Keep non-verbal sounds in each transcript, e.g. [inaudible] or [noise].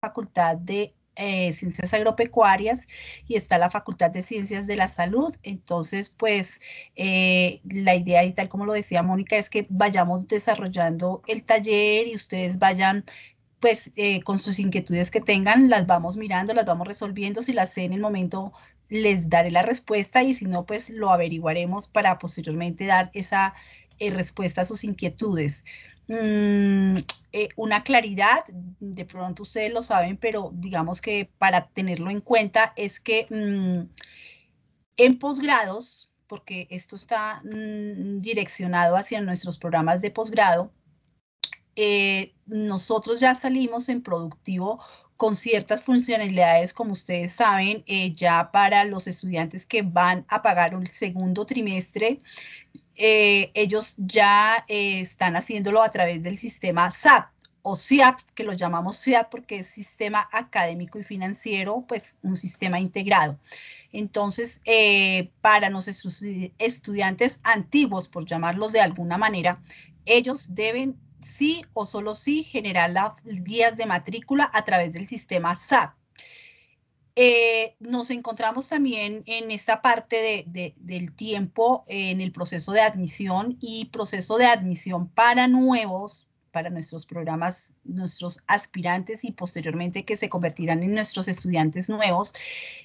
Facultad de eh, Ciencias Agropecuarias y está la Facultad de Ciencias de la Salud. Entonces, pues eh, la idea y tal como lo decía Mónica es que vayamos desarrollando el taller y ustedes vayan pues eh, con sus inquietudes que tengan, las vamos mirando, las vamos resolviendo. Si las sé en el momento, les daré la respuesta y si no, pues lo averiguaremos para posteriormente dar esa respuesta a sus inquietudes. Mm, eh, una claridad, de pronto ustedes lo saben, pero digamos que para tenerlo en cuenta es que mm, en posgrados, porque esto está mm, direccionado hacia nuestros programas de posgrado, eh, nosotros ya salimos en productivo con ciertas funcionalidades, como ustedes saben, eh, ya para los estudiantes que van a pagar el segundo trimestre, eh, ellos ya eh, están haciéndolo a través del sistema SAP o SIAP, que lo llamamos SIAP porque es Sistema Académico y Financiero, pues un sistema integrado. Entonces, para nuestros estudiantes antiguos, por llamarlos de alguna manera, ellos deben sí o solo sí generar las guías de matrícula a través del sistema SAP. Eh, nos encontramos también en esta parte del tiempo en el proceso de admisión y proceso de admisión para nuevos, para nuestros programas, nuestros aspirantes y posteriormente que se convertirán en nuestros estudiantes nuevos.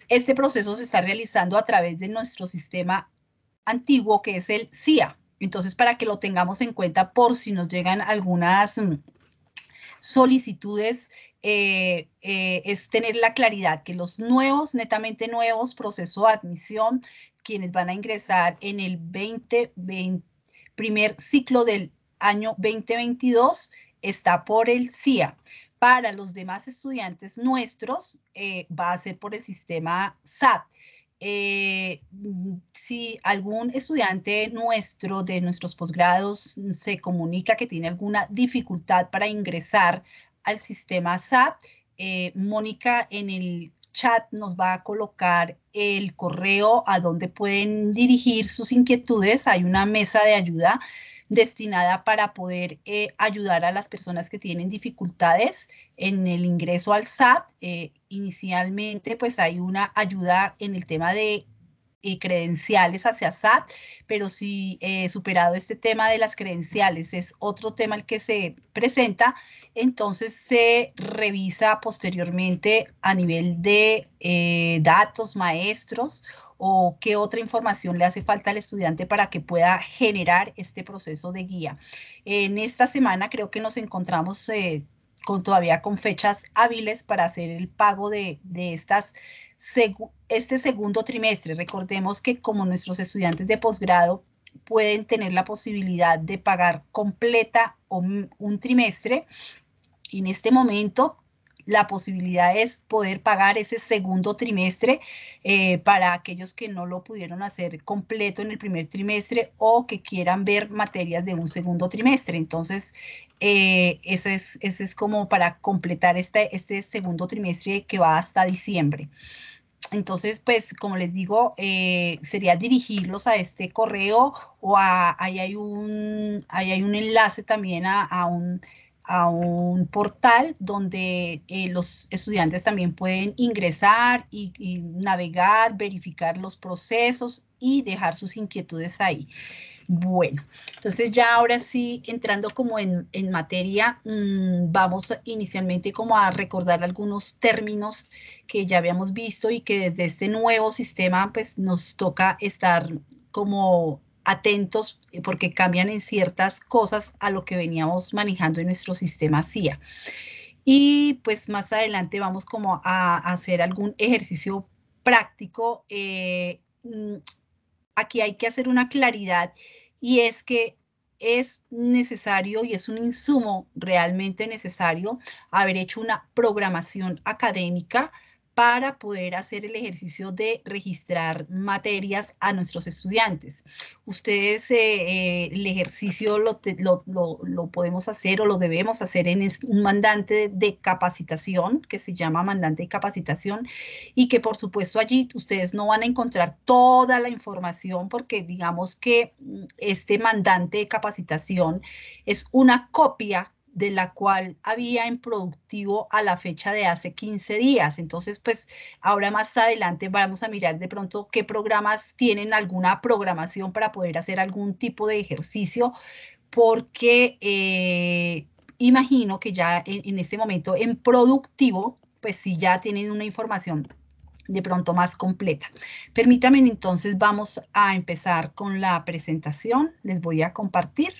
Este proceso se está realizando a través de nuestro sistema antiguo que es el CIA, entonces, para que lo tengamos en cuenta por si nos llegan algunas mm, solicitudes eh, eh, es tener la claridad que los nuevos, netamente nuevos, proceso de admisión, quienes van a ingresar en el primer ciclo del año 2022, está por el CIA. Para los demás estudiantes nuestros, eh, va a ser por el sistema SAT. Eh, mm, si algún estudiante nuestro de nuestros posgrados mm, se comunica que tiene alguna dificultad para ingresar al sistema SAP, eh, Mónica en el chat nos va a colocar el correo a donde pueden dirigir sus inquietudes. Hay una mesa de ayuda destinada para poder eh, ayudar a las personas que tienen dificultades en el ingreso al SAT. Eh, inicialmente, pues hay una ayuda en el tema de eh, credenciales hacia SAT, pero si eh, superado este tema de las credenciales es otro tema el que se presenta, entonces se revisa posteriormente a nivel de datos maestros o qué otra información le hace falta al estudiante para que pueda generar este proceso de guía. En esta semana creo que nos encontramos eh, con, todavía con fechas hábiles para hacer el pago de, de estas este segundo trimestre. Recordemos que como nuestros estudiantes de posgrado pueden tener la posibilidad de pagar completa o un trimestre, en este momento la posibilidad es poder pagar ese segundo trimestre eh, para aquellos que no lo pudieron hacer completo en el primer trimestre o que quieran ver materias de un segundo trimestre. Entonces, eh, ese, es, es, como para completar este, este segundo trimestre que va hasta diciembre. Entonces, pues, como les digo, eh, sería dirigirlos a este correo o a, ahí, hay un, hay un enlace también a un a un portal donde eh, los estudiantes también pueden ingresar y, navegar, verificar los procesos y dejar sus inquietudes ahí. Bueno, entonces ya ahora sí, entrando como en, materia, mm, vamos inicialmente como a recordar algunos términos que ya habíamos visto y que desde este nuevo sistema pues nos toca estar como atentos eh, porque cambian en ciertas cosas a lo que veníamos manejando en nuestro sistema CIA. Y pues más adelante vamos como a, hacer algún ejercicio práctico. Eh, mm, aquí hay que hacer una claridad y es que es necesario y es un insumo realmente necesario haber hecho una programación académica para poder hacer el ejercicio de registrar materias a nuestros estudiantes. Ustedes eh, eh, el ejercicio lo, lo, lo, lo, podemos hacer o lo debemos hacer en un mandante de capacitación que se llama mandante de capacitación y que por supuesto allí ustedes no van a encontrar toda la información porque digamos que mm, este mandante de capacitación es una copia de la cual había en productivo a la fecha de hace 15 días. Entonces, pues ahora más adelante vamos a mirar de pronto qué programas tienen alguna programación para poder hacer algún tipo de ejercicio, porque eh, imagino que ya en, este momento en productivo, pues si ya tienen una información de pronto más completa. Permítanme entonces, vamos a empezar con la presentación. Les voy a compartir.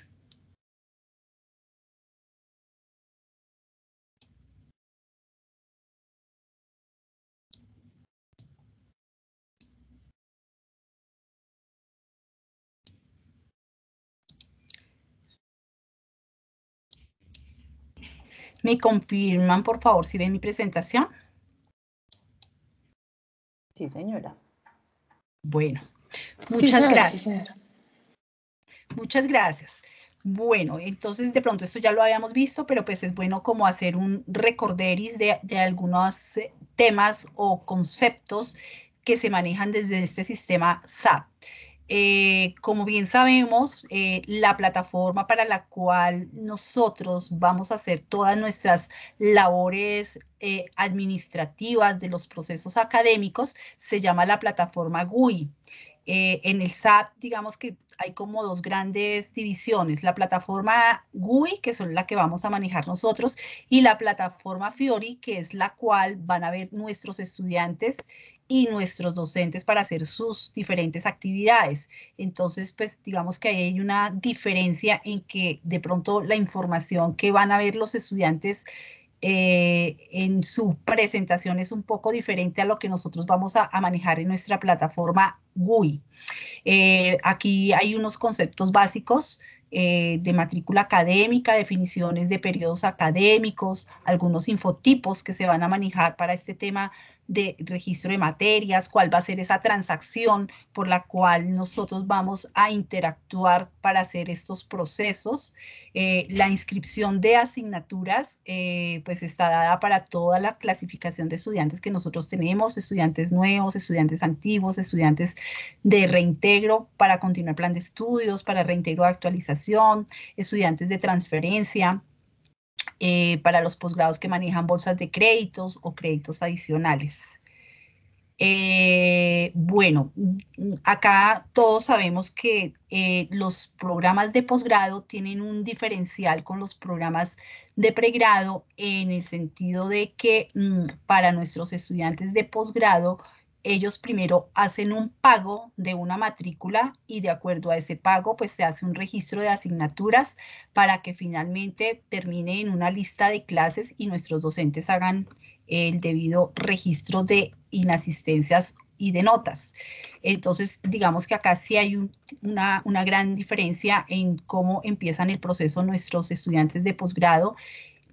¿Me confirman, por favor, si ven mi presentación? Sí, señora. Bueno, muchas gracias. muchas gracias. Bueno, entonces de pronto esto ya lo habíamos visto, pero pues es bueno como hacer un recorderis de, de algunos eh, temas o conceptos que se manejan desde este sistema SAP. Eh, como bien sabemos, eh, la plataforma para la cual nosotros vamos a hacer todas nuestras labores eh, administrativas de los procesos académicos se llama la plataforma GUI. en el SAP, digamos que hay como dos grandes divisiones, la plataforma GUI, que son la que vamos a manejar nosotros, y la plataforma Fiori, que es la cual van a ver nuestros estudiantes y nuestros docentes para hacer sus diferentes actividades. Entonces, pues digamos que hay una diferencia en que de pronto la información que van a ver los estudiantes eh, en su presentación es un poco diferente a lo que nosotros vamos a, manejar en nuestra plataforma GUI. Eh, aquí hay unos conceptos básicos eh, de matrícula académica, definiciones de periodos académicos, algunos infotipos que se van a manejar para este tema de registro de materias, cuál va a ser esa transacción por la cual nosotros vamos a interactuar para hacer estos procesos. Eh, la inscripción de asignaturas eh, pues está dada para toda la clasificación de estudiantes que nosotros tenemos, estudiantes nuevos, estudiantes antiguos, estudiantes de reintegro para continuar plan de estudios, para reintegro de actualización, estudiantes de transferencia, eh, para los posgrados que manejan bolsas de créditos o créditos adicionales. Eh, bueno, acá todos sabemos que eh, los programas de posgrado tienen un diferencial con los programas de pregrado en el sentido de que mm, para nuestros estudiantes de posgrado ellos primero hacen un pago de una matrícula y de acuerdo a ese pago pues se hace un registro de asignaturas para que finalmente termine en una lista de clases y nuestros docentes hagan el debido registro de inasistencias y de notas. Entonces, digamos que acá sí hay una, una, gran diferencia en cómo empiezan el proceso nuestros estudiantes de posgrado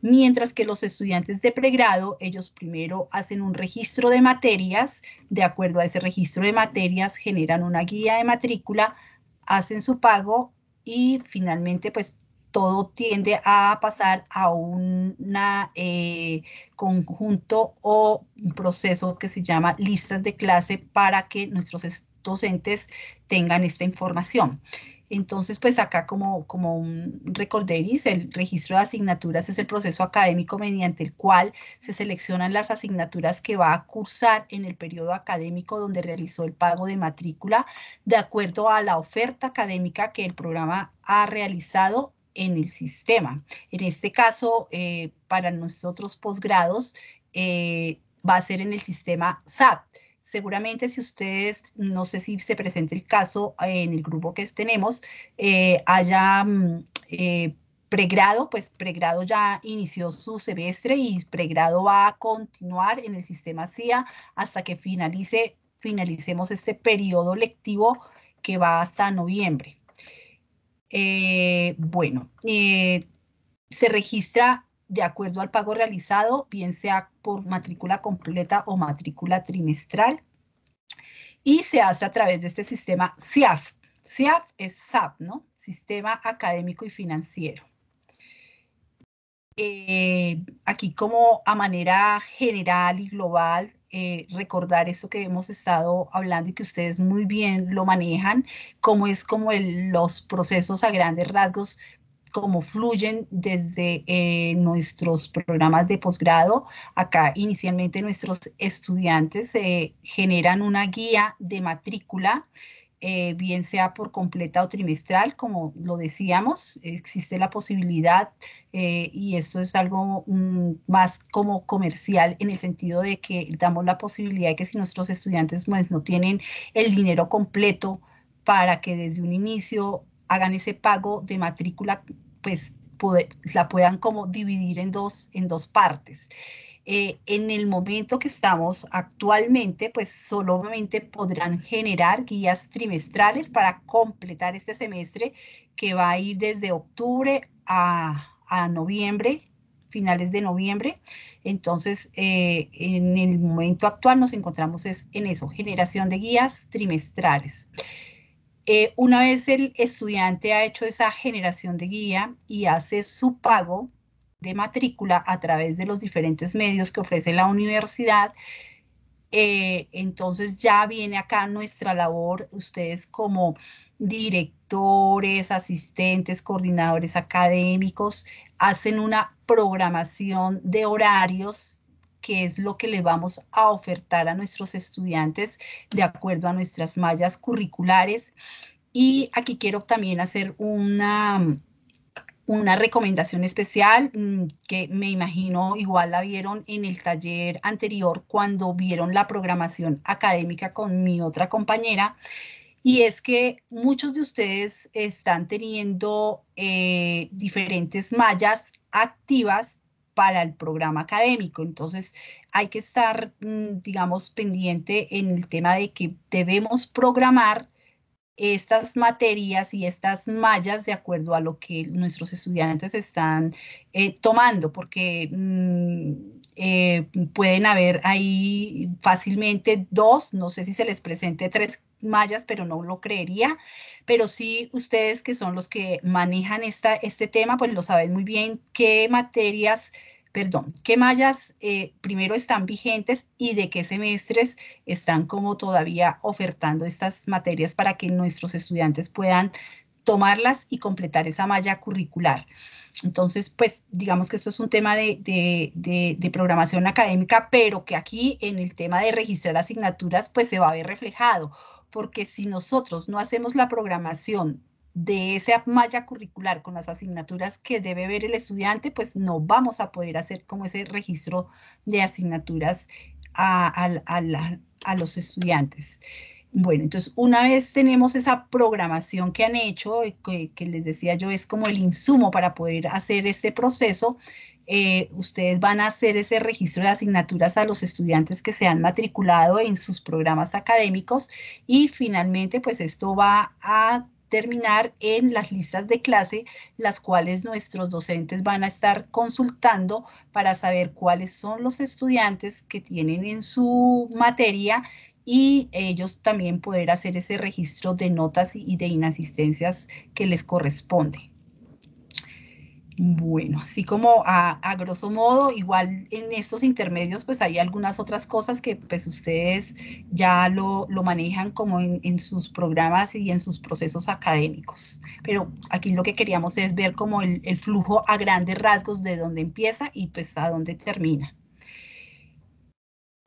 mientras que los estudiantes de pregrado, ellos primero hacen un registro de materias, de acuerdo a ese registro de materias generan una guía de matrícula, hacen su pago y finalmente pues todo tiende a pasar a un eh, conjunto o un proceso que se llama listas de clase para que nuestros docentes tengan esta información. Entonces, pues acá como, como un recorderis, el registro de asignaturas es el proceso académico mediante el cual se seleccionan las asignaturas que va a cursar en el periodo académico donde realizó el pago de matrícula de acuerdo a la oferta académica que el programa ha realizado en el sistema. En este caso, eh, para nuestros posgrados, eh, va a ser en el sistema SAP seguramente si ustedes, no sé si se presenta el caso en el grupo que tenemos, eh, haya mm, eh, pregrado, pues pregrado ya inició su semestre y pregrado va a continuar en el sistema CIA hasta que finalice, finalicemos este periodo lectivo que va hasta noviembre. Eh, bueno, se registra de acuerdo al pago realizado, bien sea por matrícula completa o matrícula trimestral. Y se hace a través de este sistema Ciaf, Ciaf es SAP, ¿no? Sistema Académico y Financiero. Eh, aquí como a manera general y global, eh, recordar eso que hemos estado hablando y que ustedes muy bien lo manejan, como es como los procesos a grandes rasgos como fluyen desde eh, nuestros programas de posgrado. Acá inicialmente nuestros estudiantes eh, generan una guía de matrícula, eh, bien sea por completa o trimestral, como lo decíamos, existe la posibilidad y esto es algo más como comercial en el sentido de que damos la posibilidad de que si nuestros estudiantes pues, no tienen el dinero completo, para que desde un inicio hagan ese pago de matrícula, pues la puedan como dividir en dos, en dos partes. Eh, en el momento que estamos actualmente, pues solamente podrán generar guías trimestrales para completar este semestre que va a ir desde octubre a, noviembre, finales de noviembre. Entonces, eh, en el momento actual nos encontramos en eso, generación de guías trimestrales. Eh, una vez el estudiante ha hecho esa generación de guía y hace su pago de matrícula a través de los diferentes medios que ofrece la universidad, eh, entonces ya viene acá nuestra labor, ustedes como directores, asistentes, coordinadores académicos, hacen una programación de horarios que es lo que le vamos a ofertar a nuestros estudiantes de acuerdo a nuestras mallas curriculares. Y aquí quiero también hacer una, una recomendación especial mm, que me imagino igual la vieron en el taller anterior cuando vieron la programación académica con mi otra compañera. Y es que muchos de ustedes están teniendo eh, diferentes mallas activas para el programa académico. Entonces, hay que estar, mm, digamos, pendiente en el tema de que debemos programar estas materias y estas mallas de acuerdo a lo que nuestros estudiantes están eh, tomando, porque mm, eh, pueden haber ahí fácilmente dos, no sé si se les presente tres Mallas, pero no lo creería. Pero sí, ustedes que son los que manejan esta, este tema, pues lo saben muy bien qué materias, perdón, qué mallas eh, primero están vigentes y de qué semestres están como todavía ofertando estas materias para que nuestros estudiantes puedan tomarlas y completar esa malla curricular. Entonces, pues digamos que esto es un tema de, de, de, de, programación académica, pero que aquí en el tema de registrar asignaturas, pues se va a ver reflejado porque si nosotros no hacemos la programación de esa malla curricular con las asignaturas que debe ver el estudiante, pues no vamos a poder hacer como ese registro de asignaturas a, los estudiantes. Bueno, entonces una vez tenemos esa programación que han hecho, eh, que, les decía yo, es como el insumo para poder hacer este proceso, eh, ustedes van a hacer ese registro de asignaturas a los estudiantes que se han matriculado en sus programas académicos y finalmente pues esto va a terminar en las listas de clase, las cuales nuestros docentes van a estar consultando para saber cuáles son los estudiantes que tienen en su materia y ellos también poder hacer ese registro de notas y de inasistencias que les corresponde. Bueno, así como a, grosso modo, igual en estos intermedios, pues hay algunas otras cosas que pues ustedes ya lo, manejan como en, sus programas y en sus procesos académicos. Pero aquí lo que queríamos es ver como el, flujo a grandes rasgos de dónde empieza y pues a dónde termina.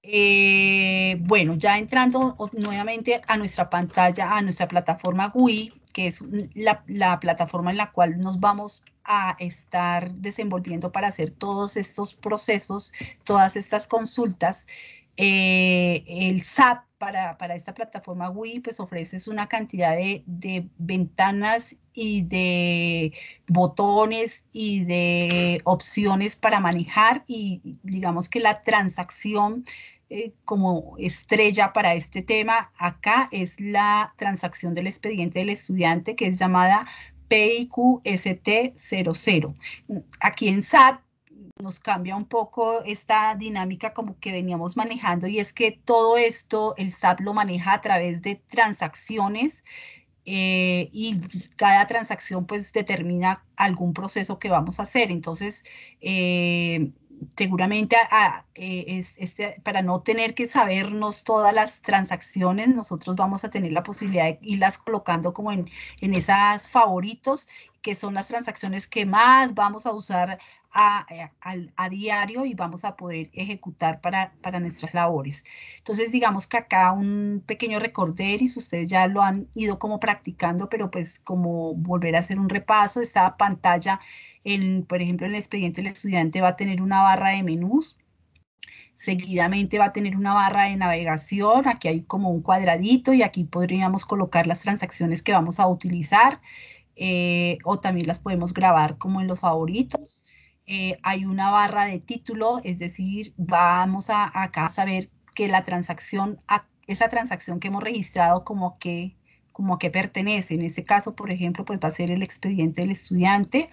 Eh, bueno, ya entrando nuevamente a nuestra pantalla, a nuestra plataforma GUI, que es la, plataforma en la cual nos vamos a estar desenvolviendo para hacer todos estos procesos, todas estas consultas. Eh, el SAP para, esta plataforma WII, pues ofreces una cantidad de, de, ventanas y de botones y de opciones para manejar y digamos que la transacción eh, como estrella para este tema acá es la transacción del expediente del estudiante que es llamada PIQST00. Aquí en SAP nos cambia un poco esta dinámica como que veníamos manejando y es que todo esto el SAP lo maneja a través de transacciones eh, y cada transacción pues determina algún proceso que vamos a hacer. Entonces, eh, seguramente este, para no tener que sabernos todas las transacciones, nosotros vamos a tener la posibilidad de irlas colocando como en, en esas favoritos, que son las transacciones que más vamos a usar a, eh, a diario y vamos a poder ejecutar para, para nuestras labores. Entonces, digamos que acá un pequeño recorder y si ustedes ya lo han ido como practicando, pero pues como volver a hacer un repaso, esta pantalla por ejemplo, en el expediente el estudiante va a tener una barra de menús, seguidamente va a tener una barra de navegación, aquí hay como un cuadradito y aquí podríamos colocar las transacciones que vamos a utilizar eh, o también las podemos grabar como en los favoritos. Eh, hay una barra de título, es decir, vamos a, acá a saber que la transacción, esa transacción que hemos registrado como que como a qué pertenece. En este caso, por ejemplo, pues va a ser el expediente del estudiante.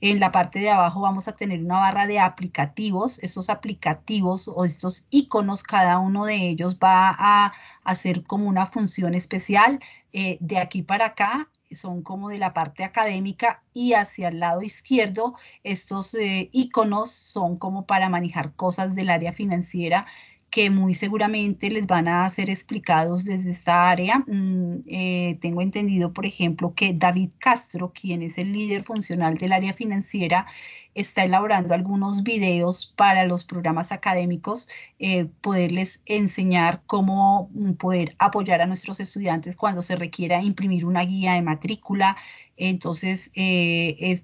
En la parte de abajo vamos a tener una barra de aplicativos. Estos aplicativos o estos iconos, cada uno de ellos va a hacer como una función especial. Eh, de aquí para acá son como de la parte académica y hacia el lado izquierdo estos eh, iconos son como para manejar cosas del área financiera que muy seguramente les van a ser explicados desde esta área. Mm, eh, tengo entendido, por ejemplo, que David Castro, quien es el líder funcional del área financiera, está elaborando algunos videos para los programas académicos, eh, poderles enseñar cómo mm, poder apoyar a nuestros estudiantes cuando se requiera imprimir una guía de matrícula. Entonces, eh,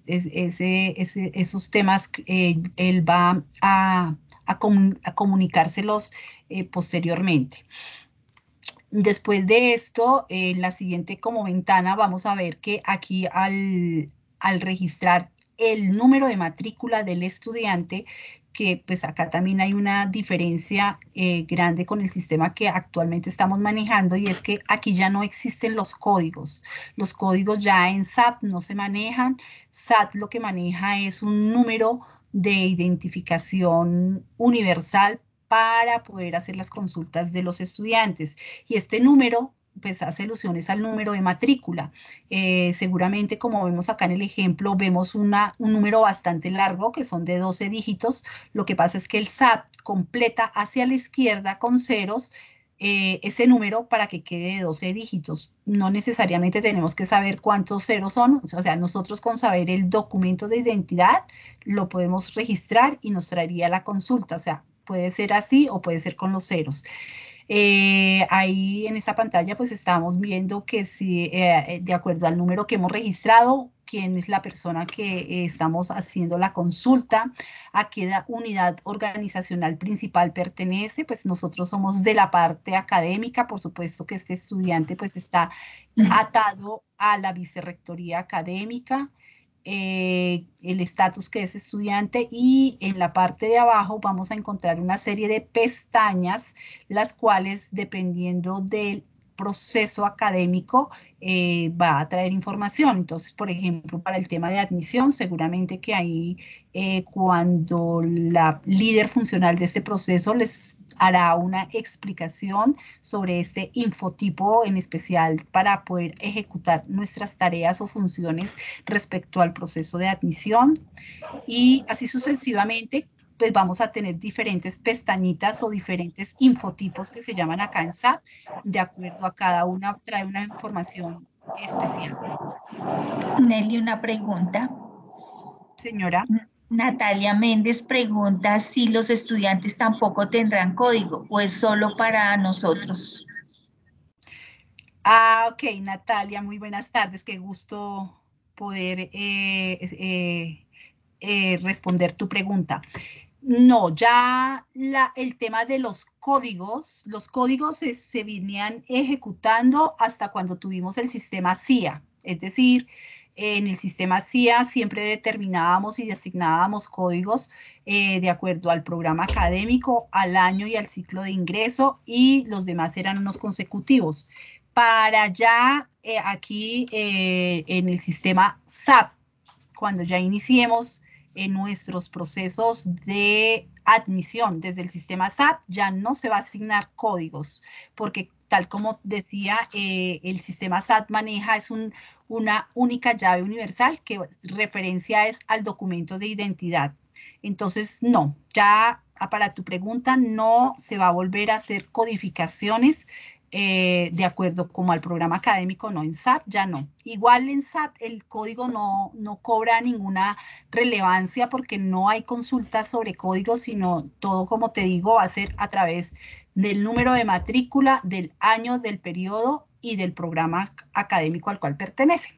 esos temas eh, él va a, comunicárselos posteriormente. Después de esto, en la siguiente como ventana, vamos a ver que aquí al, al registrar el número de matrícula del estudiante, que pues acá también hay una diferencia eh, grande con el sistema que actualmente estamos manejando y es que aquí ya no existen los códigos. Los códigos ya en SAP no se manejan. SAT lo que maneja es un número de identificación universal para poder hacer las consultas de los estudiantes. Y este número pues hace alusiones al número de matrícula. Eh, seguramente, como vemos acá en el ejemplo, vemos una, un número bastante largo, que son de 12 dígitos. Lo que pasa es que el SAP completa hacia la izquierda con ceros eh, ese número para que quede de 12 dígitos. No necesariamente tenemos que saber cuántos ceros son, o sea, nosotros con saber el documento de identidad lo podemos registrar y nos traería la consulta, o sea, puede ser así o puede ser con los ceros. Eh, ahí en esta pantalla pues estamos viendo que si eh, eh, de acuerdo al número que hemos registrado, quién es la persona que estamos haciendo la consulta, a qué unidad organizacional principal pertenece, pues nosotros somos de la parte académica, por supuesto que este estudiante pues está atado a la vicerrectoría académica, eh, el estatus que es estudiante y en la parte de abajo vamos a encontrar una serie de pestañas, las cuales dependiendo del proceso académico eh, va a traer información. Entonces, por ejemplo, para el tema de admisión, seguramente que ahí eh, cuando la líder funcional de este proceso les hará una explicación sobre este infotipo en especial para poder ejecutar nuestras tareas o funciones respecto al proceso de admisión y así sucesivamente pues vamos a tener diferentes pestañitas o diferentes infotipos que se llaman acá en SAP, de acuerdo a cada una trae una información especial. Nelly, una pregunta. Señora. Natalia Méndez pregunta si los estudiantes tampoco tendrán código, pues solo para nosotros. Ah, ok, Natalia, muy buenas tardes, qué gusto poder eh, eh, eh, responder tu pregunta. No, ya el tema de los códigos, los códigos se, se venían ejecutando hasta cuando tuvimos el sistema CIA, es decir, en el sistema CIA siempre determinábamos y asignábamos códigos eh, de acuerdo al programa académico, al año y al ciclo de ingreso y los demás eran unos consecutivos. Para ya eh, aquí eh, en el sistema SAP, cuando ya iniciemos en nuestros procesos de admisión desde el sistema SAP, ya no se va a asignar códigos, porque tal como decía, el sistema SAP maneja es un, una única llave universal que referencia es al documento de identidad. Entonces, no, ya para tu pregunta, no se va a volver a hacer codificaciones eh, de acuerdo como al programa académico, no en SAP, ya no. Igual en SAP el código no, no cobra ninguna relevancia porque no hay consultas sobre código, sino todo, como te digo, va a ser a través del número de matrícula, del año, del periodo y del programa académico al cual pertenece.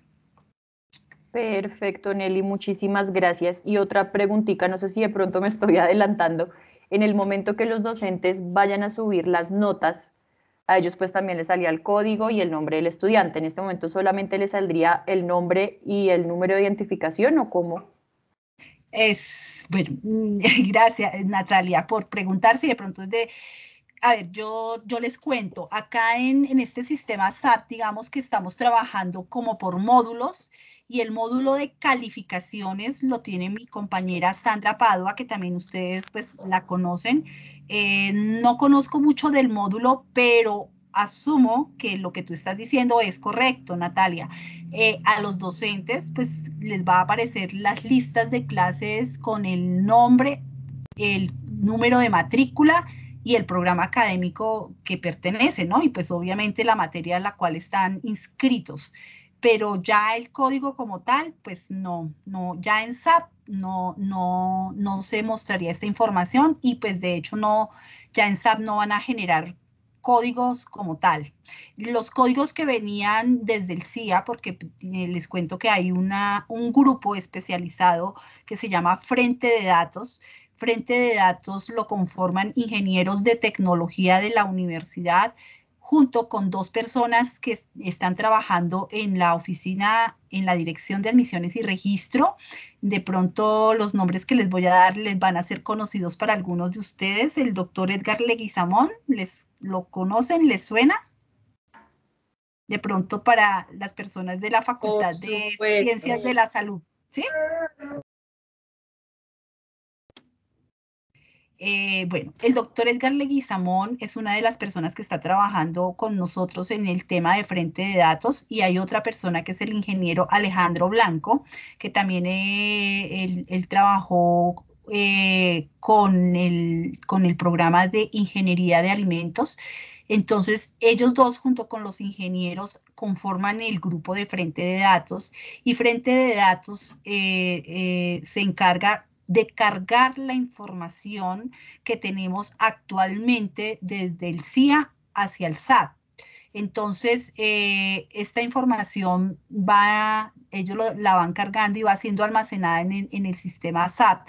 Perfecto, Nelly, muchísimas gracias. Y otra preguntita, no sé si de pronto me estoy [laughs] adelantando. En el momento que los docentes vayan a subir las notas, a ellos pues también les salía el código y el nombre del estudiante. En este momento solamente les saldría el nombre y el número de identificación o cómo. Es, bueno, [laughs] gracias Natalia por preguntar si de pronto es de a ver, yo, yo les cuento, acá en, en este sistema SAP, digamos que estamos trabajando como por módulos y el módulo de calificaciones lo tiene mi compañera Sandra Padua, que también ustedes pues la conocen. Eh, no conozco mucho del módulo, pero asumo que lo que tú estás diciendo es correcto, Natalia. Eh, a los docentes pues les va a aparecer las listas de clases con el nombre, el número de matrícula, y el programa académico que pertenece, ¿no? Y pues obviamente la materia en la cual están inscritos. Pero ya el código como tal, pues no, no, ya en SAP no, no, no se mostraría esta información y pues de hecho no, ya en SAP no van a generar códigos como tal. Los códigos que venían desde el CIA, porque eh, les cuento que hay una, un grupo especializado que se llama Frente de Datos, frente de datos lo conforman ingenieros de tecnología de la universidad, junto con dos personas que están trabajando en la oficina, en la dirección de admisiones y registro. De pronto los nombres que les voy a dar les van a ser conocidos para algunos de ustedes. El doctor Edgar Leguizamón, ¿les lo conocen? ¿Les suena? De pronto para las personas de la Facultad de Ciencias de la Salud. ¿Sí? Eh, bueno, el doctor Edgar Leguizamón es una de las personas que está trabajando con nosotros en el tema de frente de datos y hay otra persona que es el ingeniero Alejandro Blanco, que también eh, él, trabajó eh, con, el, con el programa de ingeniería de alimentos. Entonces, ellos dos junto con los ingenieros conforman el grupo de frente de datos y frente de datos se encarga de cargar la información que tenemos actualmente desde el CIA hacia el SAP. Entonces, eh, esta información va, ellos la van cargando y va siendo almacenada en, en el sistema SAP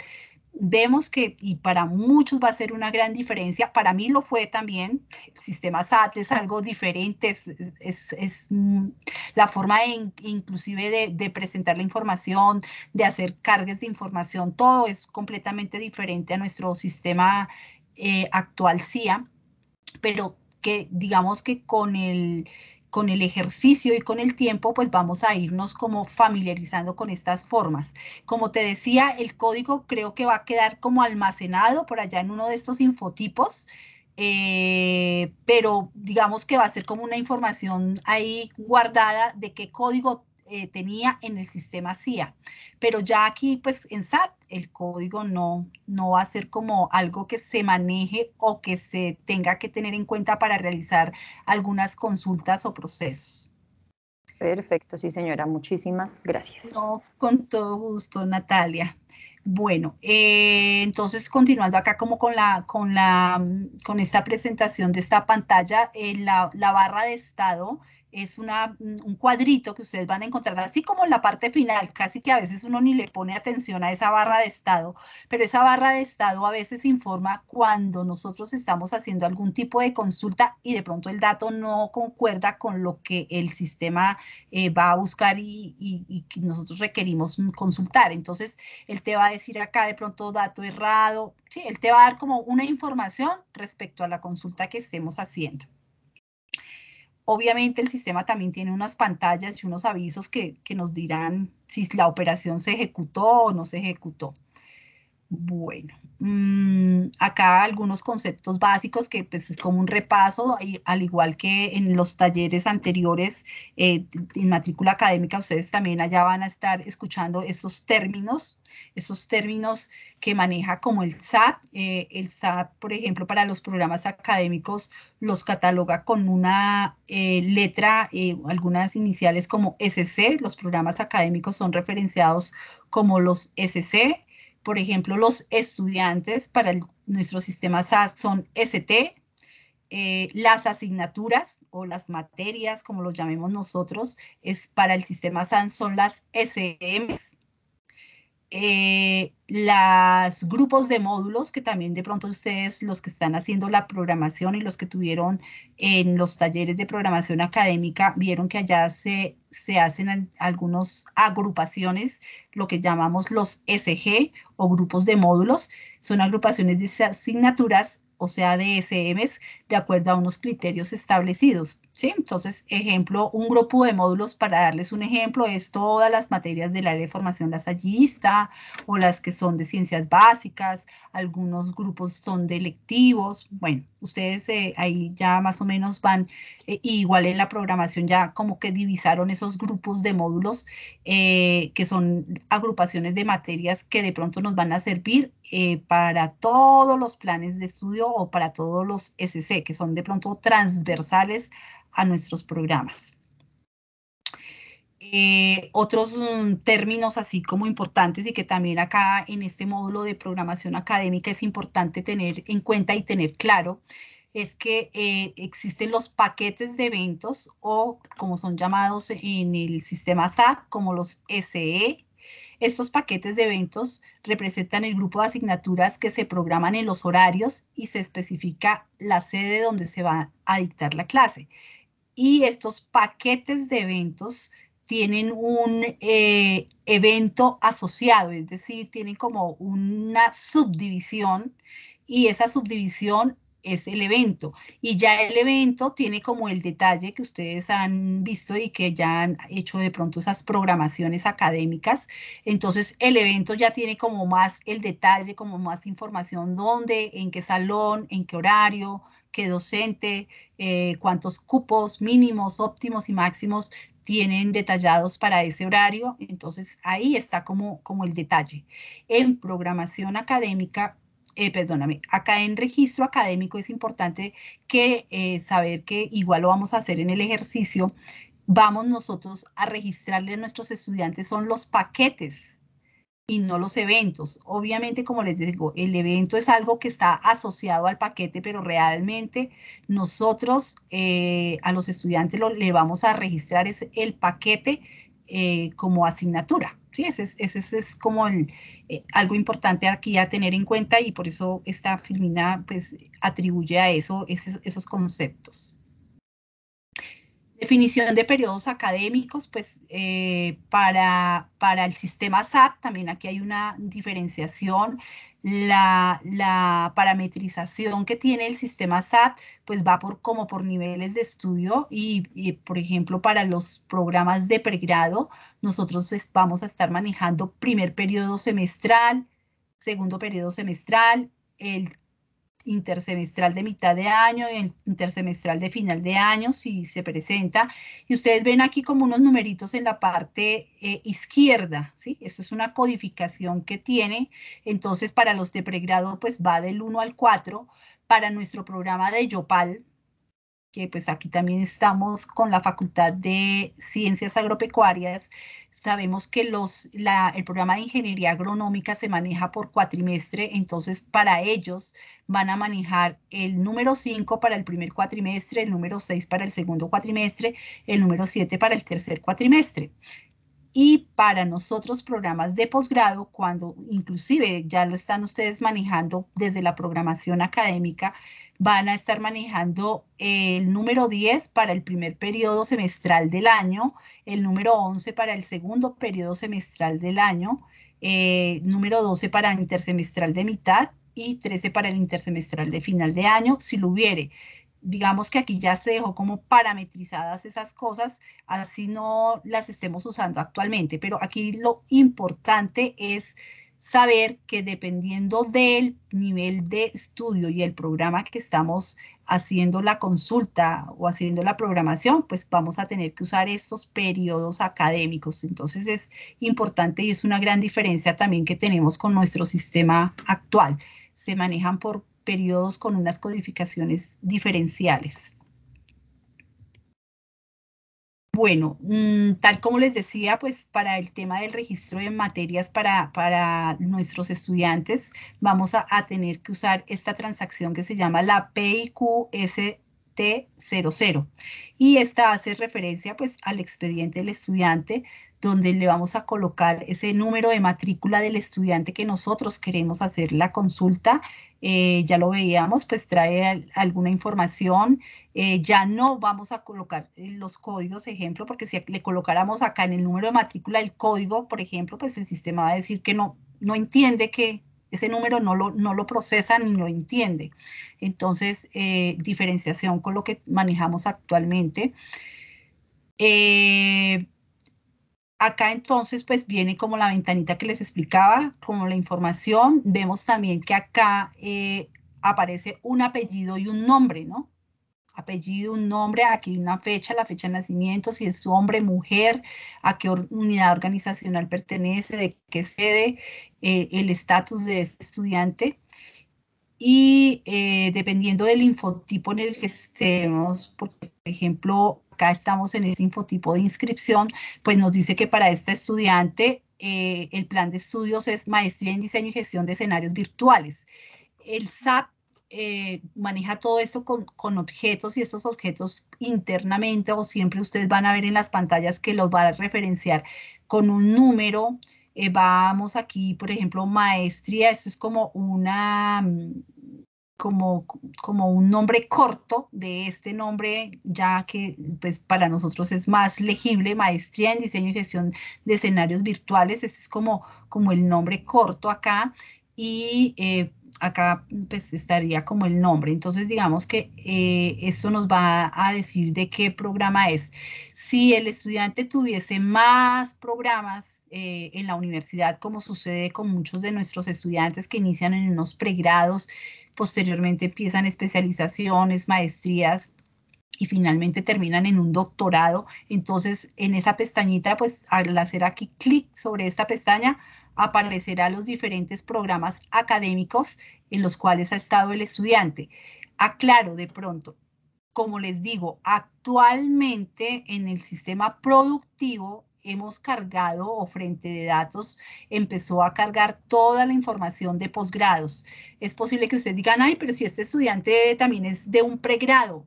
vemos que, y para muchos va a ser una gran diferencia, para mí lo fue también, sistemas SAT es algo diferente, es, mm, la forma inclusive de, presentar la información, de hacer cargas de información, todo es completamente diferente a nuestro sistema eh, actual CIA, pero que digamos que con el con el ejercicio y con el tiempo, pues vamos a irnos como familiarizando con estas formas. Como te decía, el código creo que va a quedar como almacenado por allá en uno de estos infotipos, eh, pero digamos que va a ser como una información ahí guardada de qué código eh, tenía en el sistema CIA. Pero ya aquí, pues en SAP, el código no, no va a ser como algo que se maneje o que se tenga que tener en cuenta para realizar algunas consultas o procesos. Perfecto, sí señora, muchísimas gracias. con todo gusto, Natalia. Bueno, eh, entonces continuando acá como con la con la con esta presentación de esta pantalla, eh, la, la, barra de estado es un cuadrito que ustedes van a encontrar, así como en la parte final, casi que a veces uno ni le pone atención a esa barra de estado, pero esa barra de estado a veces informa cuando nosotros estamos haciendo algún tipo de consulta y de pronto el dato no concuerda con lo que el sistema eh, va a buscar y, y nosotros requerimos consultar. Entonces, él te va a decir acá de pronto dato errado, sí, él te va a dar como una información respecto a la consulta que estemos haciendo. Obviamente el sistema también tiene unas pantallas y unos avisos que, nos dirán si la operación se ejecutó o no se ejecutó. Bueno. Mm, acá algunos conceptos básicos que pues es como un repaso, y, al igual que en los talleres anteriores eh, en matrícula académica, ustedes también allá van a estar escuchando estos términos, esos términos que maneja como el SAT eh, el sat por ejemplo, para los programas académicos los cataloga con una eh, letra, algunas iniciales como SC, los programas académicos son referenciados como los SC, por ejemplo, los estudiantes para nuestro sistema SAS son ST, eh, las asignaturas o las materias, como los llamemos nosotros, es para el sistema SAN son las SM, eh, los grupos de módulos que también de pronto ustedes, los que están haciendo la programación y los que tuvieron en los talleres de programación académica, vieron que allá se, se hacen algunas agrupaciones, lo que llamamos los SG o grupos de módulos, son agrupaciones de asignaturas o sea, de SMs, de acuerdo a unos criterios establecidos. ¿sí? Entonces, ejemplo, un grupo de módulos, para darles un ejemplo, es todas las materias del área de formación lasallista o las que son de ciencias básicas, algunos grupos son de electivos. Bueno, ustedes eh, ahí ya más o menos van, eh, igual en la programación ya como que divisaron esos grupos de módulos eh, que son agrupaciones de materias que de pronto nos van a servir eh, para todos los planes de estudio o para todos los SC, que son de pronto transversales a nuestros programas. Eh, otros mm, términos así como importantes y que también acá en este módulo de programación académica es importante tener en cuenta y tener claro es que eh, existen los paquetes de eventos o como son llamados en el sistema SAP, como los SE, estos paquetes de eventos representan el grupo de asignaturas que se programan en los horarios y se especifica la sede donde se va a dictar la clase. Y estos paquetes de eventos tienen un eh, evento asociado, es decir, tienen como una subdivisión y esa subdivisión es el evento. Y ya el evento tiene como el detalle que ustedes han visto y que ya han hecho de pronto esas programaciones académicas. Entonces el evento ya tiene como más el detalle, como más información, dónde, en qué salón, en qué horario, qué docente, eh, cuántos cupos mínimos, óptimos y máximos tienen detallados para ese horario. Entonces ahí está como, como el detalle. En programación académica eh, perdóname, acá en registro académico es importante que eh, saber que igual lo vamos a hacer en el ejercicio, vamos nosotros a registrarle a nuestros estudiantes son los paquetes y no los eventos. Obviamente, como les digo, el evento es algo que está asociado al paquete, pero realmente nosotros eh, a los estudiantes lo, le vamos a registrar es el paquete como asignatura. Sí, ese es, ese es como eh, algo importante aquí a tener en cuenta y por eso esta filmina pues atribuye a eso esos conceptos. Definición de periodos académicos, pues eh, para, para el sistema SAP también aquí hay una diferenciación. La, parametrización que tiene el sistema SAT, pues va por, como por niveles de estudio y, por ejemplo, para los programas de pregrado, nosotros pues, vamos a estar manejando primer periodo semestral, segundo periodo semestral, el intersemestral de mitad de año, el intersemestral de final de año, si se presenta. Y ustedes ven aquí como unos numeritos en la parte eh, izquierda, ¿sí? Esto es una codificación que tiene. Entonces, para los de pregrado, pues va del 1 al 4. Para nuestro programa de Yopal, que pues aquí también estamos con la Facultad de Ciencias Agropecuarias, sabemos que los, el programa de ingeniería agronómica se maneja por cuatrimestre, entonces para ellos van a manejar el número 5 para el primer cuatrimestre, el número 6 para el segundo cuatrimestre, el número 7 para el tercer cuatrimestre y para nosotros programas de posgrado, cuando inclusive ya lo están ustedes manejando desde la programación académica, van a estar manejando el número 10 para el primer periodo semestral del año, el número 11 para el segundo periodo semestral del año, eh, número 12 para intersemestral de mitad y 13 para el intersemestral de final de año, si lo hubiere digamos que aquí ya se dejó como parametrizadas esas cosas, así no las estemos usando actualmente, pero aquí lo importante es saber que dependiendo del nivel de estudio y el programa que estamos haciendo la consulta o haciendo la programación, pues vamos a tener que usar estos periodos académicos. Entonces es importante y es una gran diferencia también que tenemos con nuestro sistema actual. Se manejan por periodos con unas codificaciones diferenciales. Bueno, mm, tal como les decía, pues para el tema del registro de materias para, para nuestros estudiantes, vamos a, tener que usar esta transacción que se llama la PIQST00 y esta hace referencia pues al expediente del estudiante donde le vamos a colocar ese número de matrícula del estudiante que nosotros queremos hacer la consulta. Eh, ya lo veíamos, pues trae alguna información. Eh, ya no vamos a colocar eh, los códigos, ejemplo, porque si le colocáramos acá en el número de matrícula el código, por ejemplo, pues el sistema va a decir que no, no entiende que ese número no lo, no lo procesa ni lo entiende. Entonces, diferenciación con lo que manejamos actualmente. Eh, Acá entonces pues viene como la ventanita que les explicaba, como la información. Vemos también que acá eh, aparece un apellido y un nombre, ¿no? Apellido, un nombre, aquí una fecha, la fecha de nacimiento, si es hombre, mujer, a qué unidad organizacional pertenece, de qué sede, eh, el estatus de este estudiante. Y eh, dependiendo del infotipo en el que estemos, por ejemplo, acá estamos en ese infotipo de inscripción, pues nos dice que para este estudiante eh, el plan de estudios es maestría en diseño y gestión de escenarios virtuales. El SAP eh, maneja todo esto con, objetos y estos objetos internamente o siempre ustedes van a ver en las pantallas que los va a referenciar con un número. Eh, vamos aquí, por ejemplo, maestría, esto es como una, como, como un nombre corto de este nombre, ya que pues, para nosotros es más legible, maestría en diseño y gestión de escenarios virtuales, ese es como, como el nombre corto acá, y eh, acá pues, estaría como el nombre. Entonces digamos que eh, esto nos va a decir de qué programa es. Si el estudiante tuviese más programas eh, en la universidad, como sucede con muchos de nuestros estudiantes que inician en unos pregrados, posteriormente empiezan especializaciones, maestrías y finalmente terminan en un doctorado. Entonces, en esa pestañita, pues al hacer aquí clic sobre esta pestaña, aparecerá los diferentes programas académicos en los cuales ha estado el estudiante. Aclaro de pronto, como les digo, actualmente en el sistema productivo hemos cargado o frente de datos empezó a cargar toda la información de posgrados. Es posible que ustedes digan, ay, pero si este estudiante también es de un pregrado.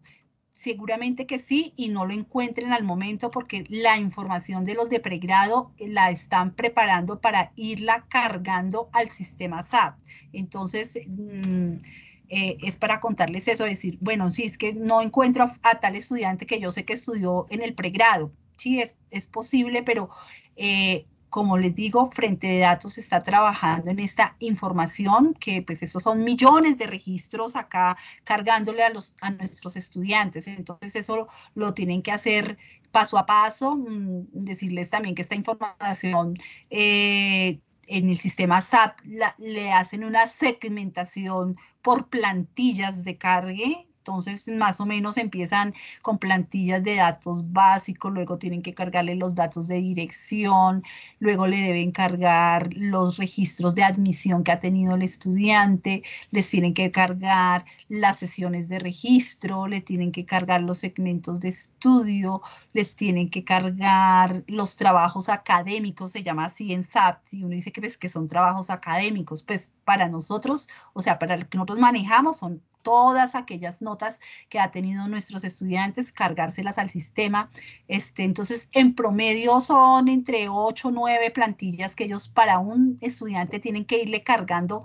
Seguramente que sí y no lo encuentren al momento porque la información de los de pregrado la están preparando para irla cargando al sistema SAP. Entonces, mm, eh, es para contarles eso, decir, bueno, si es que no encuentro a tal estudiante que yo sé que estudió en el pregrado, sí, es, posible, pero eh, como les digo, Frente de Datos está trabajando en esta información, que pues esos son millones de registros acá cargándole a, los, a nuestros estudiantes. Entonces eso lo, tienen que hacer paso a paso, mm, decirles también que esta información... Eh, en el sistema SAP le hacen una segmentación por plantillas de cargue entonces, más o menos empiezan con plantillas de datos básicos, luego tienen que cargarle los datos de dirección, luego le deben cargar los registros de admisión que ha tenido el estudiante, les tienen que cargar las sesiones de registro, le tienen que cargar los segmentos de estudio, les tienen que cargar los trabajos académicos, se llama así en SAP, y uno dice que, pues, que son trabajos académicos, pues para nosotros, o sea, para lo que nosotros manejamos son todas aquellas notas que ha tenido nuestros estudiantes, cargárselas al sistema. Este, entonces, en promedio son entre 8 o 9 plantillas que ellos para un estudiante tienen que irle cargando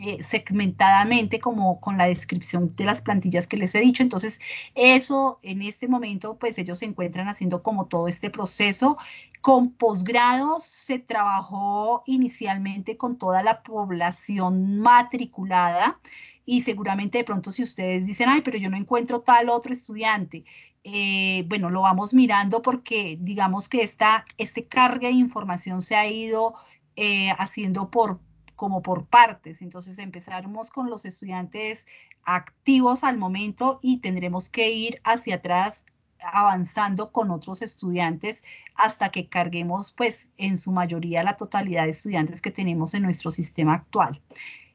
eh, segmentadamente como con la descripción de las plantillas que les he dicho. Entonces, eso en este momento, pues ellos se encuentran haciendo como todo este proceso. Con posgrados se trabajó inicialmente con toda la población matriculada y seguramente de pronto si ustedes dicen, ay, pero yo no encuentro tal otro estudiante, eh, bueno, lo vamos mirando porque digamos que esta este carga de información se ha ido eh, haciendo por como por partes. Entonces empezaremos con los estudiantes activos al momento y tendremos que ir hacia atrás avanzando con otros estudiantes hasta que carguemos pues en su mayoría la totalidad de estudiantes que tenemos en nuestro sistema actual.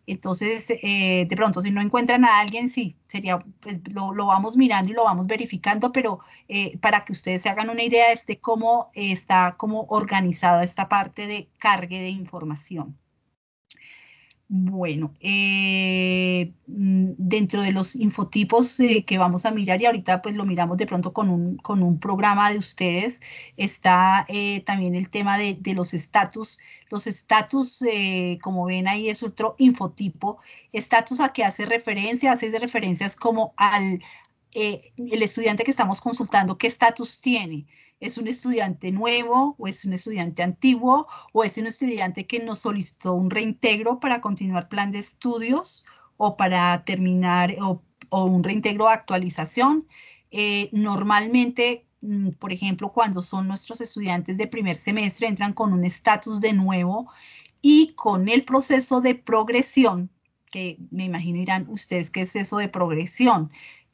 Entonces, eh, de pronto, si no encuentran a alguien, sí, sería, pues, lo, vamos mirando y lo vamos verificando, pero eh, para que ustedes se hagan una idea de cómo está como organizada esta parte de cargue de información. Bueno, eh, mm, dentro de los infotipos eh, que vamos a mirar y ahorita pues lo miramos de pronto con un, con un programa de ustedes, está eh, también el tema de, los estatus. Los estatus, como ven ahí es otro infotipo. Estatus a que hace referencia, hace referencias como al el estudiante que estamos consultando, qué estatus tiene es un estudiante nuevo o es un estudiante antiguo o es un estudiante que nos solicitó un reintegro para continuar plan de estudios o para terminar o, un reintegro de actualización. Eh, normalmente, mm, por ejemplo, cuando son nuestros estudiantes de primer semestre, entran con un estatus de nuevo y con el proceso de progresión, que me imagino irán ustedes qué es eso de progresión.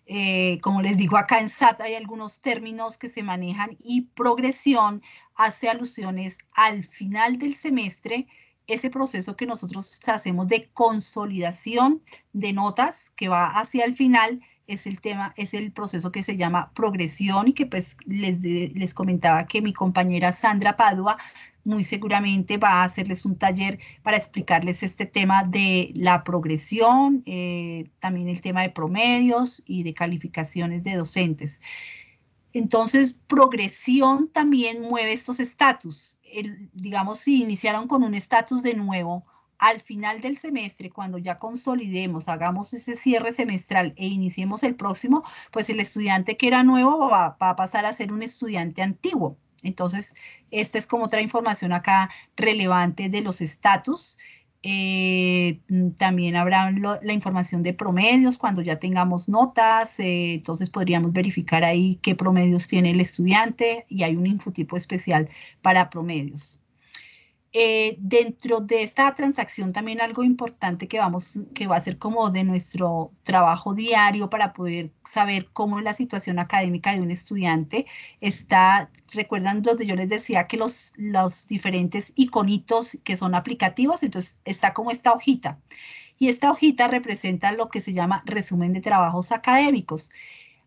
Eh, como les digo, acá en SAT hay algunos términos que se manejan y progresión hace alusiones al final del semestre, ese proceso que nosotros hacemos de consolidación de notas que va hacia el final, es el tema, es el proceso que se llama progresión y que pues les, les comentaba que mi compañera Sandra Padua muy seguramente va a hacerles un taller para explicarles este tema de la progresión, eh, también el tema de promedios y de calificaciones de docentes. Entonces, progresión también mueve estos estatus. Digamos, si iniciaron con un estatus de nuevo, al final del semestre, cuando ya consolidemos, hagamos ese cierre semestral e iniciemos el próximo, pues el estudiante que era nuevo va a pasar a ser un estudiante antiguo. Entonces, esta es como otra información acá relevante de los estatus. Eh, mm, también habrá la información de promedios cuando ya tengamos notas, eh, entonces podríamos verificar ahí qué promedios tiene el estudiante y hay un infotipo especial para promedios. Eh, dentro de esta transacción también algo importante que vamos, que va a ser como de nuestro trabajo diario para poder saber cómo es la situación académica de un estudiante está, recuerdan donde yo les decía que los, los diferentes iconitos que son aplicativos, entonces está como esta hojita y esta hojita representa lo que se llama resumen de trabajos académicos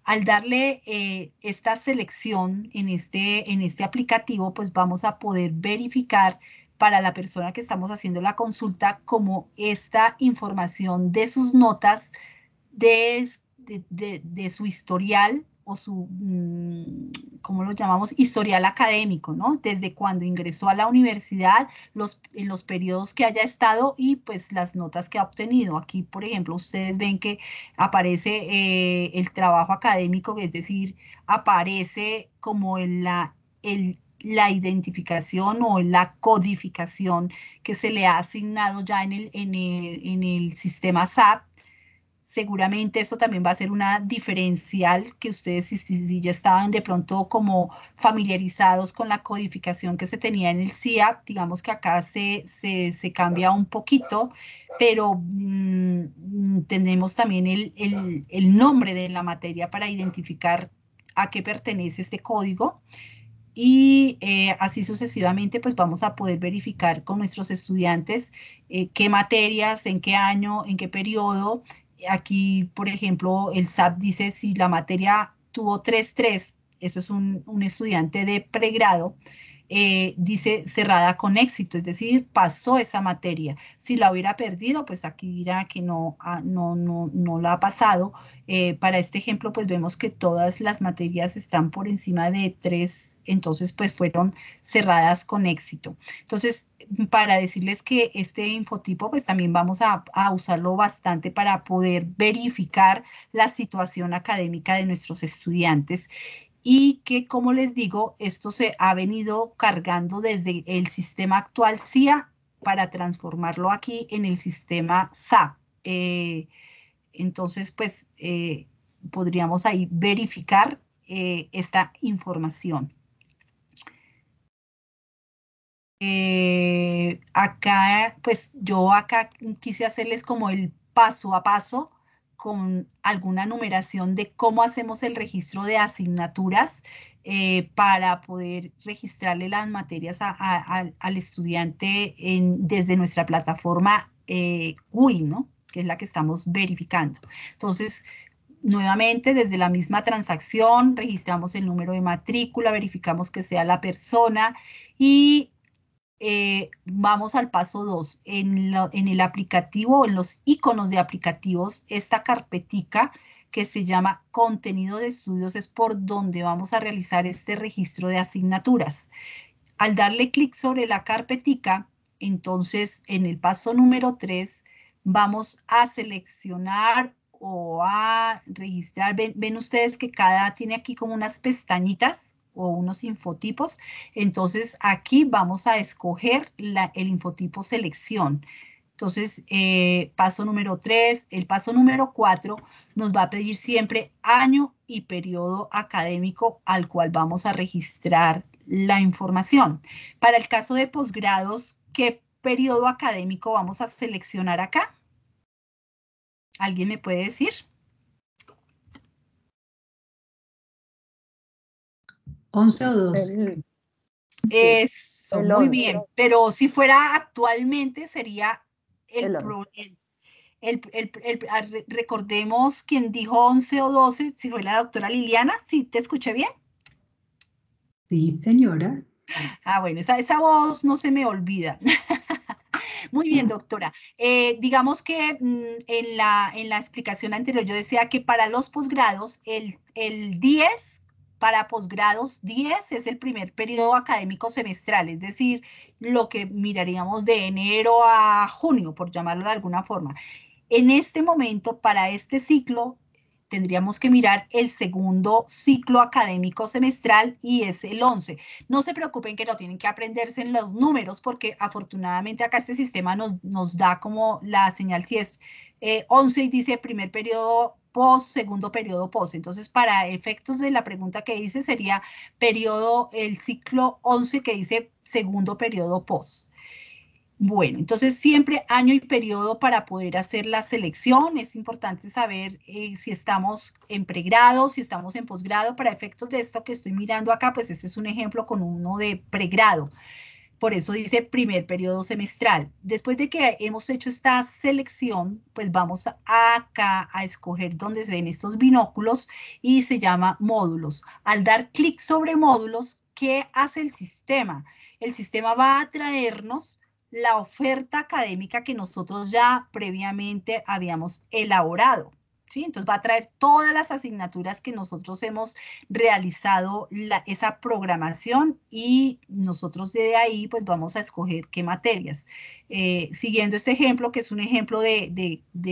al darle eh, esta selección en este, en este aplicativo, pues vamos a poder verificar para la persona que estamos haciendo la consulta como esta información de sus notas, de, su historial o su, mm, ¿cómo lo llamamos? Historial académico, ¿no? Desde cuando ingresó a la universidad, los, los periodos que haya estado y pues las notas que ha obtenido. Aquí, por ejemplo, ustedes ven que aparece eh, el trabajo académico, es decir, aparece como en la, el la identificación o la codificación que se le ha asignado ya en el, en el, en el sistema SAP. Seguramente esto también va a ser una diferencial que ustedes, si, ya estaban de pronto como familiarizados con la codificación que se tenía en el CIAP, digamos que acá se, se, se cambia un poquito, pero mm, tenemos también el, el, el nombre de la materia para identificar a qué pertenece este código y eh, así sucesivamente pues vamos a poder verificar con nuestros estudiantes eh, qué materias, en qué año, en qué periodo. Aquí, por ejemplo, el SAP dice si la materia tuvo 3-3, eso es un, estudiante de pregrado, eh, dice cerrada con éxito, es decir, pasó esa materia. Si la hubiera perdido, pues aquí dirá que no, ah, no, no, no la ha pasado. para este ejemplo, pues vemos que todas las materias están por encima de tres entonces pues fueron cerradas con éxito. Entonces, para decirles que este infotipo, pues también vamos a, usarlo bastante para poder verificar la situación académica de nuestros estudiantes y que, como les digo, esto se ha venido cargando desde el sistema actual CIA para transformarlo aquí en el sistema SA. Eh, entonces, pues eh, podríamos ahí verificar eh, esta información. Eh, acá, pues yo acá quise hacerles como el paso a paso con alguna numeración de cómo hacemos el registro de asignaturas eh, para poder registrarle las materias al estudiante desde nuestra plataforma eh, ¿no? que es la que estamos verificando. Entonces, nuevamente, desde la misma transacción, registramos el número de matrícula, verificamos que sea la persona y eh, vamos al paso 2. En, el aplicativo, en los iconos de aplicativos, esta carpetica que se llama contenido de estudios es por donde vamos a realizar este registro de asignaturas. Al darle clic sobre la carpetica, entonces en el paso número 3 vamos a seleccionar o a registrar. Ven, ven ustedes que cada tiene aquí como unas pestañitas o unos infotipos. Entonces aquí vamos a escoger el infotipo selección. Entonces, eh, paso número 3, el paso número 4 nos va a pedir siempre año y periodo académico al cual vamos a registrar la información. Para el caso de posgrados, ¿qué periodo académico vamos a seleccionar acá? ¿Alguien me puede decir? 11 o 12. Eso, muy bien. Pero si fuera actualmente sería el, el, ah, recordemos quién dijo 11 o 12, si fue la doctora Liliana, si te escuché bien. Sí, señora. Ah, bueno, esa, esa voz no se me olvida. [laughs] Muy bien, doctora. Eh, digamos que mm, en, la, en la explicación anterior yo decía que para los posgrados el, el 10 para posgrados 10 es el primer periodo académico semestral, es decir, lo que miraríamos de enero a junio, por llamarlo de alguna forma. En este momento, para este ciclo, tendríamos que mirar el segundo ciclo académico semestral y es el 11. No se preocupen que no tienen que aprenderse en los números porque afortunadamente acá este sistema nos, nos da como la señal si es 11 eh, y dice primer periodo post, segundo periodo post. Entonces, para efectos de la pregunta que hice sería periodo, el ciclo 11 que dice segundo periodo post. Bueno, entonces siempre año y periodo para poder hacer la selección. Es importante saber eh, si estamos en pregrado, si estamos en posgrado. Para efectos de esto que estoy mirando acá, pues este es un ejemplo con uno de pregrado. Por eso dice primer periodo semestral. Después de que hemos hecho esta selección, pues vamos acá a escoger dónde se ven estos binóculos y se llama módulos. Al dar clic sobre módulos, ¿qué hace el sistema? El sistema va a traernos la oferta académica que nosotros ya previamente habíamos elaborado. ¿Sí? Entonces va a traer todas las asignaturas que nosotros hemos realizado esa programación y nosotros de ahí pues vamos a escoger qué materias. Eh, siguiendo ese ejemplo, que es un ejemplo de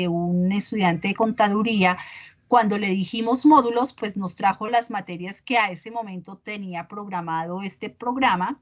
un estudiante de contaduría, cuando le dijimos módulos, pues nos trajo las materias que a ese momento tenía programado este programa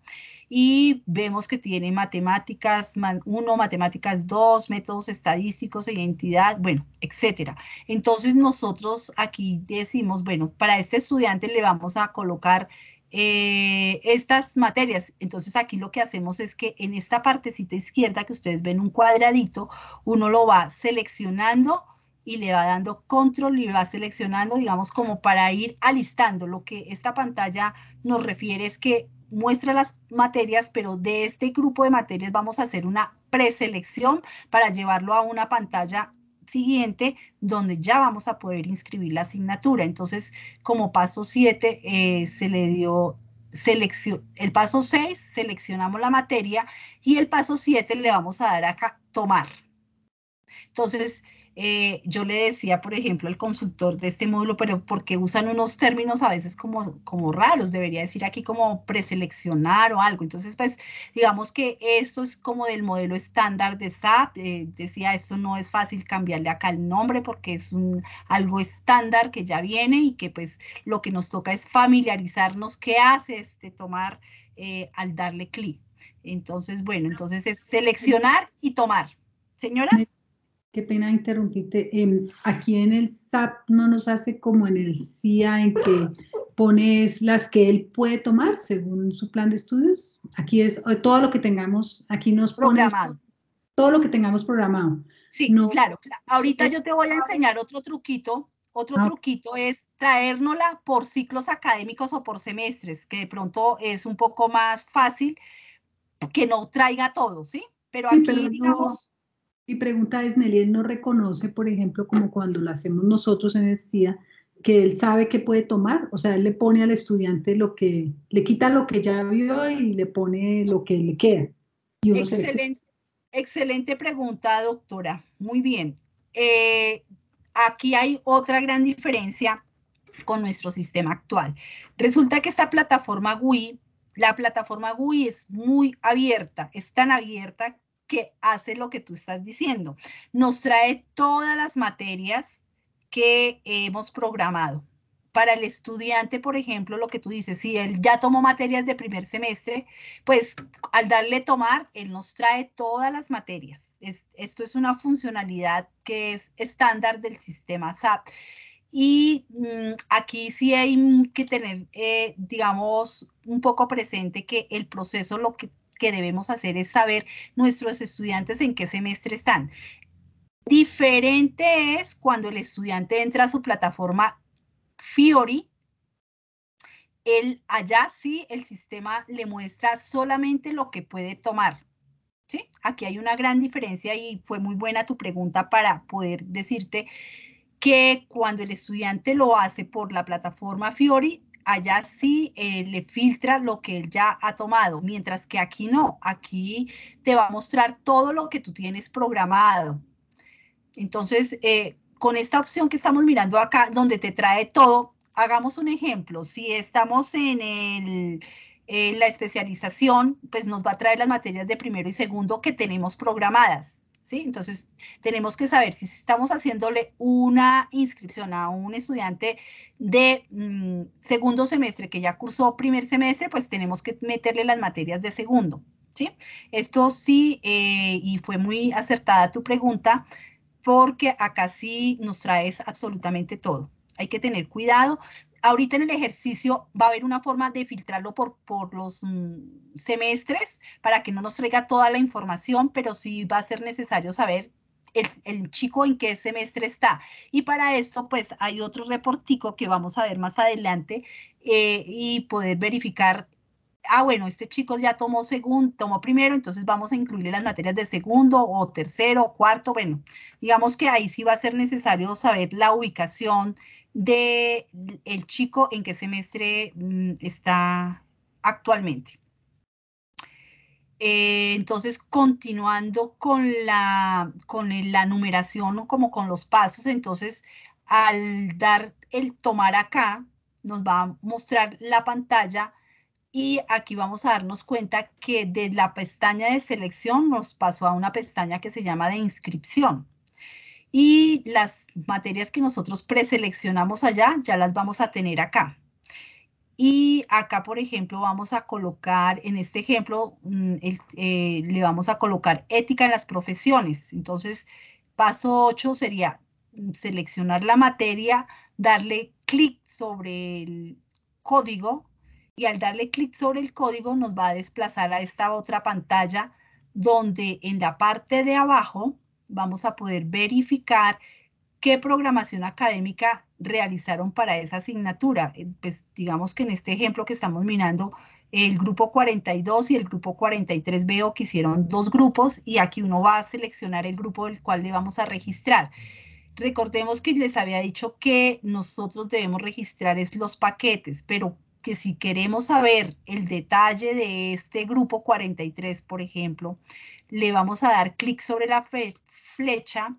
y vemos que tiene matemáticas 1, matemáticas 2, métodos estadísticos, identidad, bueno, etcétera. Entonces nosotros aquí decimos, bueno, para este estudiante le vamos a colocar eh, estas materias. Entonces aquí lo que hacemos es que en esta partecita izquierda que ustedes ven un cuadradito, uno lo va seleccionando, y le va dando control y va seleccionando, digamos, como para ir alistando. Lo que esta pantalla nos refiere es que muestra las materias, pero de este grupo de materias vamos a hacer una preselección para llevarlo a una pantalla siguiente donde ya vamos a poder inscribir la asignatura. Entonces, como paso 7 eh, se le dio selección, el paso 6 seleccionamos la materia y el paso 7 le vamos a dar acá tomar. Entonces, eh, yo le decía, por ejemplo, al consultor de este módulo, pero porque usan unos términos a veces como, como raros, debería decir aquí como preseleccionar o algo. Entonces, pues, digamos que esto es como del modelo estándar de SAP. Eh, decía, esto no es fácil cambiarle acá el nombre porque es un, algo estándar que ya viene y que pues lo que nos toca es familiarizarnos qué hace este tomar eh, al darle clic. Entonces, bueno, entonces es seleccionar y tomar. Señora qué pena interrumpirte, em, aquí en el SAP no nos hace como en el CIA, en que pones las que él puede tomar según su plan de estudios. Aquí es eh, todo lo que tengamos, aquí nos programado. todo lo que tengamos programado. Sí, claro, Ahorita yo te voy a ah, enseñar otro truquito. Otro ah, truquito es traérnosla por ciclos académicos o por semestres, que de pronto es un poco más fácil que no traiga todo, ¿sí? Pero aquí, digamos, mi pregunta es, Nelly, él no reconoce, por ejemplo, como cuando lo hacemos nosotros en el SIDA, que él sabe qué puede tomar, o sea, él le pone al estudiante lo que, le quita lo que ya vio y le pone lo que le queda. excelente, excelente pregunta, doctora. Muy bien. Eh, aquí hay otra gran diferencia con nuestro sistema actual. Resulta que esta plataforma GUI, la plataforma GUI es muy abierta, es tan abierta hace lo que tú estás diciendo. Nos trae todas las materias que hemos programado. Para el estudiante, por ejemplo, lo que tú dices, si él ya tomó materias de primer semestre, pues al darle tomar, él nos trae todas las materias. esto es una funcionalidad que es estándar del sistema SAP. Y mm, aquí sí hay que tener, eh, digamos, un poco presente que el proceso lo que que debemos hacer es saber nuestros estudiantes en qué semestre están. Diferente es cuando el estudiante entra a su plataforma Fiori, él allá sí el sistema le muestra solamente lo que puede tomar. ¿sí? Aquí hay una gran diferencia y fue muy buena tu pregunta para poder decirte que cuando el estudiante lo hace por la plataforma Fiori, allá sí eh, le filtra lo que él ya ha tomado, mientras que aquí no, aquí te va a mostrar todo lo que tú tienes programado. Entonces, eh, con esta opción que estamos mirando acá, donde te trae todo, hagamos un ejemplo. Si estamos en, en la especialización, pues nos va a traer las materias de primero y segundo que tenemos programadas. Entonces, tenemos que saber si estamos haciéndole una inscripción a un estudiante de mm, segundo semestre que ya cursó primer semestre, pues tenemos que meterle las materias de segundo, Esto sí, eh, y fue muy acertada tu pregunta, porque acá sí nos traes absolutamente todo. Hay que tener cuidado Ahorita en el ejercicio va a haber una forma de filtrarlo por, por los mm, semestres para que no nos traiga toda la información, pero sí va a ser necesario saber el, chico en qué semestre está. Y para esto, pues hay otro reportico que vamos a ver más adelante eh, y poder verificar. Ah, bueno, este chico ya tomó segundo, tomó primero, entonces vamos a incluirle las materias de segundo o tercero, cuarto, bueno, digamos que ahí sí va a ser necesario saber la ubicación, de el chico en qué semestre mm, está actualmente. Eh, entonces, continuando con la, con la numeración o como con los pasos, entonces al dar el tomar acá, nos va a mostrar la pantalla y aquí vamos a darnos cuenta que de la pestaña de selección nos pasó a una pestaña que se llama de inscripción y las materias que nosotros preseleccionamos allá ya las vamos a tener acá. Y acá, por ejemplo, vamos a colocar, en este ejemplo, mm, eh, le vamos a colocar ética en las profesiones. Entonces, paso 8 sería seleccionar la materia, darle clic sobre el código y al darle clic sobre el código nos va a desplazar a esta otra pantalla donde en la parte de abajo vamos a poder verificar qué programación académica realizaron para esa asignatura. Eh, pues digamos que en este ejemplo que estamos mirando, el grupo 42 y el grupo 43 veo que hicieron dos grupos y aquí uno va a seleccionar el grupo del cual le vamos a registrar. Recordemos que les había dicho que nosotros debemos registrar es los paquetes, pero que si queremos saber el detalle de este grupo 43, por ejemplo, le vamos a dar clic sobre la flecha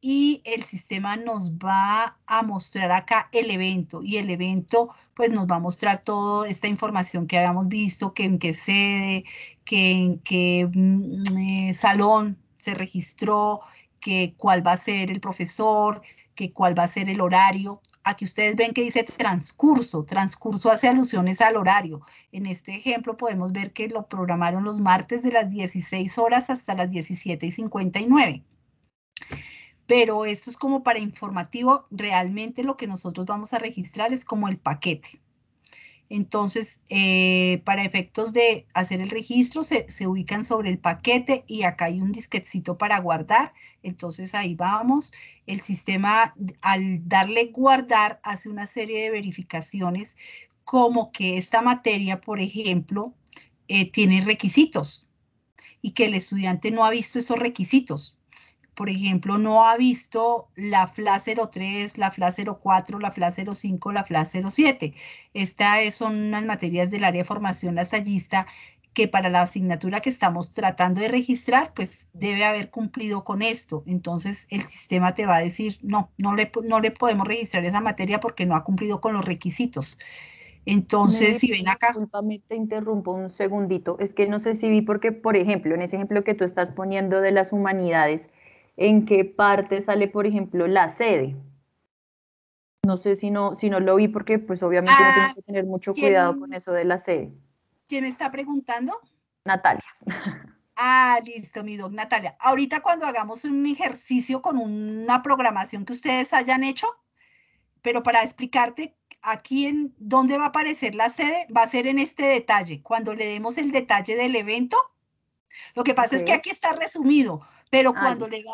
y el sistema nos va a mostrar acá el evento y el evento pues nos va a mostrar toda esta información que habíamos visto, que en qué sede, que en qué mm, eh, salón se registró, que cuál va a ser el profesor, que cuál va a ser el horario, Aquí ustedes ven que dice transcurso. Transcurso hace alusiones al horario. En este ejemplo podemos ver que lo programaron los martes de las 16 horas hasta las 17 y 59 pero esto es como para informativo, realmente lo que nosotros vamos a registrar es como el paquete. Entonces, eh, para efectos de hacer el registro, se, ubican sobre el paquete y acá hay un disquetcito para guardar. Entonces, ahí vamos. El sistema, al darle guardar, hace una serie de verificaciones como que esta materia, por ejemplo, eh, tiene requisitos y que el estudiante no ha visto esos requisitos por ejemplo, no ha visto la FLA 03, la FLA 04, la FLA 05, la FLA 07. Estas son unas materias del área de formación lasallista que para la asignatura que estamos tratando de registrar, pues debe haber cumplido con esto. Entonces el sistema te va a decir, no, no le, no le podemos registrar esa materia porque no ha cumplido con los requisitos. Entonces, si ven acá. Disculpame, te interrumpo un segundito. Es que no sé si vi porque, por ejemplo, en ese ejemplo que tú estás poniendo de las humanidades, en qué parte sale, por ejemplo, la sede. No sé si no, si no lo vi porque pues obviamente ah, que tener mucho cuidado con eso de la sede. ¿Quién me está preguntando? Natalia. [laughs] Ah, listo, mi doc Natalia. Ahorita cuando hagamos un ejercicio con una programación que ustedes hayan hecho, pero para explicarte aquí en dónde va a aparecer la sede, va a ser en este detalle, cuando le demos el detalle del evento. Lo que pasa es que aquí está resumido, pero cuando le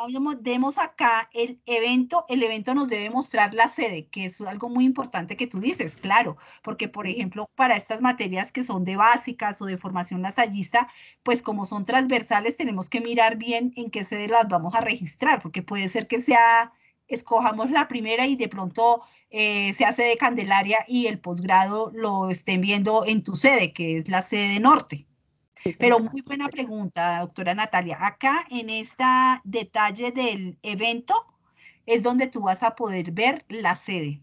demos acá el evento, el evento nos debe mostrar la sede, que es algo muy importante que tú dices, claro, porque por ejemplo, para estas materias que son de básicas o de formación lasallista, pues como son transversales, tenemos que mirar bien en qué sede las vamos a registrar, porque puede ser que sea escojamos la primera y de pronto eh, se hace de Candelaria y el posgrado lo estén viendo en tu sede, que es la sede norte. Pero muy buena pregunta, doctora Natalia. Acá en este detalle del evento es donde tú vas a poder ver la sede.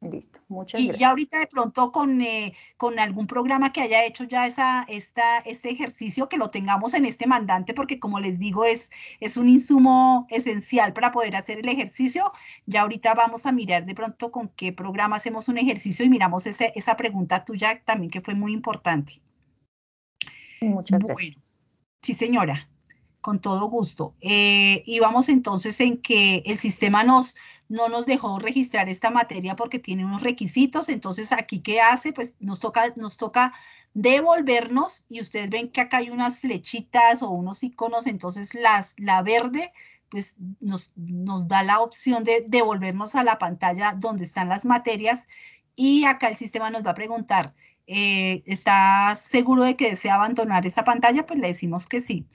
Listo, muchas gracias. Y ya ahorita de pronto eh, con, algún programa que haya hecho ya este ejercicio, que lo tengamos en este mandante, porque como les digo, es, es un insumo esencial para poder hacer el ejercicio. Ya ahorita vamos a mirar de pronto con qué programa hacemos un ejercicio y miramos ese, esa pregunta tuya también que fue muy importante. Muchas Sí, señora, con todo gusto. Eh, y vamos entonces en que el sistema nos, no nos dejó registrar esta materia porque tiene unos requisitos, entonces aquí qué hace, pues nos toca, nos toca devolvernos y ustedes ven que acá hay unas flechitas o unos iconos, entonces las, la verde pues nos, nos da la opción de devolvernos a la pantalla donde están las materias y acá el sistema nos va a preguntar, eh, ¿está seguro de que desea abandonar esta pantalla? Pues le decimos que sí.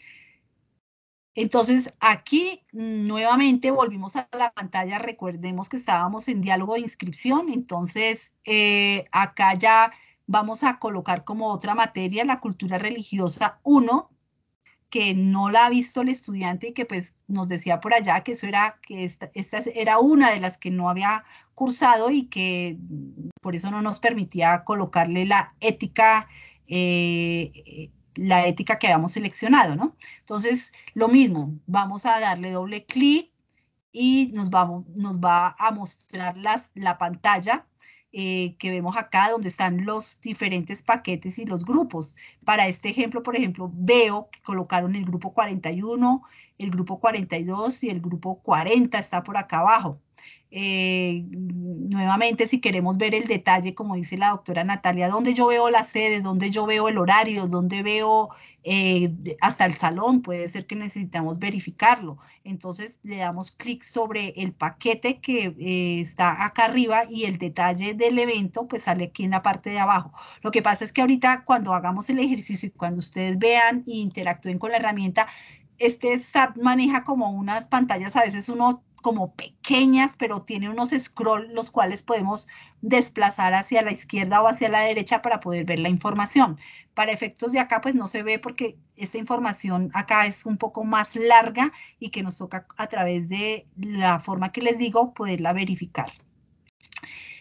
Entonces, aquí nuevamente volvimos a la pantalla. Recordemos que estábamos en diálogo de inscripción. Entonces, eh, acá ya vamos a colocar como otra materia la cultura religiosa 1 que no la ha visto el estudiante y que pues nos decía por allá que eso era que esta, era una de las que no había cursado y que por eso no nos permitía colocarle la ética eh, la ética que habíamos seleccionado, ¿no? Entonces, lo mismo, vamos a darle doble clic y nos, nos va a mostrar la pantalla eh, que vemos acá, donde están los diferentes paquetes y los grupos. Para este ejemplo, por ejemplo, veo que colocaron el grupo 41, el grupo 42 y el grupo 40 está por acá abajo. Eh, nuevamente, si queremos ver el detalle, como dice la doctora Natalia, donde yo veo las sedes, donde yo veo el horario, donde veo eh, hasta el salón, puede ser que necesitamos verificarlo. Entonces le damos clic sobre el paquete que eh, está acá arriba y el detalle del evento pues sale aquí en la parte de abajo. Lo que pasa es que ahorita cuando hagamos el ejercicio y cuando ustedes vean e interactúen con la herramienta, este SAT maneja como unas pantallas, a veces uno como pequeñas, pero tiene unos scrolls los cuales podemos desplazar hacia la izquierda o hacia la derecha para poder ver la información. Para efectos de acá, pues no se ve porque esta información acá es un poco más larga y que nos toca a través de la forma que les digo poderla verificar.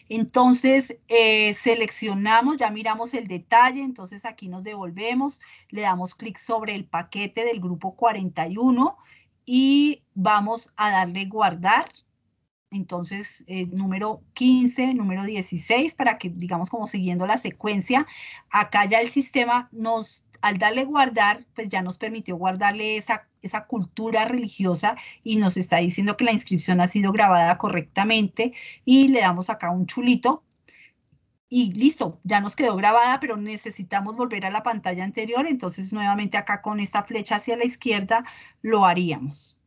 Entonces eh, seleccionamos, ya miramos el detalle, entonces aquí nos devolvemos, le damos clic sobre el paquete del grupo 41 y vamos a darle guardar. Entonces, eh, número 15, número 16, para que digamos como siguiendo la secuencia, acá ya el sistema nos, al darle guardar, pues ya nos permitió guardarle esa, esa cultura religiosa y nos está diciendo que la inscripción ha sido grabada correctamente y le damos acá un chulito y listo, ya nos quedó grabada, pero necesitamos volver a la pantalla anterior, entonces nuevamente acá con esta flecha hacia la izquierda lo haríamos.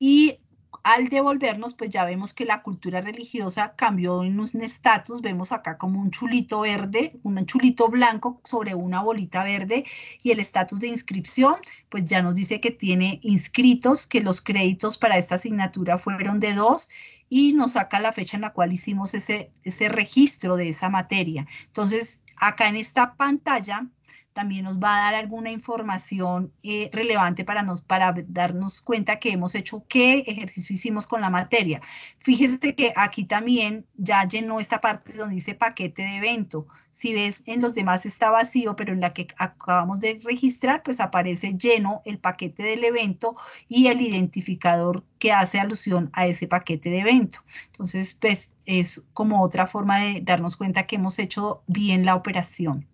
Y al devolvernos, pues ya vemos que la cultura religiosa cambió en un estatus, vemos acá como un chulito verde, un chulito blanco sobre una bolita verde y el estatus de inscripción, pues ya nos dice que tiene inscritos, que los créditos para esta asignatura fueron de dos y nos saca la fecha en la cual hicimos ese, ese registro de esa materia. Entonces, acá en esta pantalla también nos va a dar alguna información eh, relevante para, nos, para darnos cuenta que hemos hecho qué ejercicio hicimos con la materia. Fíjese que aquí también ya llenó esta parte donde dice paquete de evento. Si ves, en los demás está vacío, pero en la que acabamos de registrar, pues aparece lleno el paquete del evento y el identificador que hace alusión a ese paquete de evento. Entonces, pues es como otra forma de darnos cuenta que hemos hecho bien la operación.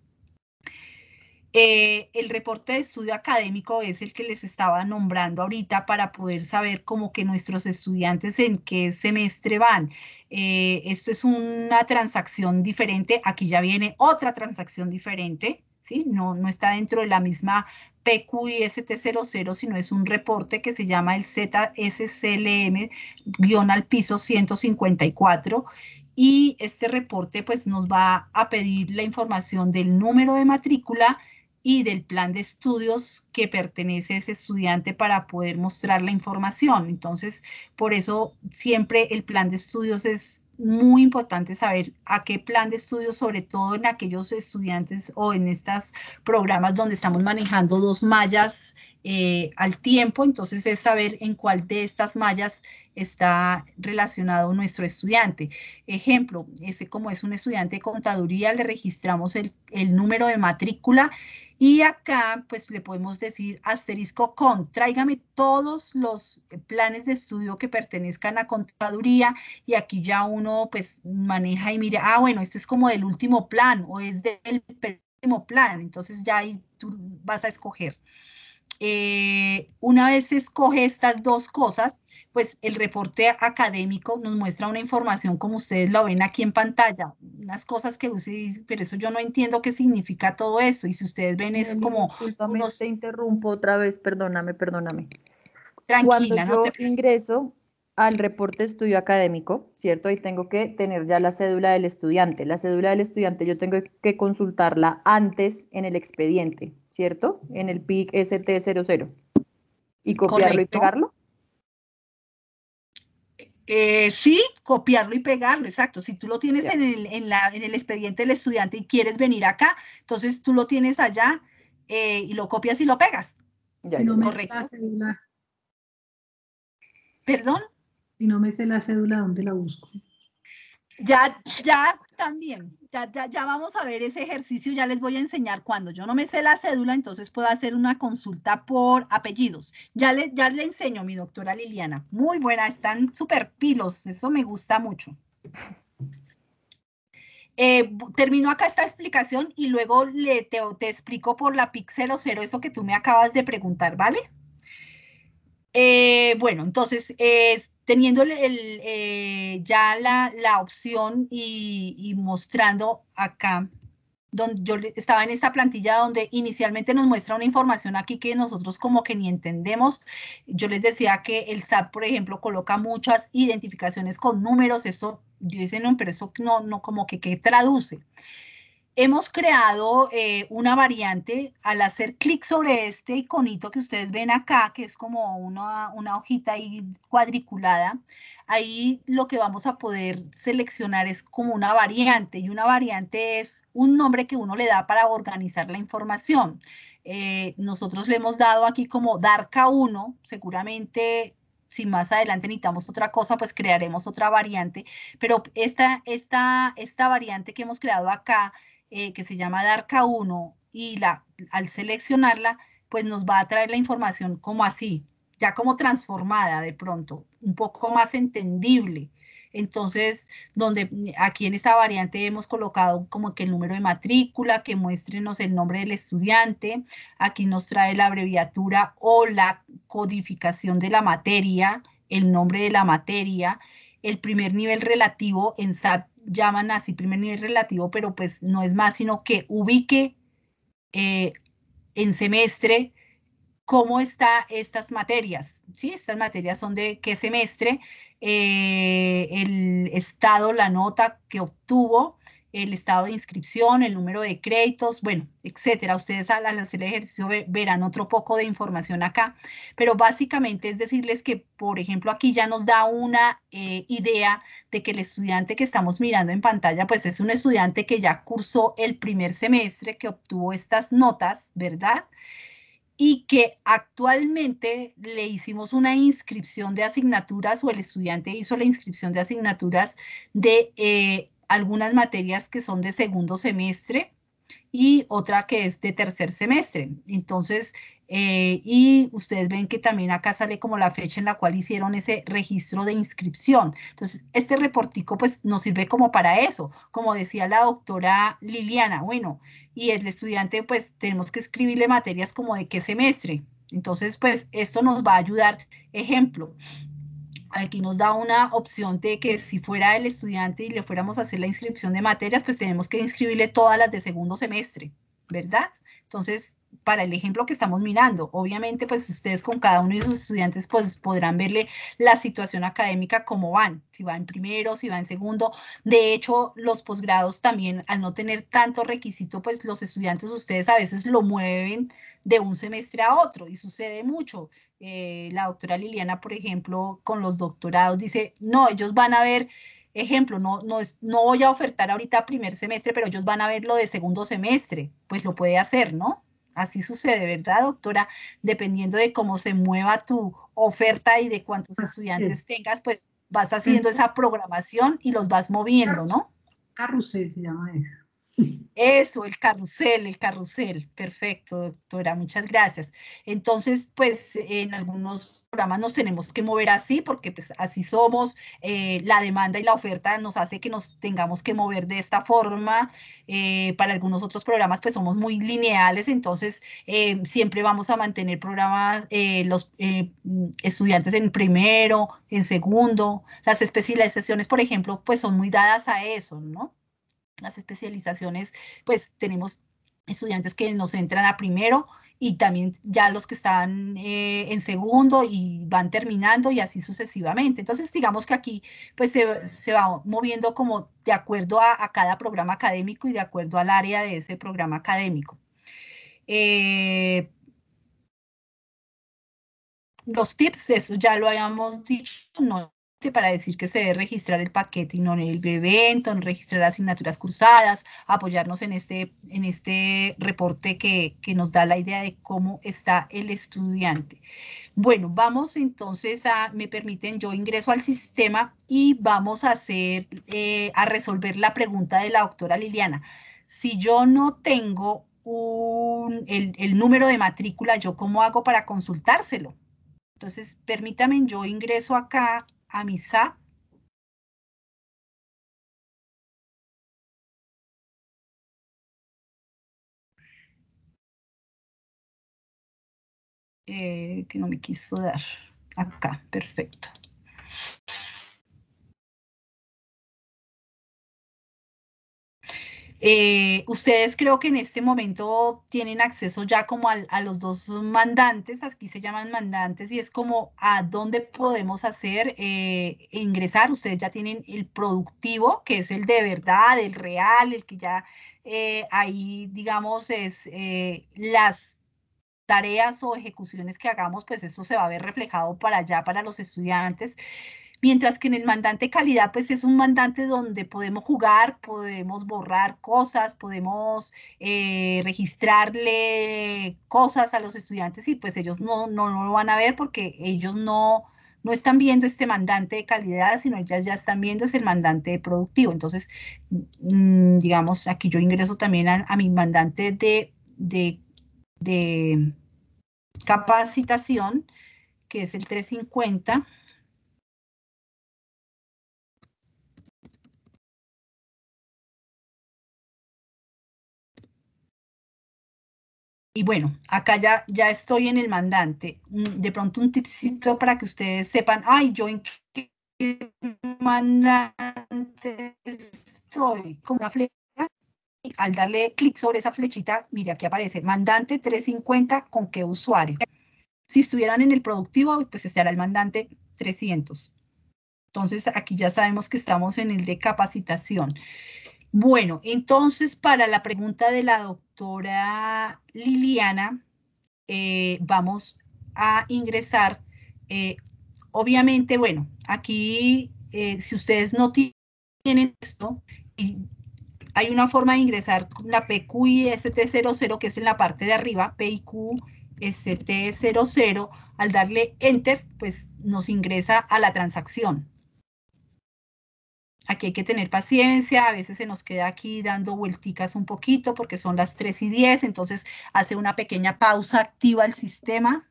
Eh, el reporte de estudio académico es el que les estaba nombrando ahorita para poder saber cómo que nuestros estudiantes en qué semestre van. Eh, esto es una transacción diferente, aquí ya viene otra transacción diferente, ¿sí? No, no está dentro de la misma PQIST00, sino es un reporte que se llama el ZSCLM-al piso 154 y este reporte pues nos va a pedir la información del número de matrícula, y del plan de estudios que pertenece a ese estudiante para poder mostrar la información. Entonces, por eso siempre el plan de estudios es muy importante saber a qué plan de estudios, sobre todo en aquellos estudiantes o en estos programas donde estamos manejando dos mallas eh, al tiempo, entonces es saber en cuál de estas mallas está relacionado nuestro estudiante. Ejemplo, este como es un estudiante de contaduría, le registramos el, número de matrícula y acá pues le podemos decir asterisco con, tráigame todos los planes de estudio que pertenezcan a contaduría y aquí ya uno pues maneja y mira, ah bueno, este es como del último plan o es del último plan, entonces ya ahí tú vas a escoger eh, una vez se escoge estas dos cosas, pues el reporte académico nos muestra una información como ustedes lo ven aquí en pantalla, unas cosas que ustedes pero eso yo no entiendo qué significa todo esto, y si ustedes ven es como... no se interrumpo otra vez, perdóname, perdóname. Tranquila, no te... ingreso al reporte estudio académico, ¿cierto? Ahí tengo que tener ya la cédula del estudiante. La cédula del estudiante yo tengo que consultarla antes en el expediente, ¿cierto? En el PIC ST00. ¿Y copiarlo y pegarlo? Eh, sí, copiarlo y pegarlo, exacto. Si tú lo tienes en el, expediente del estudiante y quieres venir acá, entonces tú lo tienes allá eh, y lo copias y lo pegas. Ya, Correcto. Perdón si no me sé la cédula, ¿dónde la busco? Ya, ya también, ya, ya, vamos a ver ese ejercicio, ya les voy a enseñar cuando yo no me sé la cédula, entonces puedo hacer una consulta por apellidos. Ya le, ya le enseño, mi doctora Liliana. Muy buena, están súper pilos, eso me gusta mucho. Eh, termino acá esta explicación y luego le, te, te, explico por la o Cero eso que tú me acabas de preguntar, ¿vale? Eh, bueno, entonces, teniendo eh, ya la, opción y, mostrando acá, donde yo estaba en esta plantilla donde inicialmente nos muestra una información aquí que nosotros como que ni entendemos. Yo les decía que el SAP, por ejemplo, coloca muchas identificaciones con números, yo dicen, pero eso no, no como que, que traduce. Hemos creado eh, una variante al hacer clic sobre este iconito que ustedes ven acá, que es como una, hojita ahí cuadriculada. Ahí lo que vamos a poder seleccionar es como una variante y una variante es un nombre que uno le da para organizar la información. Eh, nosotros le hemos dado aquí como DARCA 1, seguramente si más adelante necesitamos otra cosa, pues crearemos otra variante, pero esta, esta, esta variante que hemos creado acá eh, que se llama DARCA 1 y la, al seleccionarla, pues nos va a traer la información como así, ya como transformada de pronto, un poco más entendible. Entonces, donde aquí en esta variante hemos colocado como que el número de matrícula, que muéstrenos el nombre del estudiante. Aquí nos trae la abreviatura o la codificación de la materia, el nombre de la materia, el primer nivel relativo en SAT llaman así primer nivel relativo, pero pues no es más, sino que ubique eh, en semestre cómo están estas materias. ¿sí? Estas materias son de qué semestre, eh, el estado, la nota que obtuvo, el estado de inscripción, el número de créditos, bueno, etcétera. Ustedes al, hacer el ejercicio verán otro poco de información acá, pero básicamente es decirles que, por ejemplo, aquí ya nos da una eh, idea de que el estudiante que estamos mirando en pantalla, pues es un estudiante que ya cursó el primer semestre, que obtuvo estas notas, ¿verdad? y que actualmente le hicimos una inscripción de asignaturas o el estudiante hizo la inscripción de asignaturas de eh, algunas materias que son de segundo semestre y otra que es de tercer semestre. Entonces, eh, y ustedes ven que también acá sale como la fecha en la cual hicieron ese registro de inscripción. Entonces, este reportico pues nos sirve como para eso, como decía la doctora Liliana, bueno, y el estudiante pues tenemos que escribirle materias como de qué semestre. Entonces, pues esto nos va a ayudar. Ejemplo, aquí nos da una opción de que si fuera el estudiante y le fuéramos a hacer la inscripción de materias, pues tenemos que inscribirle todas las de segundo semestre, ¿verdad? Entonces, para el ejemplo que estamos mirando, obviamente, pues ustedes con cada uno de sus estudiantes, pues podrán verle la situación académica, como van, si va en primero, si va en segundo. De hecho, los posgrados también, al no tener tanto requisito, pues los estudiantes ustedes a veces lo mueven de un semestre a otro y sucede mucho. Eh, la doctora Liliana, por ejemplo, con los doctorados, dice, no, ellos van a ver, ejemplo, no, no, es, no voy a ofertar ahorita primer semestre, pero ellos van a ver lo de segundo semestre, pues lo puede hacer, ¿no? Así sucede, ¿verdad, doctora? Dependiendo de cómo se mueva tu oferta y de cuántos estudiantes tengas, pues vas haciendo esa programación y los vas moviendo, ¿no? Carrusel se llama eso. Eso, el carrusel, el carrusel. Perfecto, doctora, muchas gracias. Entonces, pues en algunos programas nos tenemos que mover así porque pues así somos. Eh, la demanda y la oferta nos hace que nos tengamos que mover de esta forma. Eh, para algunos otros programas pues somos muy lineales, entonces eh, siempre vamos a mantener programas, los estudiantes en primero, en segundo. Las especializaciones, por ejemplo, pues son muy dadas a eso, ¿no? Las especializaciones, pues tenemos estudiantes que nos entran a primero y también ya los que están eh, en segundo y van terminando y así sucesivamente. Entonces, digamos que aquí pues se, va moviendo como de acuerdo a, cada programa académico y de acuerdo al área de ese programa académico. Eh, los tips, eso ya lo habíamos dicho, no para decir que se debe registrar el paquete y no el evento, registrar asignaturas cursadas, apoyarnos en este, en este reporte que, nos da la idea de cómo está el estudiante. Bueno, vamos entonces a, me permiten, yo ingreso al sistema y vamos a hacer, eh, a resolver la pregunta de la doctora Liliana. Si yo no tengo el, número de matrícula, ¿yo cómo hago para consultárselo? Entonces, permítame, yo ingreso acá a misa. Eh, que no me quiso dar. Acá, perfecto. Eh, ustedes creo que en este momento tienen acceso ya como a, los dos mandantes, aquí se llaman mandantes y es como a dónde podemos hacer eh, ingresar. Ustedes ya tienen el productivo, que es el de verdad, el real, el que ya eh, ahí, digamos, es las tareas o ejecuciones que hagamos, pues eso se va a ver reflejado para allá, para los estudiantes. Mientras que en el mandante calidad, pues es un mandante donde podemos jugar, podemos borrar cosas, podemos eh, registrarle cosas a los estudiantes y pues ellos no, no, lo van a ver porque ellos no, no están viendo este mandante de calidad, sino ellas ya están viendo es el mandante productivo. Entonces, mm, digamos, aquí yo ingreso también a, mi mandante de, de, de capacitación, que es el 350. Y bueno, acá ya, ya estoy en el mandante. Mm, de pronto un tipcito para que ustedes sepan, ay, yo en qué mandante estoy. Con una flecha, y al darle clic sobre esa flechita, mire, aquí aparece mandante 350 con qué usuario. Si estuvieran en el productivo, pues estará el mandante 300. Entonces, aquí ya sabemos que estamos en el de capacitación. Bueno, entonces para la pregunta de la doctora Liliana, eh, vamos a ingresar. Eh, obviamente, bueno, aquí eh, si ustedes no tienen esto, hay una forma de ingresar con la PQIST00, que es en la parte de arriba, PIQST00, al darle Enter, pues nos ingresa a la transacción. Aquí hay que tener paciencia, a veces se nos queda aquí dando vuelticas un poquito porque son las 3 y 10, entonces hace una pequeña pausa activa el sistema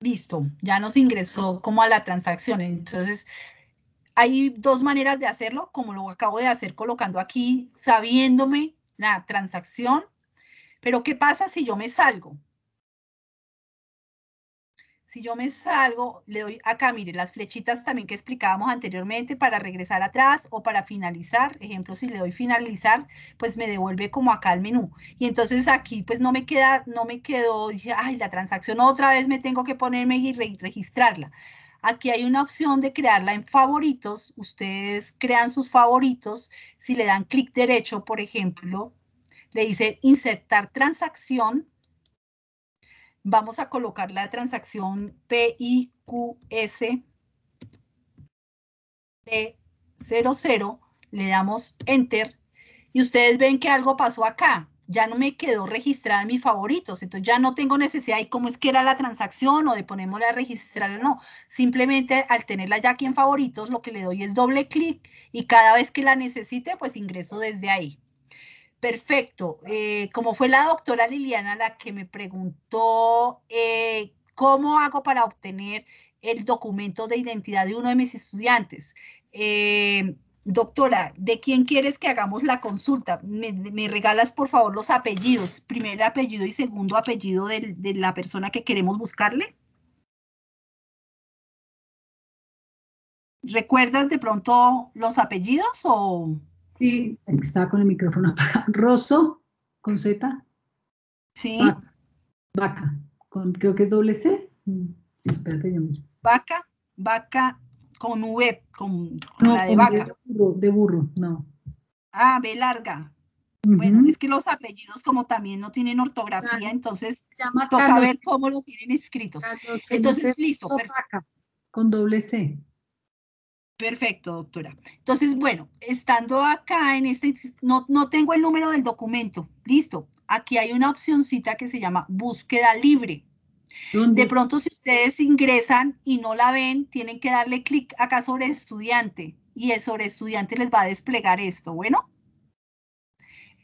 listo, ya nos ingresó como a la transacción. Entonces, hay dos maneras de hacerlo, como lo acabo de hacer colocando aquí, sabiéndome la transacción. Pero, ¿qué pasa si yo me salgo? Si yo me salgo, le doy acá, mire, las flechitas también que explicábamos anteriormente para regresar atrás o para finalizar. Ejemplo, si le doy finalizar, pues me devuelve como acá al menú. Y entonces aquí pues no me queda, no me quedó, ay, la transacción otra vez me tengo que ponerme y registrarla. Aquí hay una opción de crearla en favoritos. Ustedes crean sus favoritos. Si le dan clic derecho, por ejemplo, le dice insertar transacción Vamos a colocar la transacción PIQS de 00, le damos Enter y ustedes ven que algo pasó acá. Ya no me quedó registrada en mis favoritos, entonces ya no tengo necesidad de cómo es que era la transacción o de ponérmela a registrar o no. Simplemente al tenerla ya aquí en favoritos, lo que le doy es doble clic y cada vez que la necesite, pues ingreso desde ahí. Perfecto. Eh, como fue la doctora Liliana la que me preguntó eh, cómo hago para obtener el documento de identidad de uno de mis estudiantes. Eh, doctora, ¿de quién quieres que hagamos la consulta? Me, regalas, por favor, los apellidos, primer apellido y segundo apellido de la persona que queremos buscarle. ¿Recuerdas de pronto los apellidos o...? Sí, es que estaba con el micrófono apagado. [laughs] Rosso, con Z. Sí. Vaca. con, creo que es doble C. Mm. Sí, espérate, yo mismo. Vaca, vaca con V, con, la de vaca. De burro, no. Ah, B larga. Bueno, es que los apellidos como también no tienen ortografía, ah, entonces toca ver cómo lo tienen escritos. entonces, listo. Vaca, con doble C. Perfecto, doctora. Entonces, bueno, estando acá en este, no, tengo el número del documento. Listo. Aquí hay una opcióncita que se llama búsqueda libre. De pronto, si ustedes ingresan y no la ven, tienen que darle clic acá sobre estudiante y es sobre estudiante les va a desplegar esto. Bueno,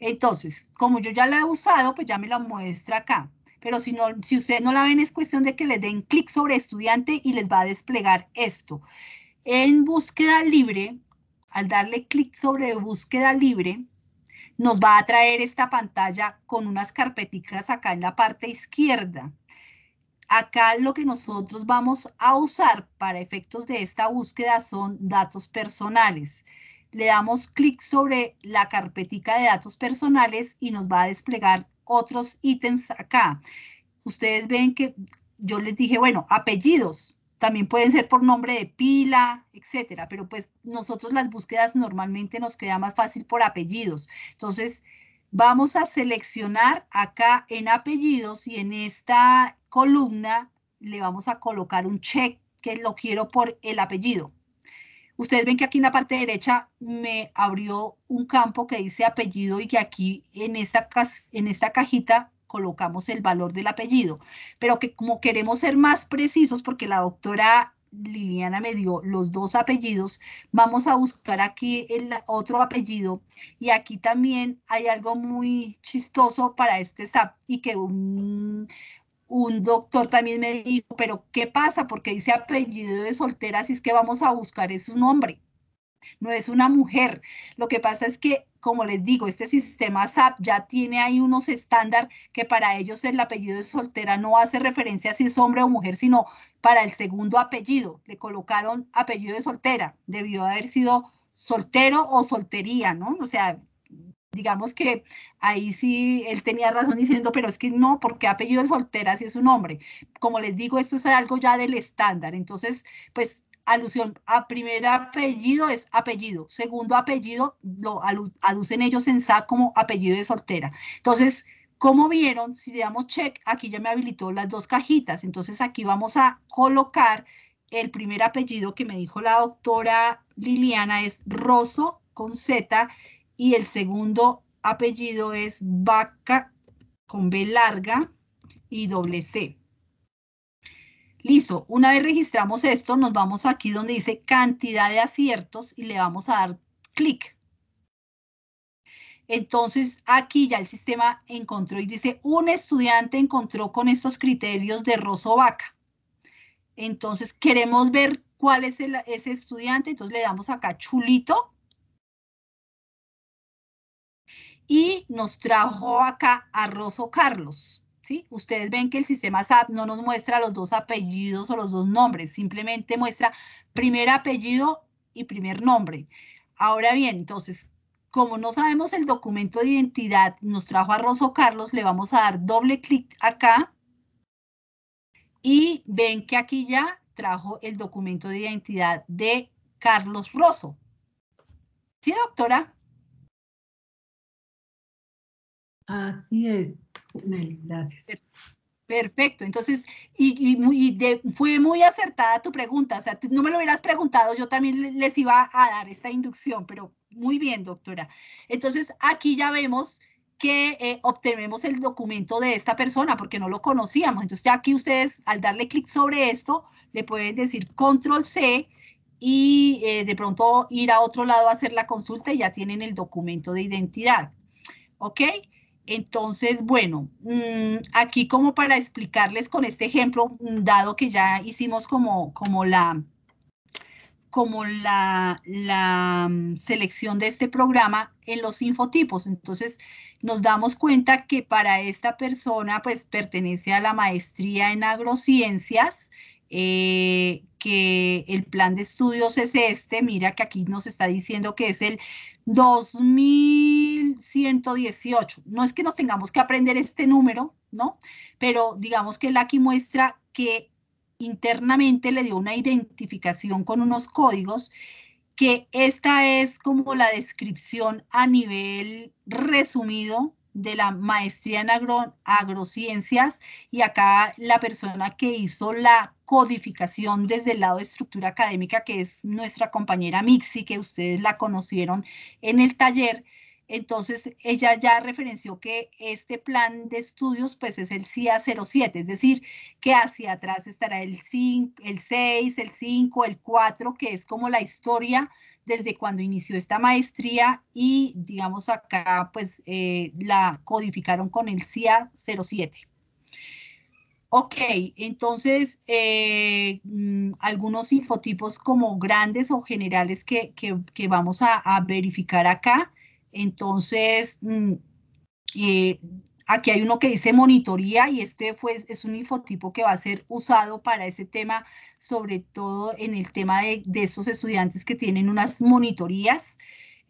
entonces, como yo ya la he usado, pues ya me la muestra acá. Pero si, no, si ustedes no la ven, es cuestión de que les den clic sobre estudiante y les va a desplegar esto. En búsqueda libre, al darle clic sobre búsqueda libre, nos va a traer esta pantalla con unas carpeticas acá en la parte izquierda. Acá lo que nosotros vamos a usar para efectos de esta búsqueda son datos personales. Le damos clic sobre la carpetica de datos personales y nos va a desplegar otros ítems acá. Ustedes ven que yo les dije, bueno, apellidos también pueden ser por nombre de pila, etcétera, pero pues nosotros las búsquedas normalmente nos queda más fácil por apellidos. Entonces, vamos a seleccionar acá en apellidos y en esta columna le vamos a colocar un check que lo quiero por el apellido. Ustedes ven que aquí en la parte derecha me abrió un campo que dice apellido y que aquí en esta, en esta cajita colocamos el valor del apellido, pero que como queremos ser más precisos, porque la doctora Liliana me dio los dos apellidos, vamos a buscar aquí el otro apellido y aquí también hay algo muy chistoso para este SAP y que un, doctor también me dijo, pero ¿qué pasa? Porque dice apellido de soltera, así es que vamos a buscar, es un hombre, no es una mujer. Lo que pasa es que como les digo, este sistema SAP ya tiene ahí unos estándares que para ellos el apellido de soltera no hace referencia a si es hombre o mujer, sino para el segundo apellido. Le colocaron apellido de soltera, debió haber sido soltero o soltería, ¿no? O sea, digamos que ahí sí él tenía razón diciendo, pero es que no, porque apellido de soltera si sí es un hombre. Como les digo, esto es algo ya del estándar. Entonces, pues alusión a primer apellido es apellido, segundo apellido lo aducen ellos en SA como apellido de soltera. Entonces, como vieron, si le damos check, aquí ya me habilitó las dos cajitas. Entonces aquí vamos a colocar el primer apellido que me dijo la doctora Liliana es Rosso con Z y el segundo apellido es Vaca con B larga y doble C. Listo, una vez registramos esto, nos vamos aquí donde dice cantidad de aciertos y le vamos a dar clic. Entonces, aquí ya el sistema encontró y dice, un estudiante encontró con estos criterios de Rosso Vaca. Entonces, queremos ver cuál es ese estudiante, entonces le damos acá chulito. Y nos trajo acá a Rosso Carlos. ¿sí? Ustedes ven que el sistema SAP no nos muestra los dos apellidos o los dos nombres, simplemente muestra primer apellido y primer nombre. Ahora bien, entonces, como no sabemos el documento de identidad, nos trajo a Rosso Carlos, le vamos a dar doble clic acá. Y ven que aquí ya trajo el documento de identidad de Carlos Rosso. ¿Sí, doctora? Así es gracias. Perfecto, entonces, y, fue muy acertada tu pregunta, o sea, no me lo hubieras preguntado, yo también les iba a dar esta inducción, pero muy bien, doctora. Entonces, aquí ya vemos que eh, obtenemos el documento de esta persona porque no lo conocíamos. Entonces, ya aquí ustedes, al darle clic sobre esto, le pueden decir control C y eh, de pronto ir a otro lado a hacer la consulta y ya tienen el documento de identidad. ¿Ok? Entonces, bueno, mm, aquí como para explicarles con este ejemplo, mm, dado que ya hicimos como, como la como la, la mm, selección de este programa en los infotipos. Entonces, nos damos cuenta que para esta persona, pues, pertenece a la maestría en agrociencias, eh, que el plan de estudios es este. Mira que aquí nos está diciendo que es el 2118. No es que nos tengamos que aprender este número, ¿no? Pero digamos que él aquí muestra que internamente le dio una identificación con unos códigos que esta es como la descripción a nivel resumido de la maestría en agrociencias y acá la persona que hizo la codificación desde el lado de estructura académica, que es nuestra compañera Mixi, que ustedes la conocieron en el taller. Entonces, ella ya referenció que este plan de estudios pues es el CIA 07, es decir, que hacia atrás estará el, 5, el 6, el 5, el 4, que es como la historia desde cuando inició esta maestría y digamos acá pues eh, la codificaron con el CIA 07. Ok, entonces eh, mm, algunos infotipos como grandes o generales que, vamos a, verificar acá. Entonces, mm, eh, aquí hay uno que dice monitoría y este fue, es un infotipo que va a ser usado para ese tema, sobre todo en el tema de, de esos estudiantes que tienen unas monitorías.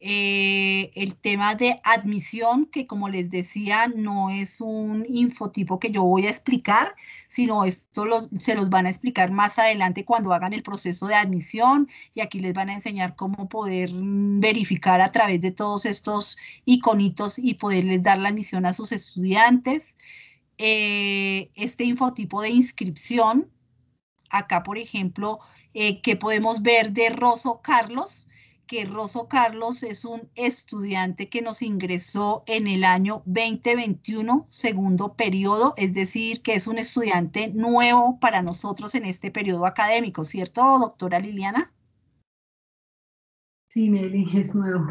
Eh, el tema de admisión, que como les decía, no es un infotipo que yo voy a explicar, sino esto se los van a explicar más adelante cuando hagan el proceso de admisión y aquí les van a enseñar cómo poder mm, verificar a través de todos estos iconitos y poderles dar la admisión a sus estudiantes. Eh, este infotipo de inscripción, acá por ejemplo, eh, que podemos ver de Rosso Carlos, que Rosso Carlos es un estudiante que nos ingresó en el año 2021, segundo periodo, es decir, que es un estudiante nuevo para nosotros en este periodo académico, ¿cierto, doctora Liliana? Sí, Nelly, es nuevo.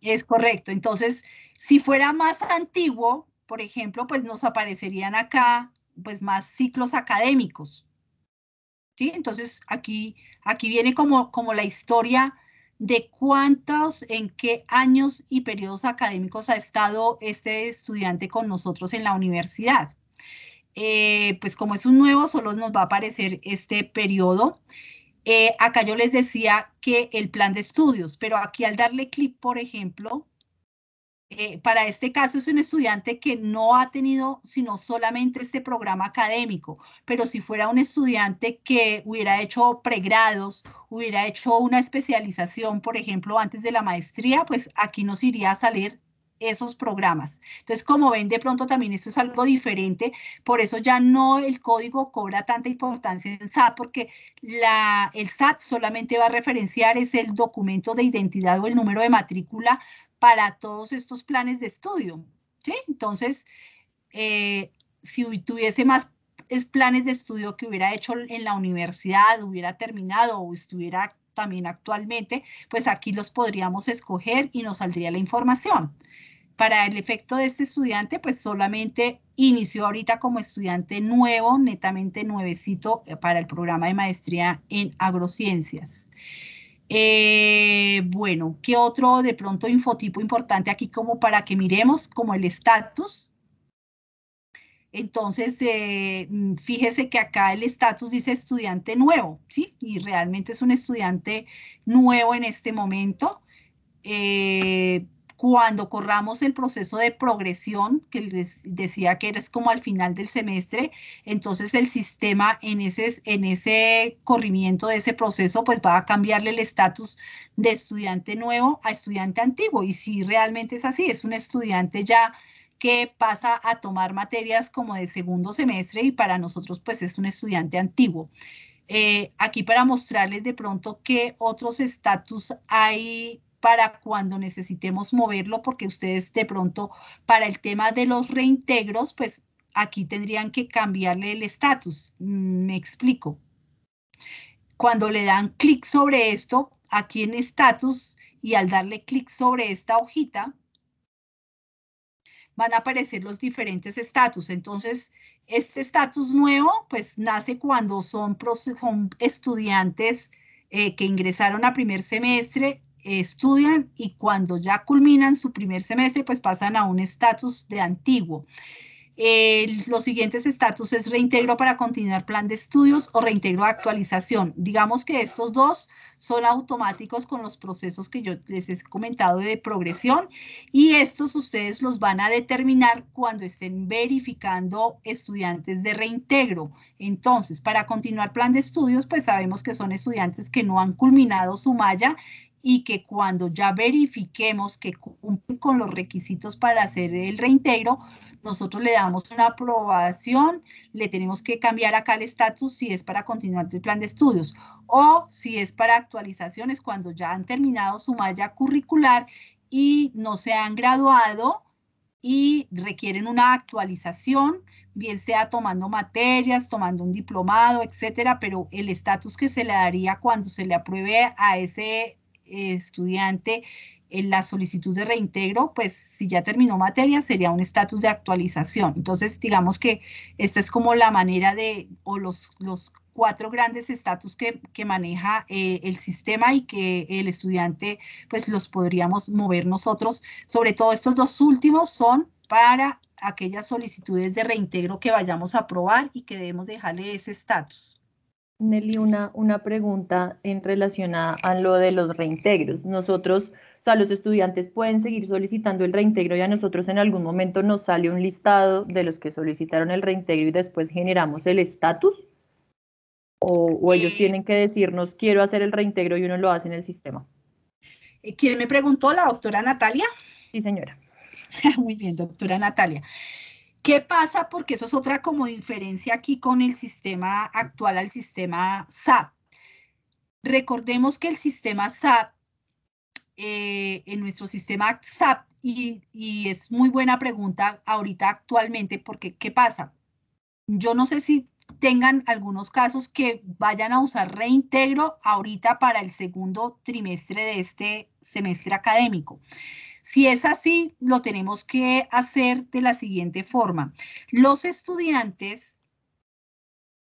Es correcto. Entonces, si fuera más antiguo, por ejemplo, pues nos aparecerían acá pues más ciclos académicos. ¿Sí? Entonces, aquí, aquí viene como, como la historia de cuántos, en qué años y periodos académicos ha estado este estudiante con nosotros en la universidad. Eh, pues como es un nuevo, solo nos va a aparecer este periodo. Eh, acá yo les decía que el plan de estudios, pero aquí al darle clic, por ejemplo, eh, para este caso es un estudiante que no ha tenido sino solamente este programa académico, pero si fuera un estudiante que hubiera hecho pregrados, hubiera hecho una especialización, por ejemplo, antes de la maestría, pues aquí nos iría a salir esos programas. Entonces, como ven, de pronto también esto es algo diferente, por eso ya no el código cobra tanta importancia en SAT, porque la, el SAT solamente va a referenciar es el documento de identidad o el número de matrícula para todos estos planes de estudio. ¿sí? Entonces, eh, si tuviese más planes de estudio que hubiera hecho en la universidad, hubiera terminado o estuviera también actualmente, pues aquí los podríamos escoger y nos saldría la información. Para el efecto de este estudiante, pues solamente inició ahorita como estudiante nuevo, netamente nuevecito eh, para el programa de maestría en agrociencias. Eh, bueno, ¿qué otro de pronto infotipo importante aquí como para que miremos como el estatus? Entonces, eh, mm, fíjese que acá el estatus dice estudiante nuevo, ¿sí? Y realmente es un estudiante nuevo en este momento. Eh, cuando corramos el proceso de progresión, que les decía que eres como al final del semestre, entonces el sistema en ese, en ese corrimiento de ese proceso, pues va a cambiarle el estatus de estudiante nuevo a estudiante antiguo. Y si realmente es así, es un estudiante ya que pasa a tomar materias como de segundo semestre y para nosotros pues es un estudiante antiguo. Eh, aquí para mostrarles de pronto qué otros estatus hay para cuando necesitemos moverlo, porque ustedes de pronto para el tema de los reintegros, pues aquí tendrían que cambiarle el estatus. Mm, me explico. Cuando le dan clic sobre esto, aquí en estatus y al darle clic sobre esta hojita, van a aparecer los diferentes estatus. Entonces, este estatus nuevo, pues nace cuando son, estudiantes eh, que ingresaron a primer semestre estudian y cuando ya culminan su primer semestre, pues pasan a un estatus de antiguo. los siguientes estatus es reintegro para continuar plan de estudios o reintegro actualización. Digamos que estos dos son automáticos con los procesos que yo les he comentado de progresión y estos ustedes los van a determinar cuando estén verificando estudiantes de reintegro. Entonces, para continuar plan de estudios, pues sabemos que son estudiantes que no han culminado su malla y que cuando ya verifiquemos que cumplen con los requisitos para hacer el reintegro, nosotros le damos una aprobación, le tenemos que cambiar acá el estatus si es para continuar el plan de estudios o si es para actualizaciones cuando ya han terminado su malla curricular y no se han graduado y requieren una actualización, bien sea tomando materias, tomando un diplomado, etcétera, pero el estatus que se le daría cuando se le apruebe a ese eh, estudiante en la solicitud de reintegro, pues si ya terminó materia, sería un estatus de actualización. Entonces, digamos que esta es como la manera de, o los, los cuatro grandes estatus que, que, maneja eh, el sistema y que el estudiante, pues los podríamos mover nosotros. Sobre todo estos dos últimos son para aquellas solicitudes de reintegro que vayamos a aprobar y que debemos dejarle ese estatus. Nelly, una, una pregunta en relación a, lo de los reintegros. Nosotros, o sea, los estudiantes pueden seguir solicitando el reintegro y a nosotros en algún momento nos sale un listado de los que solicitaron el reintegro y después generamos el estatus. O, o, ellos tienen que decirnos, quiero hacer el reintegro y uno lo hace en el sistema. Eh, ¿Quién me preguntó? ¿La doctora Natalia? Sí, señora. [laughs] Muy bien, doctora Natalia. ¿Qué pasa? Porque eso es otra como diferencia aquí con el sistema actual al sistema SAP. Recordemos que el sistema SAP, eh, en nuestro sistema SAP, y, y, es muy buena pregunta ahorita actualmente, porque ¿qué pasa? Yo no sé si tengan algunos casos que vayan a usar reintegro ahorita para el segundo trimestre de este semestre académico. Si es así, lo tenemos que hacer de la siguiente forma. Los estudiantes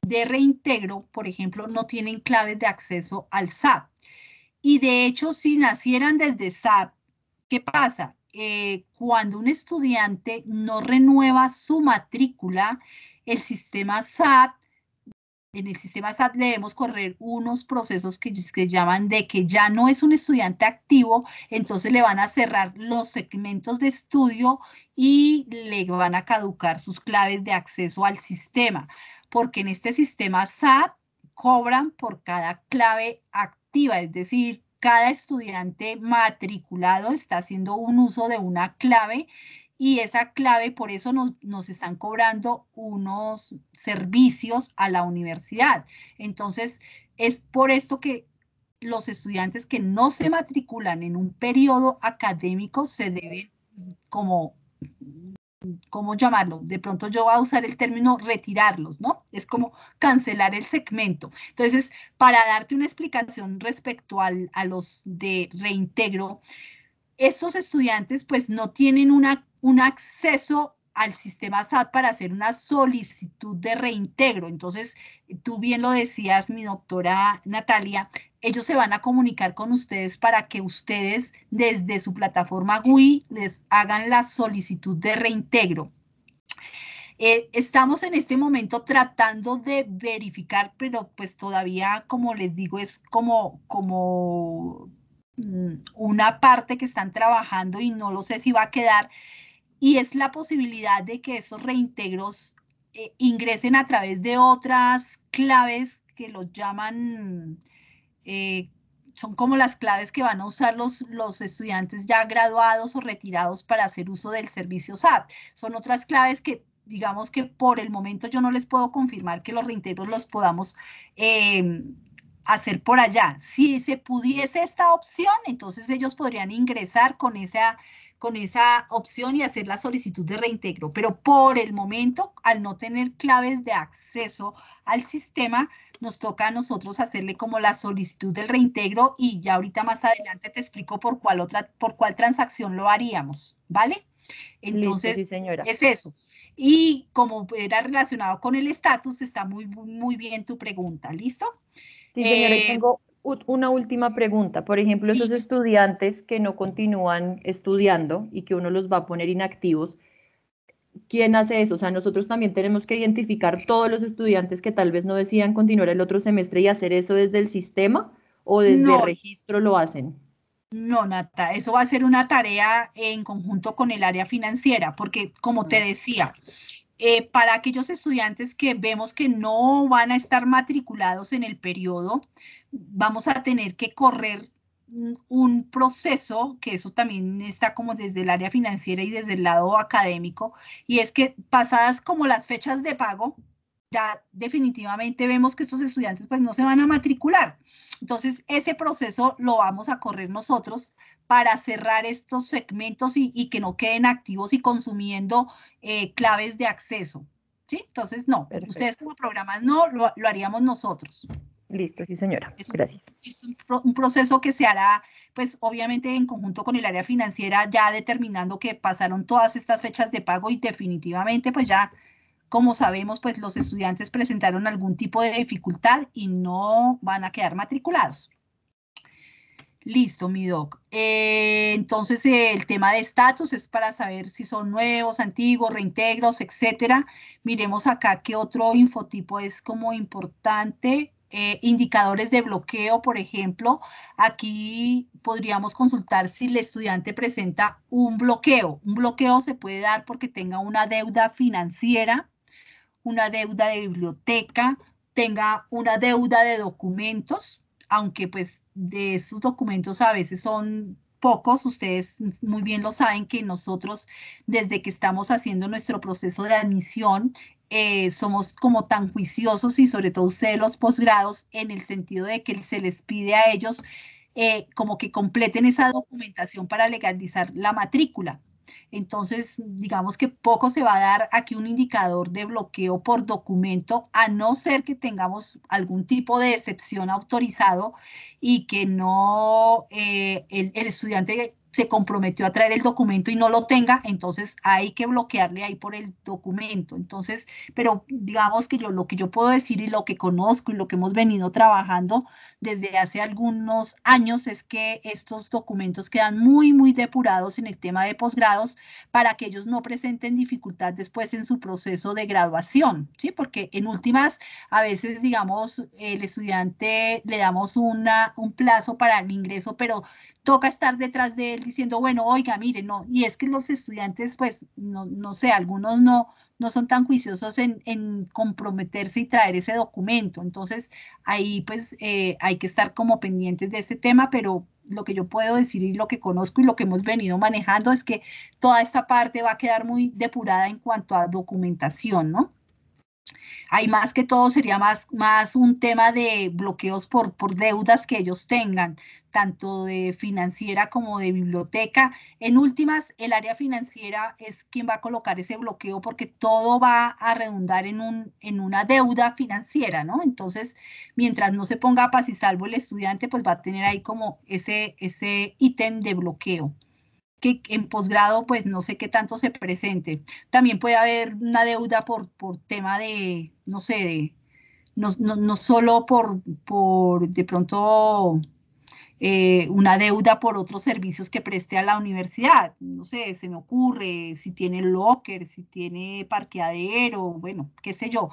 de reintegro, por ejemplo, no tienen claves de acceso al SAP. Y de hecho, si nacieran desde SAP, ¿qué pasa? Eh, cuando un estudiante no renueva su matrícula, el sistema SAP en el sistema SAT debemos correr unos procesos que, se llaman de que ya no es un estudiante activo, entonces le van a cerrar los segmentos de estudio y le van a caducar sus claves de acceso al sistema, porque en este sistema SAP cobran por cada clave activa, es decir, cada estudiante matriculado está haciendo un uso de una clave y esa clave, por eso nos, están cobrando unos servicios a la universidad. Entonces, es por esto que los estudiantes que no se matriculan en un periodo académico se deben como... ¿Cómo llamarlo? De pronto yo voy a usar el término retirarlos, ¿no? Es como cancelar el segmento. Entonces, para darte una explicación respecto a los de reintegro, estos estudiantes pues no tienen una, un acceso al sistema SAT para hacer una solicitud de reintegro. Entonces, tú bien lo decías, mi doctora Natalia, ellos se van a comunicar con ustedes para que ustedes desde su plataforma GUI les hagan la solicitud de reintegro. Eh, estamos en este momento tratando de verificar, pero pues todavía, como les digo, es como, como Mm, una parte que están trabajando y no lo sé si va a quedar, y es la posibilidad de que esos reintegros eh, ingresen a través de otras claves que los llaman, eh, son como las claves que van a usar los, los estudiantes ya graduados o retirados para hacer uso del servicio SAP. Son otras claves que digamos que por el momento yo no les puedo confirmar que los reintegros los podamos... Em, hacer por allá. Si se pudiese esta opción, entonces ellos podrían ingresar con esa, con esa opción y hacer la solicitud de reintegro. Pero por el momento, al no tener claves de acceso al sistema, nos toca a nosotros hacerle como la solicitud del reintegro y ya ahorita más adelante te explico por cuál otra, por cuál transacción lo haríamos, ¿vale? Entonces, señora. es eso. Y como era relacionado con el estatus, está muy, muy bien tu pregunta, ¿listo? Sí, señora, eh, tengo una última pregunta. Por ejemplo, esos estudiantes que no continúan estudiando y que uno los va a poner inactivos, ¿quién hace eso? O sea, nosotros también tenemos que identificar todos los estudiantes que tal vez no decidan continuar el otro semestre y hacer eso desde el sistema o desde el registro lo hacen. No, Nata, eso va a ser una tarea en conjunto con el área financiera, porque como te decía, eh, para aquellos estudiantes que vemos que no van a estar matriculados en el periodo, vamos a tener que correr un proceso que eso también está como desde el área financiera y desde el lado académico, y es que pasadas como las fechas de pago, ya definitivamente vemos que estos estudiantes pues no se van a matricular. Entonces, ese proceso lo vamos a correr nosotros para cerrar estos segmentos y, que no queden activos y consumiendo eh, claves de acceso. ¿Sí? Entonces, no, ustedes como programas no, lo, haríamos nosotros. Listo, sí señora, gracias. Es un, proceso que se hará, pues obviamente en conjunto con el área financiera, ya determinando que pasaron todas estas fechas de pago y definitivamente, pues ya, como sabemos, pues los estudiantes presentaron algún tipo de dificultad y no van a quedar matriculados. Listo, mi doc. Eh, entonces, eh, el tema de estatus es para saber si son nuevos, antiguos, reintegros, etcétera. Miremos acá qué otro infotipo es como importante. Eh, indicadores de bloqueo, por ejemplo, aquí podríamos consultar si el estudiante presenta un bloqueo. Un bloqueo se puede dar porque tenga una deuda financiera, una deuda de biblioteca, tenga una deuda de documentos, aunque pues de estos documentos a veces son pocos, ustedes muy bien lo saben que nosotros desde que estamos haciendo nuestro proceso de admisión eh, somos como tan juiciosos y sobre todo ustedes los posgrados en el sentido de que se les pide a ellos eh, como que completen esa documentación para legalizar la matrícula. Entonces, digamos que poco se va a dar aquí un indicador de bloqueo por documento, a no ser que tengamos algún tipo de excepción autorizado y que no eh, el, el estudiante se comprometió a traer el documento y no lo tenga, entonces hay que bloquearle ahí por el documento. Entonces, pero digamos que yo lo que yo puedo decir y lo que conozco y lo que hemos venido trabajando desde hace algunos años es que estos documentos quedan muy, muy depurados en el tema de posgrados para que ellos no presenten dificultad después en su proceso de graduación, ¿sí? Porque en últimas, a veces, digamos, el estudiante le damos una, un plazo para el ingreso, pero toca estar detrás de él diciendo, bueno, oiga, mire, no. Y es que los estudiantes, pues, no, no sé, algunos no, no son tan juiciosos en, en, comprometerse y traer ese documento. Entonces, ahí pues eh, hay que estar como pendientes de ese tema, pero lo que yo puedo decir y lo que conozco y lo que hemos venido manejando es que toda esta parte va a quedar muy depurada en cuanto a documentación, ¿no? Hay más que todo sería más, más un tema de bloqueos por, deudas que ellos tengan, tanto de financiera como de biblioteca. En últimas, el área financiera es quien va a colocar ese bloqueo porque todo va a redundar en, una deuda financiera, ¿no? Entonces, mientras no se ponga a paz y salvo el estudiante, pues va a tener ahí como ese ítem de bloqueo que en posgrado pues no sé qué tanto se presente. También puede haber una deuda por, por tema de, no sé, de, no, no, solo por, de pronto eh, una deuda por otros servicios que preste a la universidad. No sé, se me ocurre si tiene locker, si tiene parqueadero, bueno, qué sé yo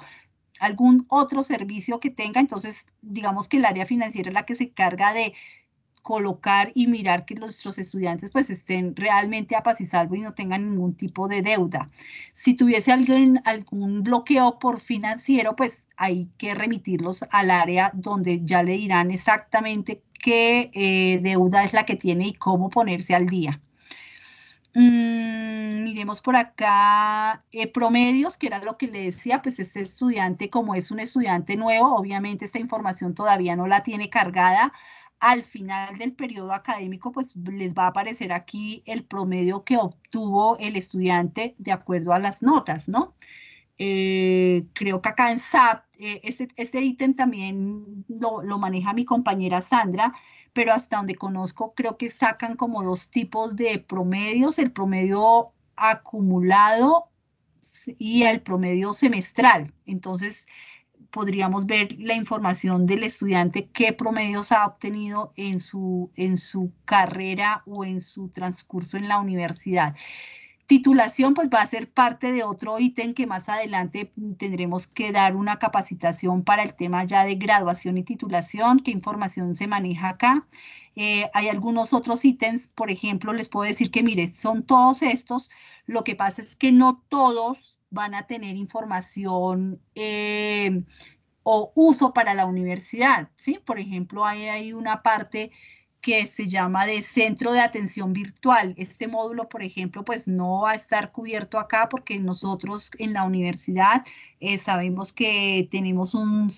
algún otro servicio que tenga, entonces digamos que el área financiera es la que se carga de colocar y mirar que nuestros estudiantes pues estén realmente a paz y salvo y no tengan ningún tipo de deuda. Si tuviese alguien, algún bloqueo por financiero, pues hay que remitirlos al área donde ya le dirán exactamente qué eh, deuda es la que tiene y cómo ponerse al día. Mm, miremos por acá eh, promedios, que era lo que le decía, pues este estudiante, como es un estudiante nuevo, obviamente esta información todavía no la tiene cargada, al final del periodo académico, pues les va a aparecer aquí el promedio que obtuvo el estudiante de acuerdo a las notas, ¿no? Eh, creo que acá en SAP, eh, este, este, ítem también lo, lo, maneja mi compañera Sandra, pero hasta donde conozco creo que sacan como dos tipos de promedios, el promedio acumulado y el promedio semestral. Entonces, podríamos ver la información del estudiante, qué promedios ha obtenido en su, en su carrera o en su transcurso en la universidad. Titulación pues va a ser parte de otro ítem que más adelante tendremos que dar una capacitación para el tema ya de graduación y titulación, qué información se maneja acá. Eh, hay algunos otros ítems, por ejemplo, les puedo decir que mire, son todos estos, lo que pasa es que no todos van a tener información eh, o uso para la universidad. ¿sí? Por ejemplo, hay, una parte que se llama de centro de atención virtual. Este módulo, por ejemplo, pues no va a estar cubierto acá porque nosotros en la universidad eh, sabemos que tenemos un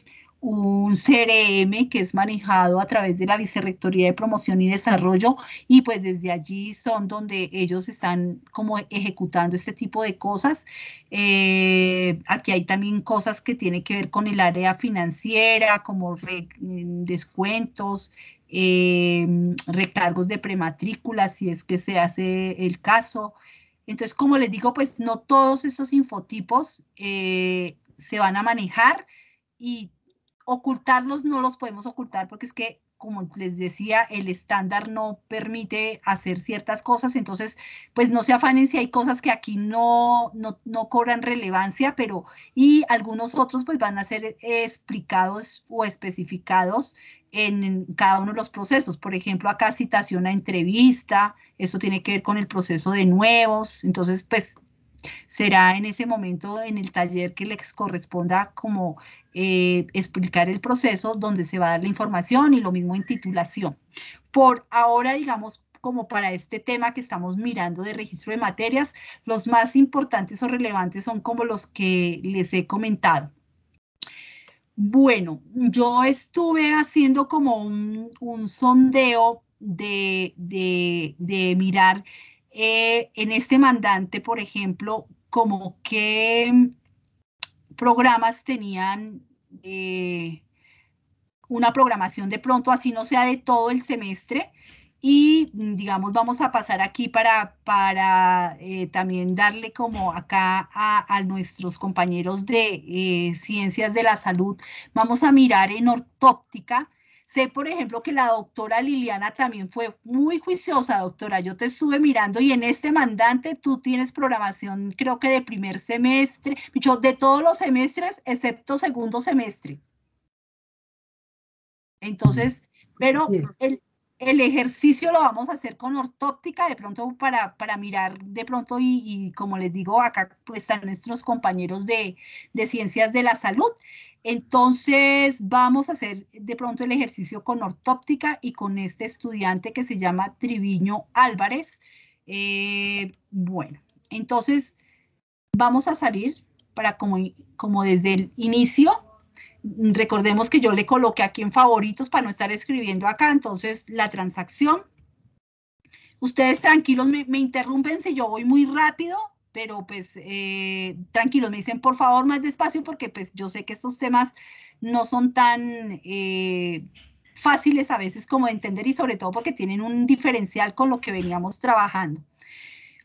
un CRM que es manejado a través de la Vicerrectoría de Promoción y Desarrollo y pues desde allí son donde ellos están como ejecutando este tipo de cosas. Eh, aquí hay también cosas que tienen que ver con el área financiera, como mm, descuentos, eh, recargos de prematrícula, si es que se hace el caso. Entonces, como les digo, pues no todos estos infotipos eh, se van a manejar y ocultarlos no los podemos ocultar porque es que, como les decía, el estándar no permite hacer ciertas cosas, entonces, pues no se afanen si hay cosas que aquí no, no, no cobran relevancia, pero y algunos otros pues van a ser explicados o especificados en, cada uno de los procesos. Por ejemplo, acá citación a entrevista, eso tiene que ver con el proceso de nuevos, entonces, pues será en ese momento en el taller que les corresponda como eh, explicar el proceso donde se va a dar la información y lo mismo en titulación. Por ahora, digamos, como para este tema que estamos mirando de registro de materias, los más importantes o relevantes son como los que les he comentado. Bueno, yo estuve haciendo como un, sondeo de, mirar eh, en este mandante, por ejemplo, como qué programas tenían eh, una programación de pronto, así no sea de todo el semestre. Y mm, digamos, vamos a pasar aquí para, para eh, también darle como acá a, a nuestros compañeros de ciencias de la salud, vamos a mirar en ortóptica Sé, por ejemplo, que la doctora Liliana también fue muy juiciosa, doctora. Yo te estuve mirando y en este mandante tú tienes programación, creo que de primer semestre, dicho, de todos los semestres, excepto segundo semestre. Entonces, pero el, el ejercicio lo vamos a hacer con ortóptica, de pronto para, para mirar, de pronto, y, como les digo, acá pues están nuestros compañeros de, ciencias de la salud. Entonces vamos a hacer de pronto el ejercicio con ortóptica y con este estudiante que se llama Triviño Álvarez. Eh, bueno, entonces vamos a salir para como, como desde el inicio recordemos que yo le coloqué aquí en favoritos para no estar escribiendo acá, entonces la transacción. Ustedes tranquilos, me, interrumpen si yo voy muy rápido, pero pues eh, tranquilos, me dicen por favor más despacio porque pues yo sé que estos temas no son tan eh, fáciles a veces como de entender y sobre todo porque tienen un diferencial con lo que veníamos trabajando.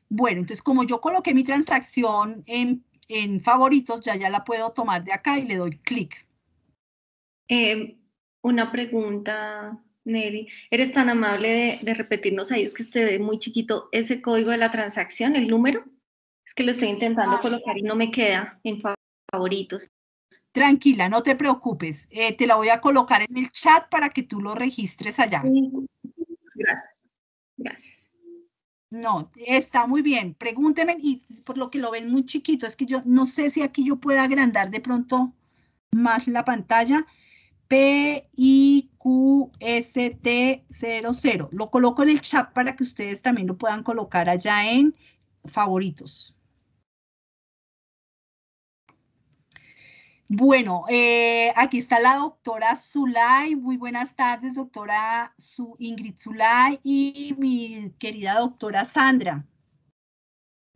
Bueno, entonces como yo coloqué mi transacción en, en favoritos, ya, ya la puedo tomar de acá y le doy clic. Eh, una pregunta, Nelly. Eres tan amable de, repetirnos ahí, es que te ve muy chiquito ese código de la transacción, el número. Es que lo estoy intentando ah. colocar y no me queda en favoritos. Tranquila, no te preocupes. Eh, te la voy a colocar en el chat para que tú lo registres allá. Gracias. Gracias. No, está muy bien. Pregúnteme, y por lo que lo ven muy chiquito, es que yo no sé si aquí yo pueda agrandar de pronto más la pantalla p PIQST00. Lo coloco en el chat para que ustedes también lo puedan colocar allá en favoritos. Bueno, eh, aquí está la doctora Zulay. Muy buenas tardes, doctora Ingrid Zulay y mi querida doctora Sandra.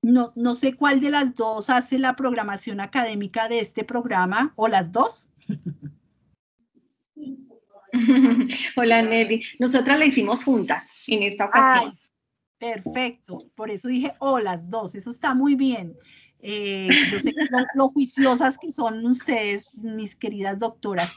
No, no sé cuál de las dos hace la programación académica de este programa, o las dos. [laughs] [laughs] Hola Nelly, nosotras la hicimos juntas en esta ocasión. perfecto, por eso dije, hola las dos, eso está muy bien. Eh, yo sé lo, lo, juiciosas que son ustedes, mis queridas doctoras.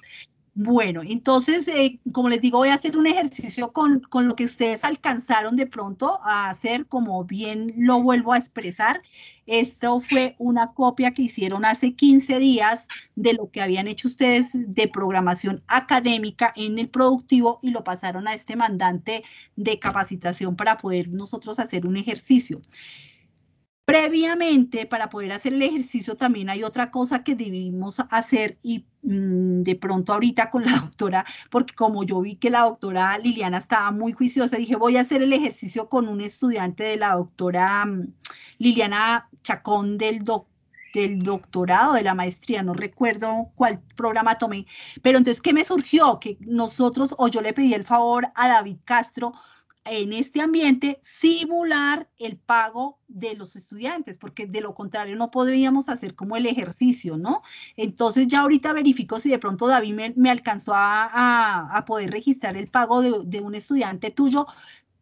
Bueno, entonces, eh, como les digo, voy a hacer un ejercicio con, con, lo que ustedes alcanzaron de pronto a hacer, como bien lo vuelvo a expresar. Esto fue una copia que hicieron hace 15 días de lo que habían hecho ustedes de programación académica en el productivo y lo pasaron a este mandante de capacitación para poder nosotros hacer un ejercicio. Previamente, para poder hacer el ejercicio, también hay otra cosa que debimos hacer y mm, de pronto ahorita con la [laughs] doctora, porque como yo vi que la doctora Liliana estaba muy juiciosa, dije, voy a hacer el ejercicio con un estudiante de la doctora mm, Liliana Chacón del, del doctorado, de la maestría, no recuerdo cuál programa tomé, pero entonces, ¿qué me surgió? Que nosotros, o yo le pedí el favor a David Castro, en este ambiente simular el pago de los estudiantes, porque de lo contrario no podríamos hacer como el ejercicio, ¿no? Entonces ya ahorita verifico si de pronto David me, alcanzó a, poder registrar el pago de, un estudiante tuyo,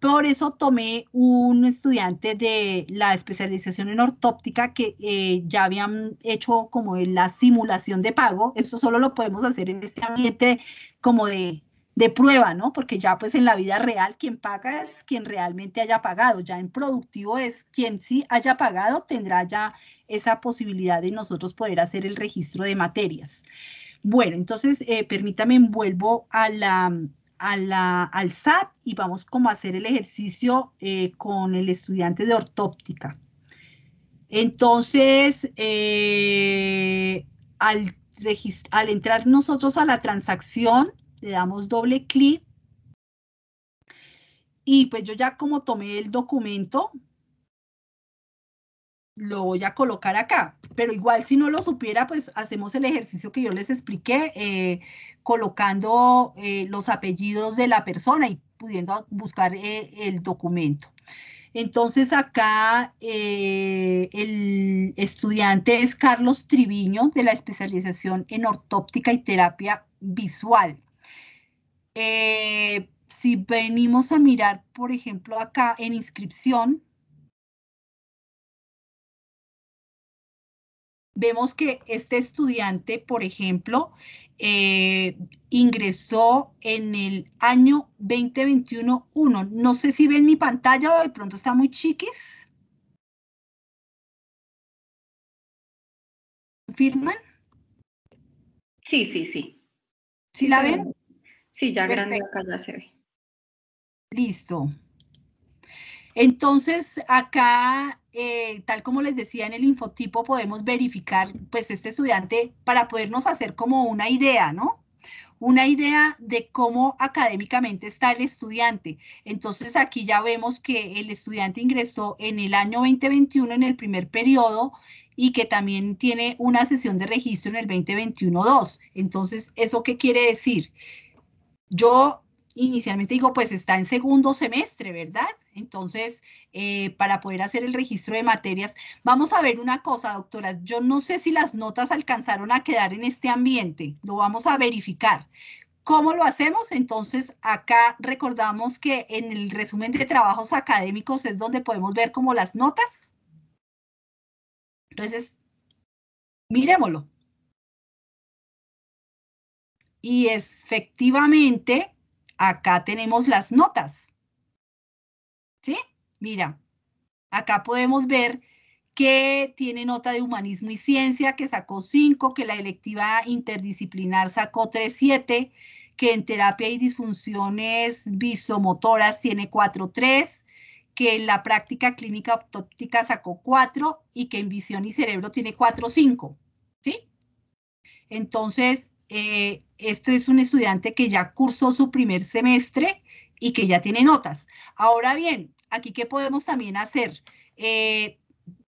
por eso tomé un estudiante de la especialización en ortóptica que eh, ya habían hecho como la simulación de pago. Esto solo lo podemos hacer en este ambiente como de de prueba, ¿no? Porque ya pues en la vida real quien paga es quien realmente haya pagado, ya en productivo es quien sí haya pagado tendrá ya esa posibilidad de nosotros poder hacer el registro de materias. Bueno, entonces eh, permítame, vuelvo a la, a la, al SAT y vamos como a hacer el ejercicio eh, con el estudiante de ortóptica. Entonces, eh, al entrar nosotros a la transacción, le damos doble clic y pues yo ya como tomé el documento, lo voy a colocar acá, pero igual si no lo supiera, pues hacemos el ejercicio que yo les expliqué, eh, colocando eh, los apellidos de la persona y pudiendo buscar eh, el documento. Entonces acá el estudiante es Carlos Triviño de la especialización en ortóptica y terapia visual. Eh, si venimos a mirar, por ejemplo, acá en inscripción, vemos que este estudiante, por ejemplo, eh, ingresó en el año 2021-1. No sé si ven mi pantalla o de pronto está muy chiquis. ¿Firman? Sí, sí, sí. ¿Sí la ven? Sí, ya grande acá ya se ve. Listo. Entonces, acá, eh, tal como les decía en el infotipo, podemos verificar, pues, este estudiante para podernos hacer como una idea, ¿no? Una idea de cómo académicamente está el estudiante. Entonces, aquí ya vemos que el estudiante ingresó en el año 2021 en el primer periodo y que también tiene una sesión de registro en el 2021-2. Entonces, ¿eso qué quiere decir? Yo inicialmente digo, pues está en segundo semestre, ¿verdad? Entonces, eh, para poder hacer el registro de materias, vamos a ver una cosa, doctora. Yo no sé si las notas alcanzaron a quedar en este ambiente, lo vamos a verificar. ¿Cómo lo hacemos? Entonces, acá recordamos que en el resumen de trabajos académicos es donde podemos ver como las notas. Entonces, miremoslo. Y efectivamente, acá tenemos las notas. ¿Sí? Mira, acá podemos ver que tiene nota de humanismo y ciencia, que sacó 5, que la electiva interdisciplinar sacó 3.7, que en terapia y disfunciones visomotoras tiene 4.3, que en la práctica clínica optóptica sacó 4 y que en visión y cerebro tiene 4.5, ¿sí? Entonces, eh, esto es un estudiante que ya cursó su primer semestre y que ya tiene notas. Ahora bien, aquí qué podemos también hacer. Eh,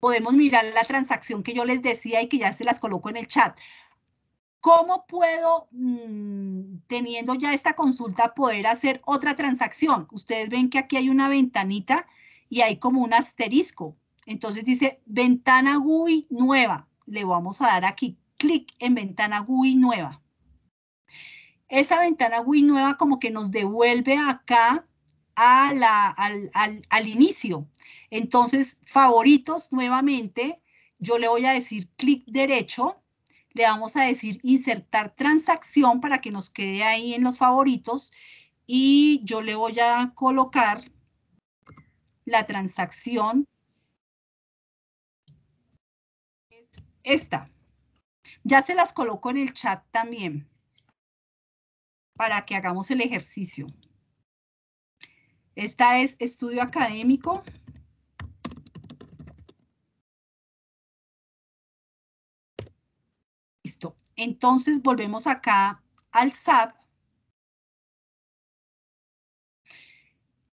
podemos mirar la transacción que yo les decía y que ya se las coloco en el chat. ¿Cómo puedo, mm, teniendo ya esta consulta, poder hacer otra transacción? Ustedes ven que aquí hay una ventanita y hay como un asterisco. Entonces dice ventana GUI nueva. Le vamos a dar aquí clic en ventana GUI nueva esa ventana Wii nueva como que nos devuelve acá al, al inicio. Entonces, favoritos nuevamente, yo le voy a decir clic derecho, le vamos a decir insertar transacción para que nos quede ahí en los favoritos y yo le voy a colocar la transacción esta. Ya se las coloco en el chat también para que hagamos el ejercicio. Esta es estudio académico. Listo. Entonces volvemos acá al SAP.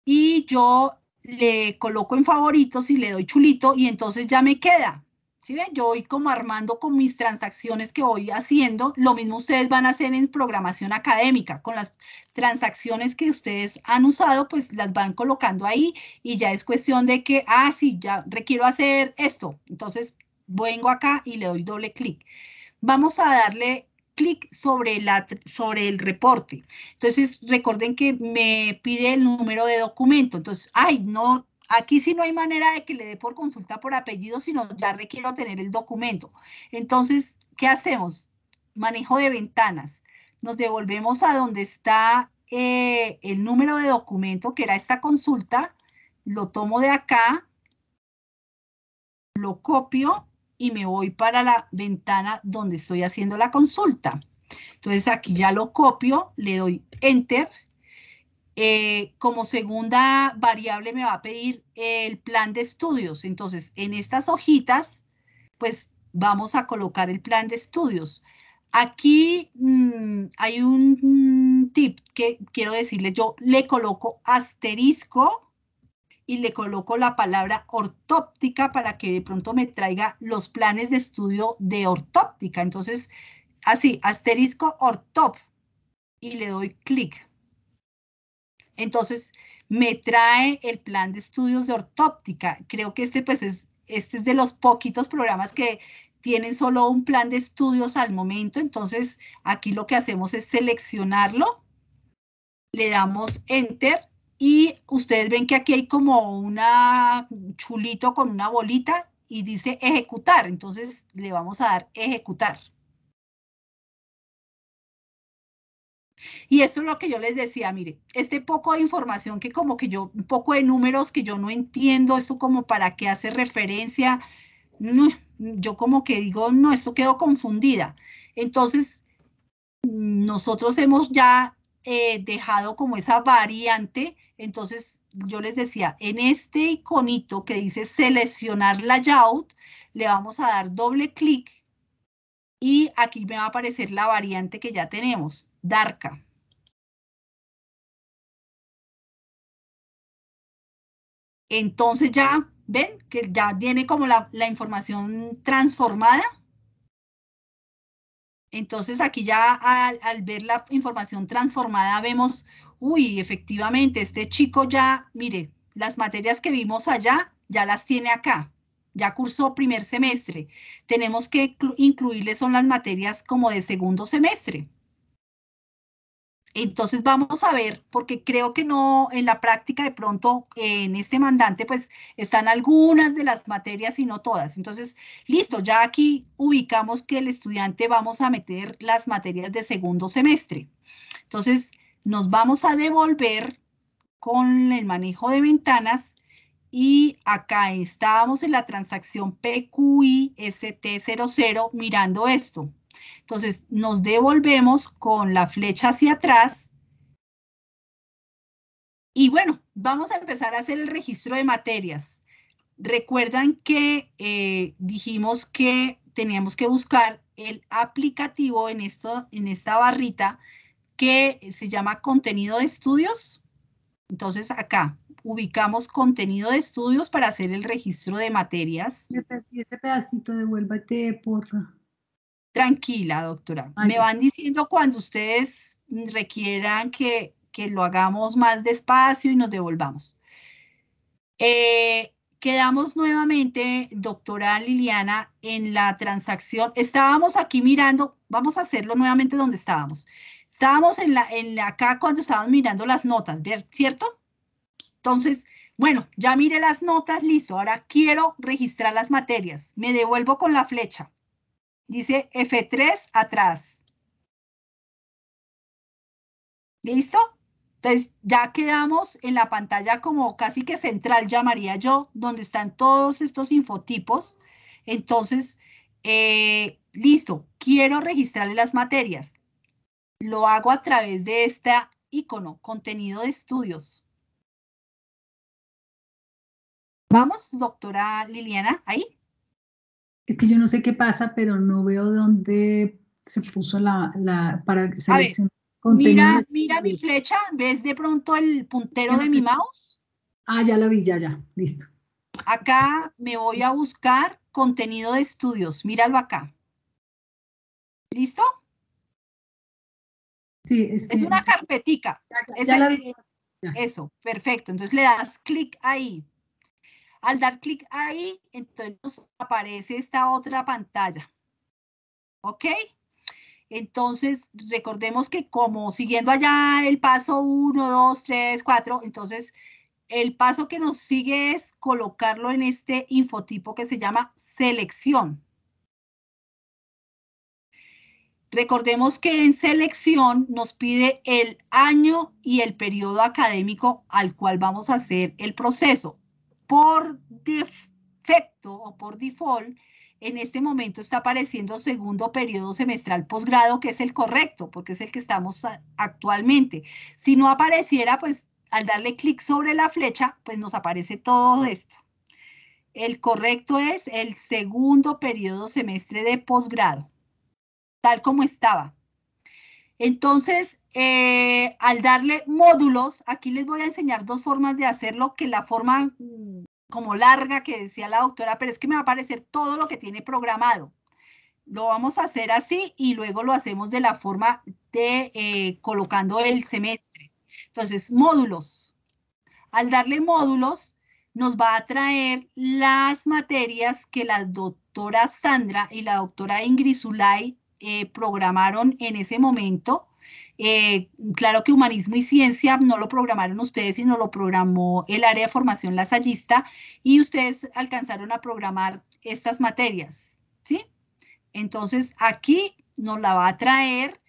Y yo le coloco en favoritos y le doy chulito y entonces ya me queda. Si ven, yo voy como armando con mis transacciones que voy haciendo, lo mismo ustedes van a hacer en programación académica, con las transacciones que ustedes han usado, pues las van colocando ahí y ya es cuestión de que, ah, sí, ya requiero hacer esto. Entonces, vengo acá y le doy doble clic. Vamos a darle clic sobre, sobre el reporte. Entonces, recuerden que me pide el número de documento. Entonces, ay, no, Aquí sí no hay manera de que le dé por consulta por apellido, sino ya requiero tener el documento. Entonces, ¿qué hacemos? Manejo de ventanas. Nos devolvemos a donde está eh, el número de documento, que era esta consulta. Lo tomo de acá, lo copio y me voy para la ventana donde estoy haciendo la consulta. Entonces aquí ya lo copio, le doy Enter eh, como segunda variable me va a pedir el plan de estudios. Entonces, en estas hojitas, pues vamos a colocar el plan de estudios. Aquí mm, hay un tip que quiero decirles, yo le coloco asterisco y le coloco la palabra ortóptica para que de pronto me traiga los planes de estudio de ortóptica. Entonces, así, asterisco ortop y le doy clic. Entonces, me trae el plan de estudios de ortóptica. Creo que este, pues, es, este es de los poquitos programas que tienen solo un plan de estudios al momento. Entonces, aquí lo que hacemos es seleccionarlo, le damos Enter y ustedes ven que aquí hay como una chulito con una bolita y dice ejecutar. Entonces, le vamos a dar ejecutar. Y esto es lo que yo les decía, mire, este poco de información que como que yo, un poco de números que yo no entiendo, eso como para qué hace referencia, yo como que digo, no, esto quedó confundida. Entonces, nosotros hemos ya eh, dejado como esa variante, entonces yo les decía, en este iconito que dice seleccionar layout, le vamos a dar doble clic y aquí me va a aparecer la variante que ya tenemos. Darka. Entonces ya, ¿ven? Que ya tiene como la, información transformada. Entonces aquí ya al, al, ver la información transformada vemos, uy, efectivamente, este chico ya, mire, las materias que vimos allá ya las tiene acá, ya cursó primer semestre. Tenemos que incluirle son las materias como de segundo semestre. Entonces vamos a ver, porque creo que no en la práctica de pronto en este mandante pues están algunas de las materias y no todas. Entonces, listo, ya aquí ubicamos que el estudiante vamos a meter las materias de segundo semestre. Entonces, nos vamos a devolver con el manejo de ventanas y acá estábamos en la transacción PQI ST00 mirando esto. Entonces nos devolvemos con la flecha hacia atrás. Y bueno, vamos a empezar a hacer el registro de materias. Recuerdan que eh, dijimos que teníamos que buscar el aplicativo en, esto, en esta barrita que se llama contenido de estudios. Entonces acá ubicamos contenido de estudios para hacer el registro de materias. ese pedacito, devuélvate, porfa. Tranquila, doctora. Me pues van diciendo cuando ustedes requieran que, lo hagamos más despacio y nos devolvamos. Eh, quedamos nuevamente, doctora Liliana, en la transacción. Estábamos aquí mirando, vamos a hacerlo nuevamente donde estábamos. Estábamos en la, en acá cuando estábamos mirando las notas, ¿cierto? Entonces, bueno, ya mire las notas, listo. Ahora quiero registrar las materias. Me devuelvo con la flecha. Dice F3 atrás. ¿Listo? Entonces ya quedamos en la pantalla como casi que central, llamaría yo, donde están todos estos infotipos. Entonces, eh, listo, quiero registrarle las materias. Lo hago a través de este icono, contenido de estudios. Vamos, doctora Liliana, ahí. Es que yo no sé qué pasa, pero no veo dónde se puso la, la para seleccionar. Mira, mira mi flecha, ¿ves de pronto el puntero ah, de mi mouse? Ah, ya la vi, ya, ya, listo. Acá me voy a buscar contenido de estudios, míralo acá. ¿Listo? Sí, es, una carpetica. eso, perfecto. Entonces le das clic ahí. Al dar clic ahí, entonces aparece esta otra pantalla. ¿Ok? Entonces, recordemos que como siguiendo allá el paso 1, 2, 3, 4, entonces el paso que nos sigue es colocarlo en este infotipo que se llama selección. Recordemos que en selección nos pide el año y el periodo académico al cual vamos a hacer el proceso por defecto o por default, en este momento está apareciendo segundo periodo semestral posgrado, que es el correcto, porque es el que estamos actualmente. Si no apareciera, pues al darle clic sobre la flecha, pues nos aparece todo esto. El correcto es el segundo periodo semestre de posgrado, tal como estaba. Entonces, eh, al darle módulos, aquí les voy a enseñar dos formas de hacerlo, que la forma mm, como larga que decía la doctora, pero es que me va a aparecer todo lo que tiene programado. Lo vamos a hacer así y luego lo hacemos de la forma de eh, colocando el semestre. Entonces, módulos. Al darle módulos, nos va a traer las materias que la doctora Sandra y la doctora Ingrid Zulay eh, programaron en ese momento eh, claro que humanismo y ciencia no lo programaron ustedes, sino lo programó el área de formación lasallista y ustedes alcanzaron a programar estas materias, ¿sí? Entonces aquí nos la va a traer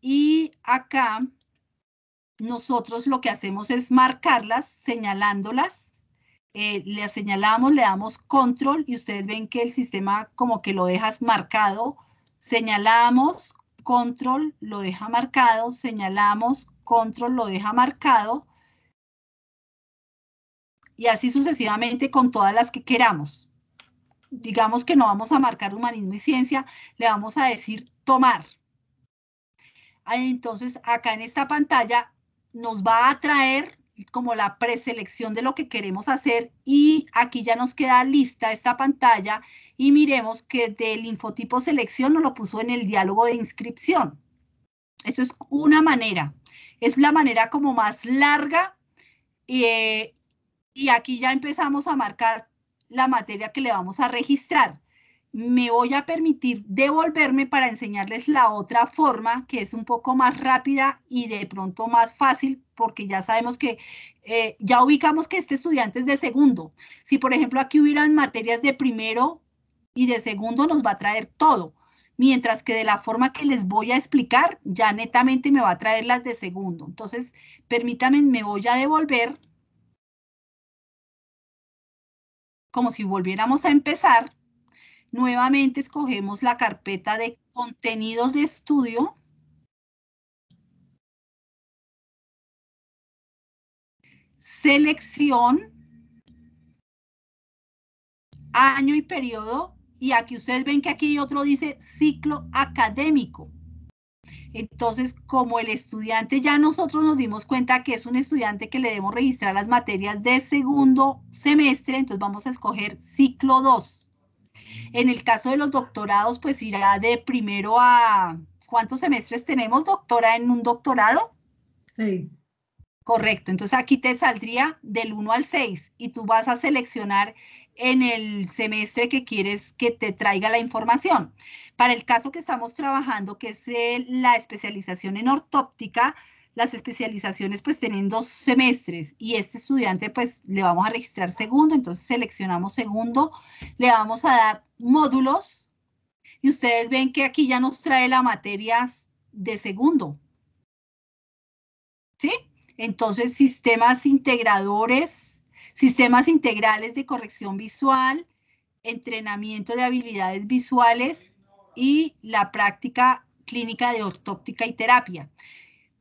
y acá nosotros lo que hacemos es marcarlas, señalándolas. Eh, le señalamos, le damos control y ustedes ven que el sistema como que lo dejas marcado. Señalamos, control lo deja marcado, señalamos, control lo deja marcado, y así sucesivamente con todas las que queramos. Digamos que no vamos a marcar humanismo y ciencia, le vamos a decir tomar. Entonces, acá en esta pantalla nos va a traer como la preselección de lo que queremos hacer y aquí ya nos queda lista esta pantalla y miremos que del infotipo selección no lo puso en el diálogo de inscripción. Esto es una manera, es la manera como más larga eh, y aquí ya empezamos a marcar la materia que le vamos a registrar. Me voy a permitir devolverme para enseñarles la otra forma que es un poco más rápida y de pronto más fácil porque ya sabemos que eh, ya ubicamos que este estudiante es de segundo. Si por ejemplo aquí hubieran materias de primero, y de segundo nos va a traer todo, mientras que de la forma que les voy a explicar, ya netamente me va a traer las de segundo. Entonces, permítanme, me voy a devolver, como si volviéramos a empezar, nuevamente escogemos la carpeta de contenidos de estudio, selección, año y periodo y aquí ustedes ven que aquí otro dice ciclo académico. Entonces, como el estudiante, ya nosotros nos dimos cuenta que es un estudiante que le debemos registrar las materias de segundo semestre, entonces vamos a escoger ciclo 2. En el caso de los doctorados, pues irá de primero a... ¿Cuántos semestres tenemos, doctora, en un doctorado? Seis. Correcto, entonces aquí te saldría del 1 al 6 y tú vas a seleccionar en el semestre que quieres que te traiga la información. Para el caso que estamos trabajando, que es eh, la especialización en ortóptica, las especializaciones pues tienen dos semestres y este estudiante pues le vamos a registrar segundo, entonces seleccionamos segundo, le vamos a dar módulos y ustedes ven que aquí ya nos trae la materia de segundo. ¿Sí? Entonces, sistemas integradores, sistemas integrales de corrección visual, entrenamiento de habilidades visuales y la práctica clínica de ortóptica y terapia.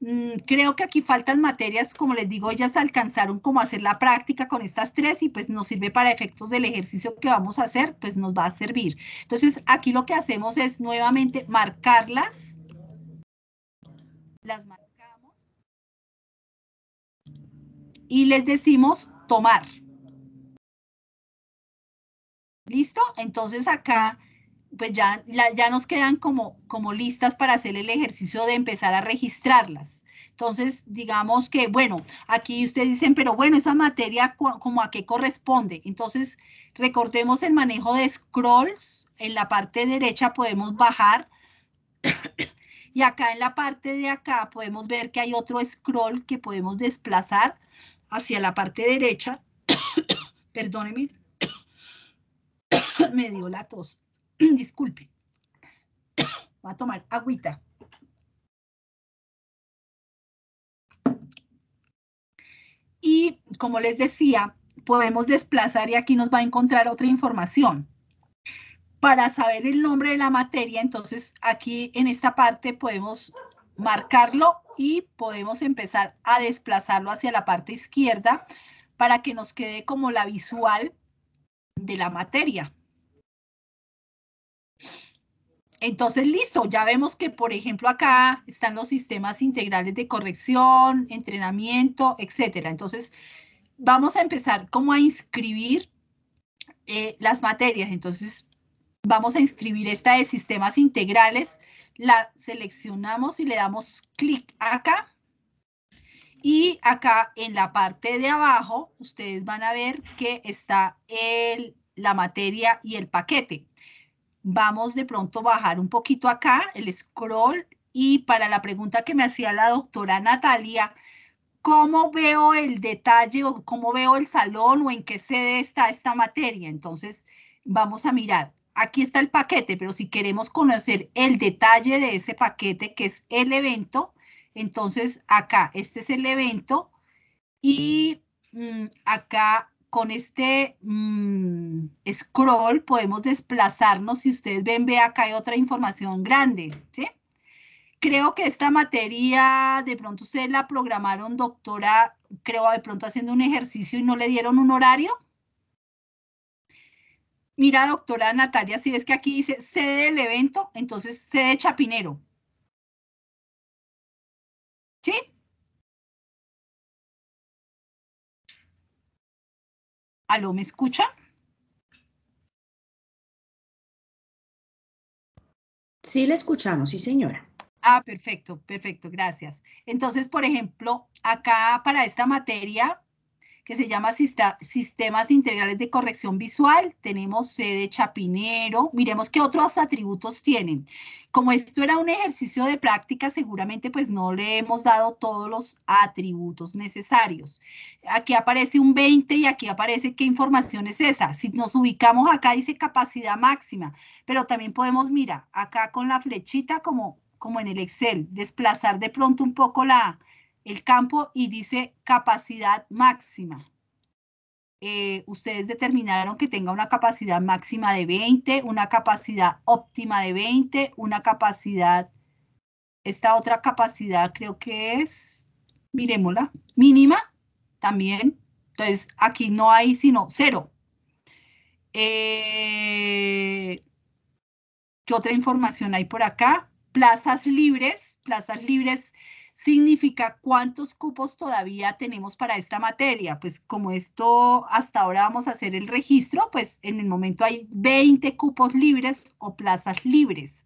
Mm, creo que aquí faltan materias, como les digo, ellas alcanzaron como hacer la práctica con estas tres y pues nos sirve para efectos del ejercicio que vamos a hacer, pues nos va a servir. Entonces aquí lo que hacemos es nuevamente marcarlas, las y les decimos tomar. ¿Listo? Entonces acá pues ya, ya nos quedan como, como listas para hacer el ejercicio de empezar a registrarlas. Entonces, digamos que, bueno, aquí ustedes dicen, pero bueno, esa materia como a qué corresponde. Entonces, recordemos el manejo de scrolls. En la parte derecha podemos bajar. [coughs] y acá en la parte de acá podemos ver que hay otro scroll que podemos desplazar hacia la parte derecha, [coughs] perdóneme, [coughs] me dio la tos, [coughs] disculpe. Voy a tomar agüita. Y como les decía, podemos desplazar y aquí nos va a encontrar otra información. Para saber el nombre de la materia, entonces aquí en esta parte podemos marcarlo y podemos empezar a desplazarlo hacia la parte izquierda para que nos quede como la visual de la materia. Entonces, listo, ya vemos que, por ejemplo, acá están los sistemas integrales de corrección, entrenamiento, etcétera. Entonces, vamos a empezar como a inscribir eh, las materias. Entonces, vamos a inscribir esta de sistemas integrales la seleccionamos y le damos clic acá. Y acá en la parte de abajo, ustedes van a ver que está el, la materia y el paquete. Vamos de pronto a bajar un poquito acá, el scroll, y para la pregunta que me hacía la doctora Natalia, ¿cómo veo el detalle o cómo veo el salón o en qué sede está esta materia? Entonces, vamos a mirar aquí está el paquete, pero si queremos conocer el detalle de ese paquete, que es el evento, entonces acá, este es el evento y mm, acá con este mm, scroll podemos desplazarnos. Si ustedes ven, ve acá hay otra información grande, ¿sí? Creo que esta materia, de pronto ustedes la programaron, doctora, creo de pronto haciendo un ejercicio y no le dieron un horario. Mira, doctora Natalia, si ves que aquí dice sede del evento, entonces sede Chapinero. ¿Sí? ¿Aló, me escucha? Sí, le escuchamos, sí, señora. Ah, perfecto, perfecto, gracias. Entonces, por ejemplo, acá para esta materia que se llama Sistemas Integrales de Corrección Visual. Tenemos sede Chapinero. Miremos qué otros atributos tienen. Como esto era un ejercicio de práctica, seguramente pues no le hemos dado todos los atributos necesarios. Aquí aparece un 20 y aquí aparece qué información es esa. Si nos ubicamos acá dice capacidad máxima, pero también podemos, mira, acá con la flechita como, como en el Excel, desplazar de pronto un poco la, el campo y dice capacidad máxima. Eh, ustedes determinaron que tenga una capacidad máxima de 20, una capacidad óptima de 20, una capacidad, esta otra capacidad creo que es, miremosla, mínima también. Entonces aquí no hay sino cero. Eh, ¿Qué otra información hay por acá? Plazas libres, plazas libres significa cuántos cupos todavía tenemos para esta materia. Pues como esto hasta ahora vamos a hacer el registro, pues en el momento hay 20 cupos libres o plazas libres.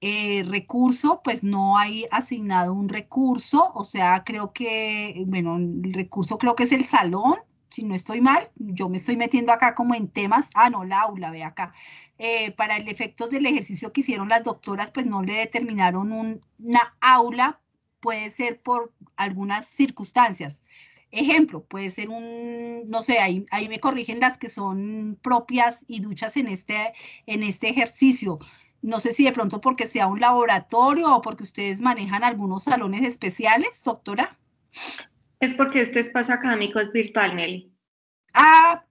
Eh, recurso, pues no hay asignado un recurso, o sea, creo que, bueno, el recurso creo que es el salón, si no estoy mal, yo me estoy metiendo acá como en temas, ah, no, la aula, ve acá. Eh, para el efecto del ejercicio que hicieron las doctoras, pues no le determinaron una aula, puede ser por algunas circunstancias. Ejemplo, puede ser un, no sé, ahí, me corrigen las que son propias y duchas en este, en este ejercicio no sé si de pronto porque sea un laboratorio o porque ustedes manejan algunos salones especiales, doctora. Es porque este espacio académico es virtual, Nelly. Ah,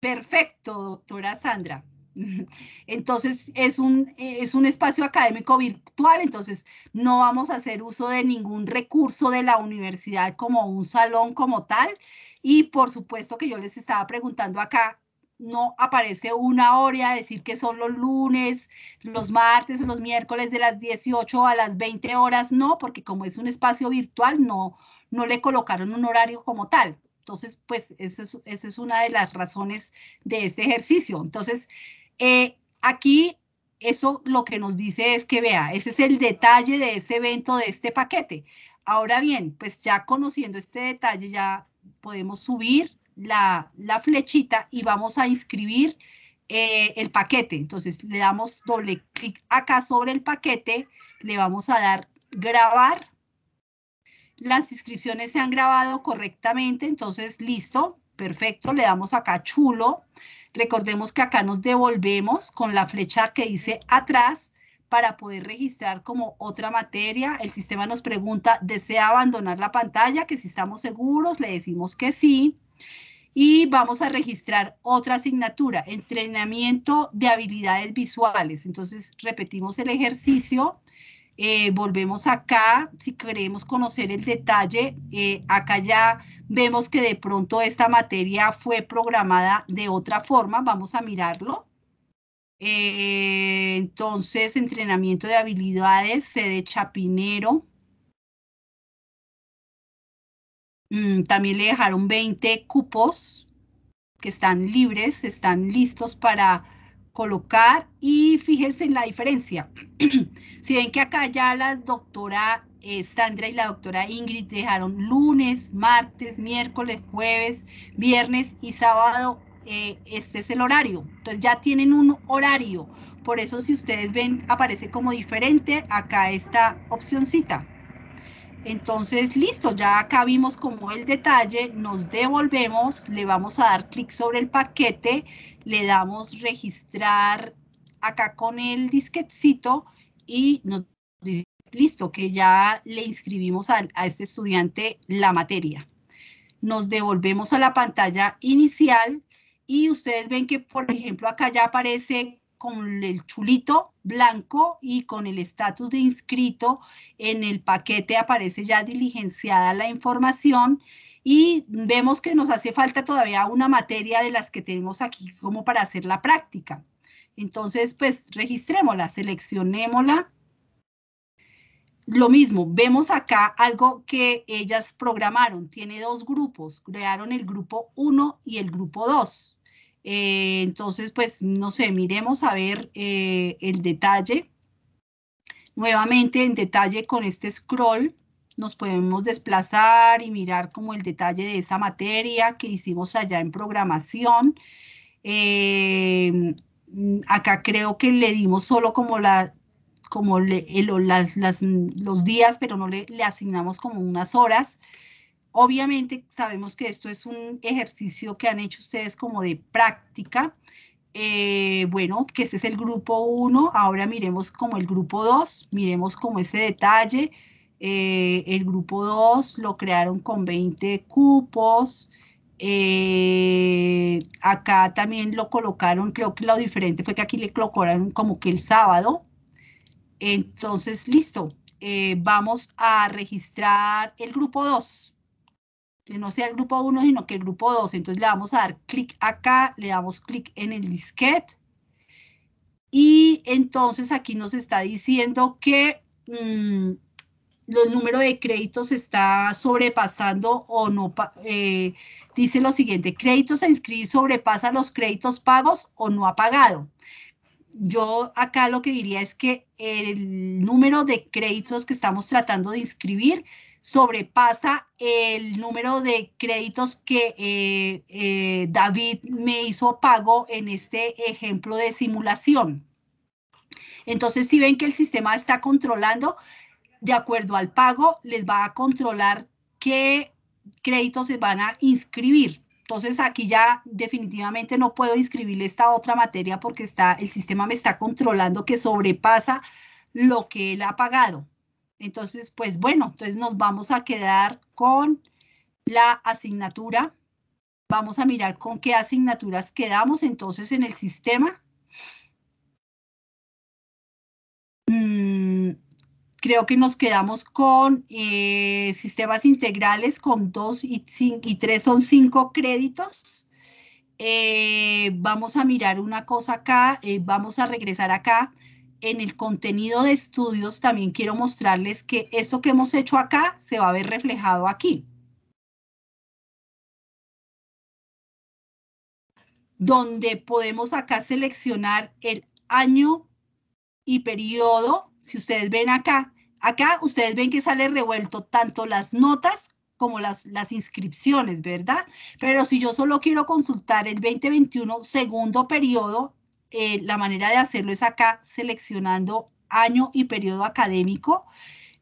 perfecto, doctora Sandra. [laughs] Entonces, es un, es un espacio académico virtual, entonces no vamos a hacer uso de ningún recurso de la universidad como un salón como tal. Y por supuesto que yo les estaba preguntando acá, no aparece una hora a decir que son los lunes, los martes, los miércoles de las 18 a las 20 horas, no, porque como es un espacio virtual, no, no le colocaron un horario como tal. Entonces, pues esa es, una de las razones de este ejercicio. Entonces, eh, aquí eso lo que nos dice es que vea, ese es el detalle de ese evento, de este paquete. Ahora bien, pues ya conociendo este detalle, ya podemos subir la, flechita y vamos a inscribir eh, el paquete. Entonces le damos doble clic acá sobre el paquete, le vamos a dar grabar las inscripciones se han grabado correctamente, entonces listo, perfecto, le damos acá chulo. Recordemos que acá nos devolvemos con la flecha que dice atrás para poder registrar como otra materia. El sistema nos pregunta, ¿desea abandonar la pantalla? Que si estamos seguros, le decimos que sí. Y vamos a registrar otra asignatura, entrenamiento de habilidades visuales. Entonces repetimos el ejercicio eh, volvemos acá, si queremos conocer el detalle, eh, acá ya vemos que de pronto esta materia fue programada de otra forma, vamos a mirarlo. Eh, entonces, entrenamiento de habilidades, sede Chapinero. Mm, también le dejaron 20 cupos que están libres, están listos para colocar y fíjense en la diferencia. [clears throat] si ven que acá ya la doctora eh, Sandra y la doctora Ingrid dejaron lunes, martes, miércoles, jueves, viernes y sábado, eh, este es el horario. Entonces ya tienen un horario. Por eso si ustedes ven, aparece como diferente acá esta opcióncita. Entonces, listo, ya acá vimos como el detalle, nos devolvemos, le vamos a dar clic sobre el paquete le damos registrar acá con el disquetcito y nos dice, listo, que ya le inscribimos a, a este estudiante la materia. Nos devolvemos a la pantalla inicial y ustedes ven que, por ejemplo, acá ya aparece con el chulito blanco y con el estatus de inscrito en el paquete aparece ya diligenciada la información y vemos que nos hace falta todavía una materia de las que tenemos aquí como para hacer la práctica. Entonces, pues registrémosla, seleccionémosla. Lo mismo, vemos acá algo que ellas programaron. Tiene dos grupos, crearon el grupo 1 y el grupo 2. Eh, entonces, pues, no sé, miremos a ver eh, el detalle. Nuevamente en detalle con este scroll nos podemos desplazar y mirar como el detalle de esa materia que hicimos allá en programación. Eh, acá creo que le dimos solo como la como los días, pero no le, asignamos como unas horas. Obviamente sabemos que esto es un ejercicio que han hecho ustedes como de práctica, eh, bueno, que este es el grupo 1, ahora miremos como el grupo 2, miremos como ese detalle, eh, el grupo 2 lo crearon con 20 cupos. Eh, acá también lo colocaron, creo que lo diferente fue que aquí le colocaron como que el sábado. Entonces, listo. Eh, vamos a registrar el grupo 2. Que no sea el grupo 1, sino que el grupo 2. Entonces le vamos a dar clic acá, le damos clic en el disquete. Y entonces aquí nos está diciendo que mm, el número de créditos está sobrepasando o no. Eh, dice lo siguiente, créditos a inscribir sobrepasa los créditos pagos o no ha pagado. Yo acá lo que diría es que el número de créditos que estamos tratando de inscribir sobrepasa el número de créditos que eh, eh, David me hizo pago en este ejemplo de simulación. Entonces, si ven que el sistema está controlando, de acuerdo al pago, les va a controlar qué créditos se van a inscribir. Entonces aquí ya definitivamente no puedo inscribir esta otra materia porque está, el sistema me está controlando que sobrepasa lo que él ha pagado. Entonces, pues bueno, entonces nos vamos a quedar con la asignatura. Vamos a mirar con qué asignaturas quedamos entonces en el sistema. Mm, creo que nos quedamos con eh, sistemas integrales con dos y, tres, son cinco créditos. Eh, vamos a mirar una cosa acá, eh, vamos a regresar acá. En el contenido de estudios también quiero mostrarles que esto que hemos hecho acá se va a ver reflejado aquí. Donde podemos acá seleccionar el año y periodo si ustedes ven acá, acá ustedes ven que sale revuelto tanto las notas como las, las inscripciones, ¿verdad? Pero si yo solo quiero consultar el 2021 segundo periodo, eh, la manera de hacerlo es acá seleccionando año y periodo académico.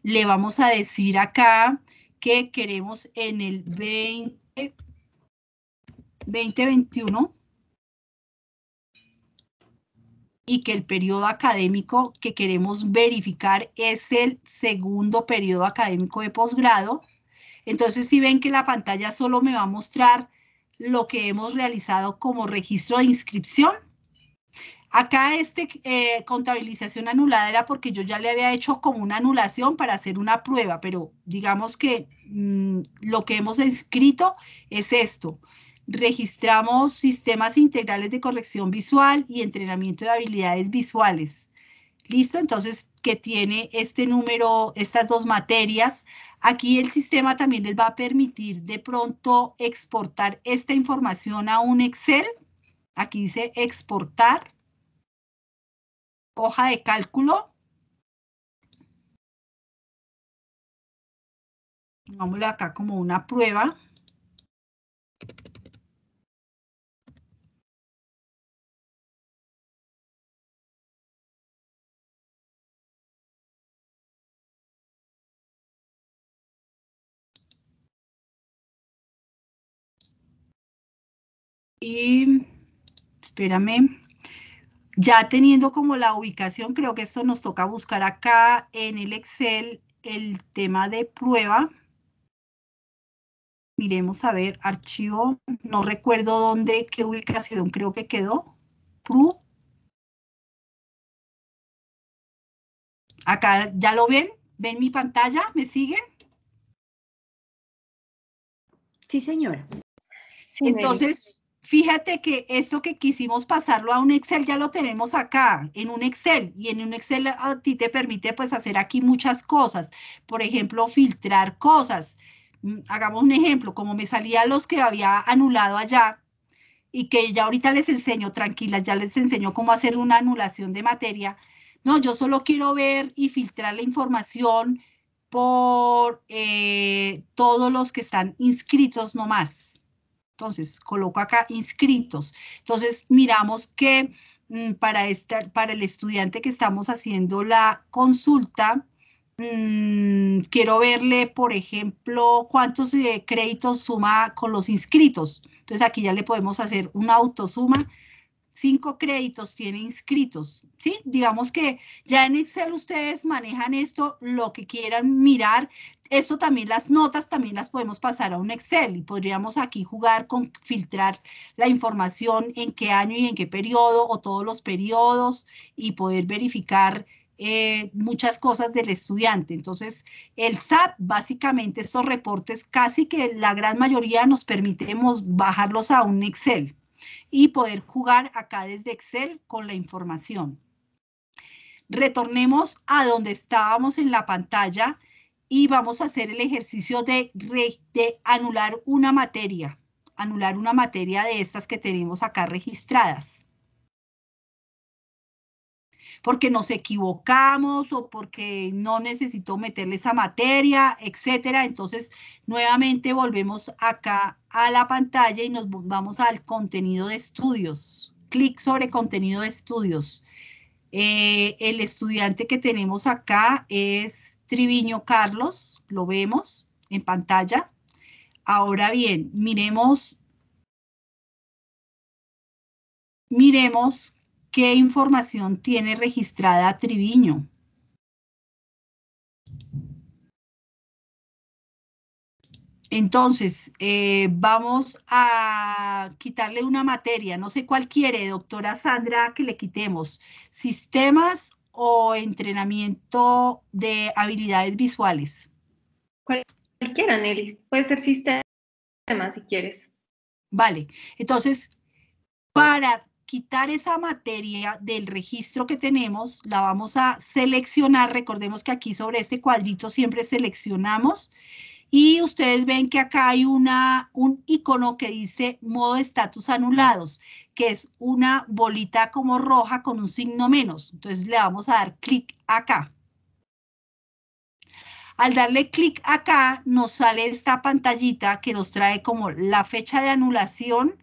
Le vamos a decir acá que queremos en el 2021 y que el periodo académico que queremos verificar es el segundo periodo académico de posgrado. Entonces, si ven que la pantalla solo me va a mostrar lo que hemos realizado como registro de inscripción, acá este eh, contabilización anulada era porque yo ya le había hecho como una anulación para hacer una prueba, pero digamos que mm, lo que hemos escrito es esto registramos sistemas integrales de corrección visual y entrenamiento de habilidades visuales. ¿Listo? Entonces, que tiene este número, estas dos materias. Aquí el sistema también les va a permitir de pronto exportar esta información a un Excel. Aquí dice exportar, hoja de cálculo. vamos acá como una prueba. y espérame, ya teniendo como la ubicación, creo que esto nos toca buscar acá en el Excel el tema de prueba. Miremos a ver, archivo, no recuerdo dónde, qué ubicación creo que quedó. PRU. Acá, ¿ya lo ven? ¿Ven mi pantalla? ¿Me siguen? Sí, señora. Entonces, Fíjate que esto que quisimos pasarlo a un Excel ya lo tenemos acá, en un Excel, y en un Excel a ti te permite pues hacer aquí muchas cosas, por ejemplo, filtrar cosas. Mm, hagamos un ejemplo, como me salía los que había anulado allá, y que ya ahorita les enseño, tranquilas, ya les enseño cómo hacer una anulación de materia. No, yo solo quiero ver y filtrar la información por eh, todos los que están inscritos nomás. Entonces, coloco acá inscritos. Entonces, miramos que mm, para, para el estudiante que estamos haciendo la consulta, mm, quiero verle, por ejemplo, cuántos créditos suma con los inscritos. Entonces, aquí ya le podemos hacer una autosuma. Cinco créditos tiene inscritos, ¿sí? Digamos que ya en Excel ustedes manejan esto, lo que quieran mirar, esto también las notas también las podemos pasar a un Excel y podríamos aquí jugar con filtrar la información en qué año y en qué periodo o todos los periodos y poder verificar eh, muchas cosas del estudiante. Entonces, el SAP, básicamente estos reportes, casi que la gran mayoría nos permitemos bajarlos a un Excel y poder jugar acá desde Excel con la información. Retornemos a donde estábamos en la pantalla y vamos a hacer el ejercicio de, anular una materia, anular una materia de estas que tenemos acá registradas porque nos equivocamos o porque no necesito meterle esa materia, etcétera. Entonces, nuevamente volvemos acá a la pantalla y nos vamos al contenido de estudios. Clic sobre contenido de estudios. Eh, el estudiante que tenemos acá es Triviño Carlos, lo vemos en pantalla. Ahora bien, miremos, miremos qué información tiene registrada Triviño. Entonces, eh, vamos a quitarle una materia, no sé cuál quiere, doctora Sandra, que le quitemos. Sistemas o entrenamiento de habilidades visuales? Cualquiera, Nelly. Puede ser sistema si quieres. Vale. Entonces, para quitar esa materia del registro que tenemos, la vamos a seleccionar. Recordemos que aquí sobre este cuadrito siempre seleccionamos y ustedes ven que acá hay una, un icono que dice modo estatus anulados, que es una bolita como roja con un signo menos. Entonces le vamos a dar clic acá. Al darle clic acá, nos sale esta pantallita que nos trae como la fecha de anulación.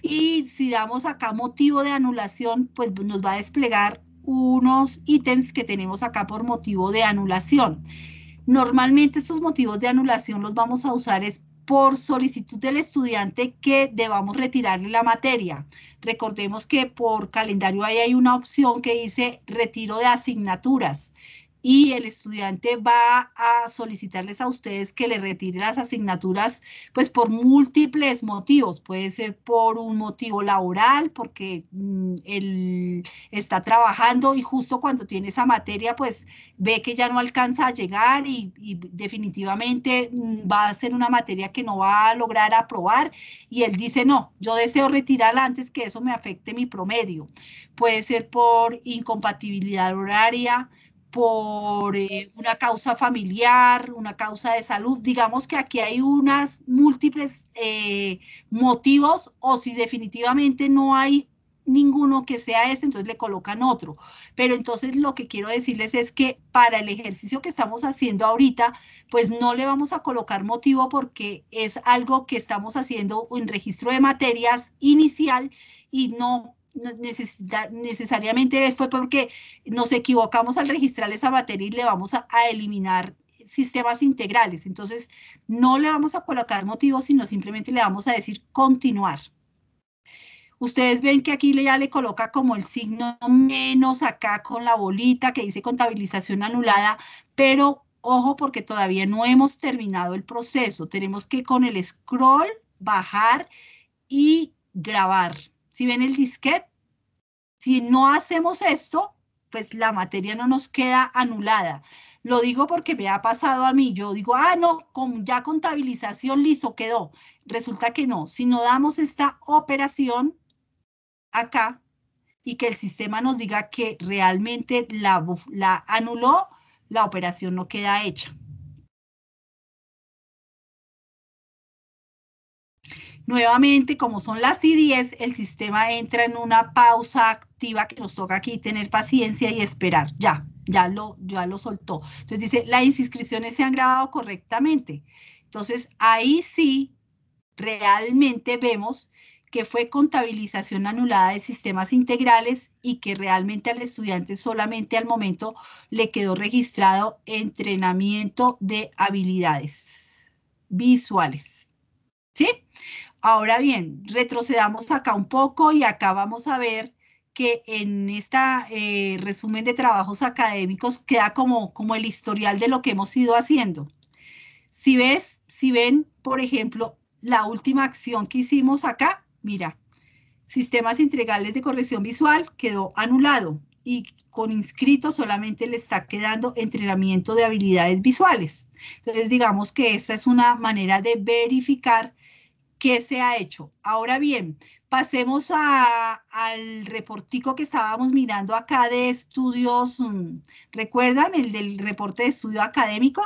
Y si damos acá motivo de anulación, pues nos va a desplegar unos ítems que tenemos acá por motivo de anulación. Normalmente estos motivos de anulación los vamos a usar es por solicitud del estudiante que debamos retirarle la materia. Recordemos que por calendario ahí hay una opción que dice retiro de asignaturas y el estudiante va a solicitarles a ustedes que le retire las asignaturas, pues por múltiples motivos. Puede ser por un motivo laboral, porque mm, él está trabajando y justo cuando tiene esa materia, pues ve que ya no alcanza a llegar y, definitivamente mm, va a ser una materia que no va a lograr aprobar y él dice, no, yo deseo retirarla antes que eso me afecte mi promedio. Puede ser por incompatibilidad horaria, por eh, una causa familiar, una causa de salud. Digamos que aquí hay unas múltiples eh, motivos o si definitivamente no hay ninguno que sea ese, entonces le colocan otro. Pero entonces lo que quiero decirles es que para el ejercicio que estamos haciendo ahorita, pues no le vamos a colocar motivo porque es algo que estamos haciendo en registro de materias inicial y no necesariamente fue porque nos equivocamos al registrar esa batería y le vamos a, eliminar sistemas integrales. Entonces, no le vamos a colocar motivos, sino simplemente le vamos a decir continuar. Ustedes ven que aquí ya le coloca como el signo menos acá con la bolita que dice contabilización anulada, pero ojo porque todavía no hemos terminado el proceso. Tenemos que con el scroll bajar y grabar. Si ven el disquete, si no hacemos esto, pues la materia no nos queda anulada. Lo digo porque me ha pasado a mí. Yo digo, ah, no, con ya contabilización, listo, quedó. Resulta que no. Si no damos esta operación acá y que el sistema nos diga que realmente la, la anuló, la operación no queda hecha. Nuevamente, como son las I10, el sistema entra en una pausa activa que nos toca aquí tener paciencia y esperar. Ya, ya lo, ya lo soltó. Entonces dice, las inscripciones se han grabado correctamente. Entonces, ahí sí, realmente vemos que fue contabilización anulada de sistemas integrales y que realmente al estudiante solamente al momento le quedó registrado entrenamiento de habilidades visuales. ¿Sí? Ahora bien, retrocedamos acá un poco y acá vamos a ver que en este resumen de trabajos académicos queda como, como el historial de lo que hemos ido haciendo. Si ves, si ven, por ejemplo, la última acción que hicimos acá, mira, sistemas integrales de corrección visual quedó anulado y con inscrito solamente le está quedando entrenamiento de habilidades visuales. Entonces, digamos que esta es una manera de verificar qué se ha hecho. Ahora bien, pasemos al reportico que estábamos mirando acá de estudios, mm, ¿recuerdan el del reporte de estudio académico?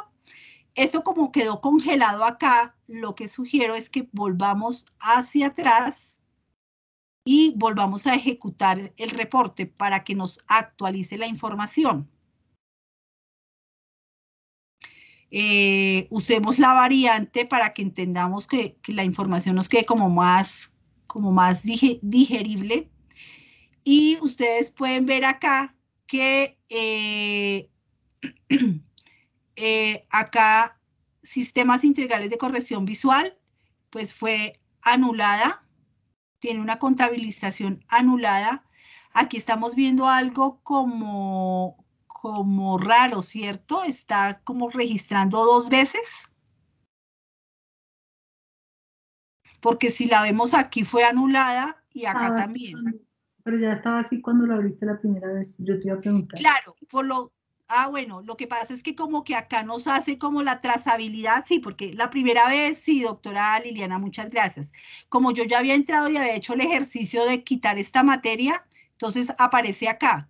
Eso como quedó congelado acá, lo que sugiero es que volvamos hacia atrás y volvamos a ejecutar el reporte para que nos actualice la información. eh, usemos la variante para que entendamos que, la información nos quede como más, como más digerible. Y ustedes pueden ver acá que eh, [clears throat] eh, acá sistemas integrales de corrección visual, pues fue anulada, tiene una contabilización anulada. Aquí estamos viendo algo como, como raro, ¿cierto? Está como registrando dos veces. Porque si la vemos aquí fue anulada y acá ah, también. Pero ya estaba así cuando la abriste la primera vez, yo te iba a preguntar. Claro, por lo, Ah, bueno, lo que pasa es que como que acá nos hace como la trazabilidad, sí, porque la primera vez, sí, doctora Liliana, muchas gracias. Como yo ya había entrado y había hecho el ejercicio de quitar esta materia, entonces aparece acá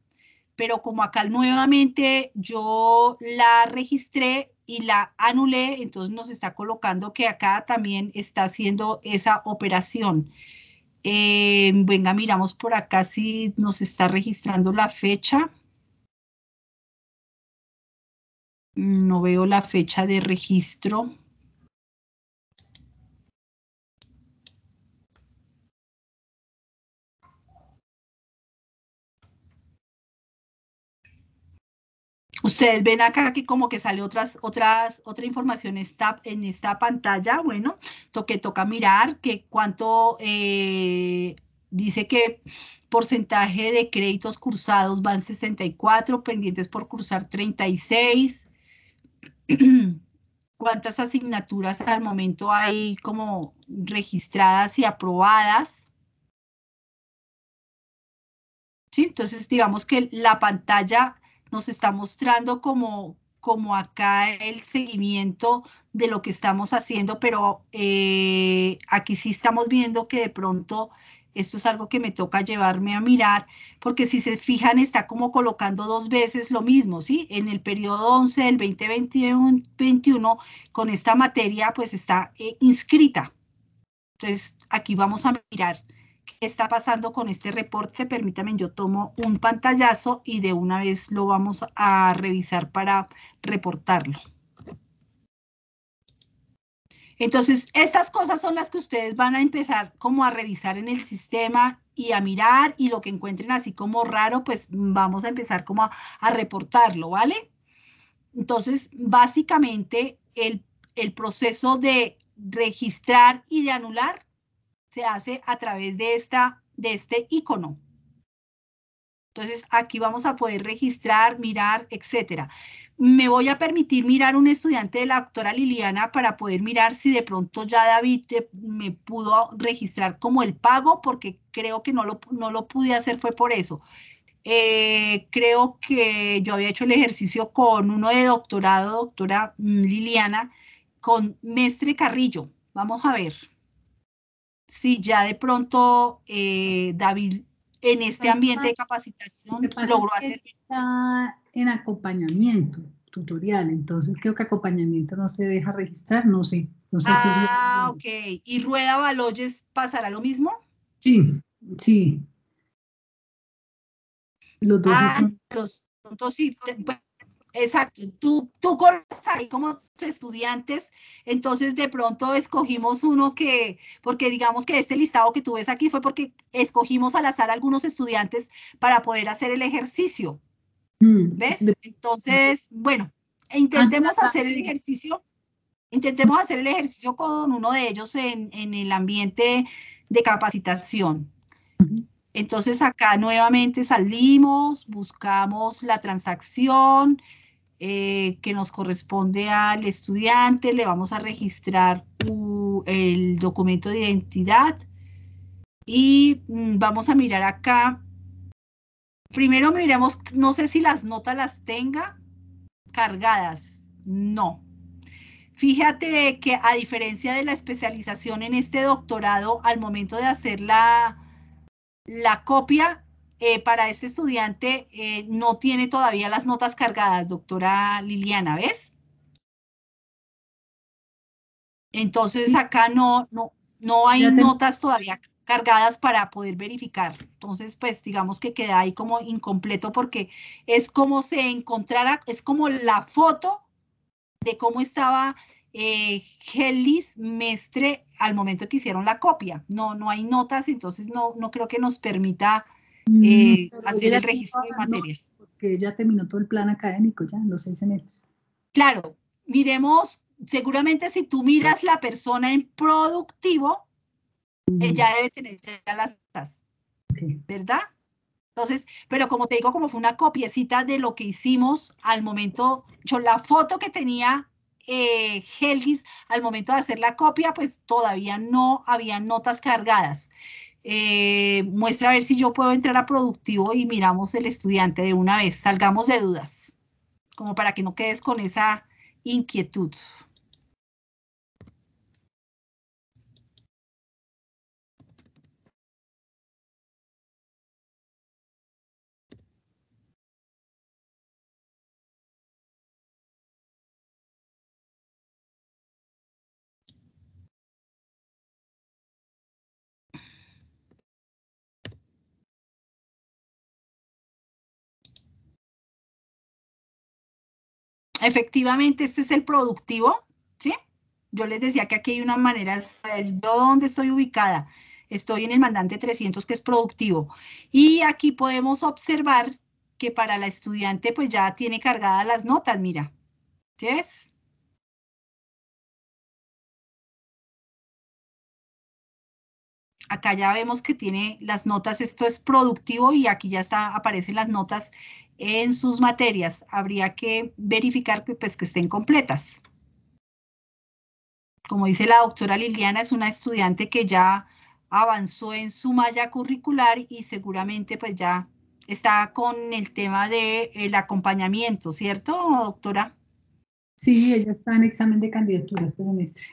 pero como acá nuevamente yo la registré y la anulé, entonces nos está colocando que acá también está haciendo esa operación. Eh, venga, miramos por acá si nos está registrando la fecha. No veo la fecha de registro. Ustedes ven acá que como que sale otras, otras, otra información está en esta pantalla, bueno, que toca mirar que cuánto eh, dice que porcentaje de créditos cursados van 64, pendientes por cursar 36. [clears throat] ¿Cuántas asignaturas al momento hay como registradas y aprobadas? ¿Sí? Entonces, digamos que la pantalla nos está mostrando como, como acá el seguimiento de lo que estamos haciendo, pero eh, aquí sí estamos viendo que de pronto esto es algo que me toca llevarme a mirar, porque si se fijan está como colocando dos veces lo mismo, ¿sí? En el periodo 11 del 2021, con esta materia pues está eh, inscrita. Entonces aquí vamos a mirar qué está pasando con este reporte. Permítanme, yo tomo un pantallazo y de una vez lo vamos a revisar para reportarlo. Entonces, estas cosas son las que ustedes van a empezar como a revisar en el sistema y a mirar y lo que encuentren así como raro, pues vamos a empezar como a, reportarlo, ¿vale? Entonces, básicamente, el, el proceso de registrar y de anular se hace a través de, esta, de este icono. Entonces aquí vamos a poder registrar, mirar, etcétera. Me voy a permitir mirar un estudiante de la doctora Liliana para poder mirar si de pronto ya David eh, me pudo registrar como el pago, porque creo que no lo, no lo pude hacer, fue por eso. Eh, creo que yo había hecho el ejercicio con uno de doctorado, doctora mm, Liliana, con Mestre Carrillo. Vamos a ver si ya de pronto eh, David en este ambiente de capacitación logró hacer. Está en acompañamiento tutorial, entonces creo que acompañamiento no se deja registrar, no sé. ah, ok. ¿Y Rueda Baloyes pasará lo mismo? Sí, sí. Los dos, ah, son... los, sí, Exacto, tú, tú conoces ahí como estudiantes, entonces de pronto escogimos uno que, porque digamos que este listado que tú ves aquí fue porque escogimos al azar algunos estudiantes para poder hacer el ejercicio. Mm, ¿Ves? Entonces, bueno, e ah, intentemos hacer el ejercicio, intentemos hacer el ejercicio con uno de ellos en, el ambiente de capacitación. Entonces acá nuevamente salimos, buscamos la transacción, eh, que nos corresponde al estudiante, le vamos a registrar el documento de identidad y mm, vamos a mirar acá. Primero miramos, no sé si las notas las tenga cargadas, no. Fíjate que a diferencia de la especialización en este doctorado, al momento de hacer la, la copia, eh, para este estudiante eh, no tiene todavía las notas cargadas, doctora Liliana, ¿ves? Entonces acá no, no, no hay notas todavía cargadas para poder verificar. Entonces, pues digamos que queda ahí como incompleto porque es como se encontrara, es como la foto de cómo estaba eh, Helis Mestre al momento que hicieron la copia. No, no hay notas, entonces no, no creo que nos permita Mm, eh, hacer el registro de materias. Porque ya terminó todo el plan académico ya, los seis semestres. Claro, miremos, seguramente si tú miras la persona en productivo, mm. ella debe tener ya las tasas, ¿verdad? Entonces, pero como te digo, como fue una copiecita de lo que hicimos al momento, yo la foto que tenía eh, Helgis al momento de hacer la copia, pues todavía no había notas cargadas. Eh, muestra a ver si yo puedo entrar a productivo y miramos el estudiante de una vez, salgamos de dudas, como para que no quedes con esa inquietud. efectivamente este es el productivo, ¿sí? Yo les decía que aquí hay una manera de saber dónde estoy ubicada. Estoy en el mandante 300 que es productivo. Y aquí podemos observar que para la estudiante pues ya tiene cargadas las notas, mira. ¿Sí Acá ya vemos que tiene las notas, esto es productivo y aquí ya está, aparecen las notas en sus materias. Habría que verificar que, pues, que estén completas. Como dice la doctora Liliana, es una estudiante que ya avanzó en su malla curricular y seguramente pues ya está con el tema del acompañamiento, ¿cierto, doctora? Sí, ella está en examen de candidatura este semestre.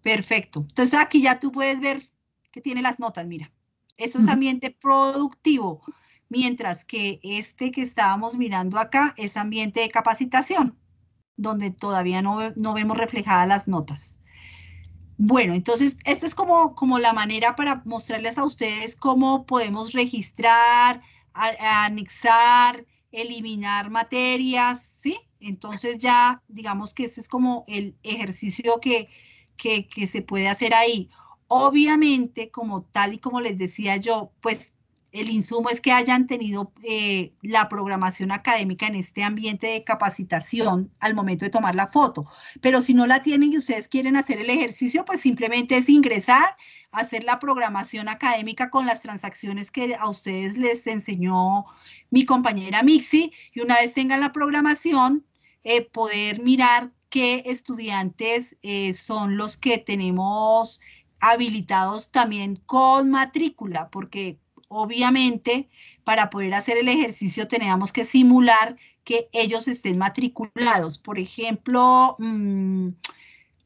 Perfecto. Entonces aquí ya tú puedes ver que tiene las notas, mira. Esto es ambiente productivo mientras que este que estábamos mirando acá es ambiente de capacitación, donde todavía no, vemos reflejadas las notas. Bueno, entonces esta es como, como la manera para mostrarles a ustedes cómo podemos registrar, anexar, eliminar materias, ¿sí? Entonces ya digamos que este es como el ejercicio que, que, que se puede hacer ahí. Obviamente, como tal y como les decía yo, pues el insumo es que hayan tenido eh, la programación académica en este ambiente de capacitación al momento de tomar la foto. Pero si no la tienen y ustedes quieren hacer el ejercicio, pues simplemente es ingresar, hacer la programación académica con las transacciones que a ustedes les enseñó mi compañera Mixi y una vez tengan la programación, eh, poder mirar qué estudiantes eh, son los que tenemos habilitados también con matrícula, porque Obviamente, para poder hacer el ejercicio teníamos que simular que ellos estén matriculados. Por ejemplo, mm,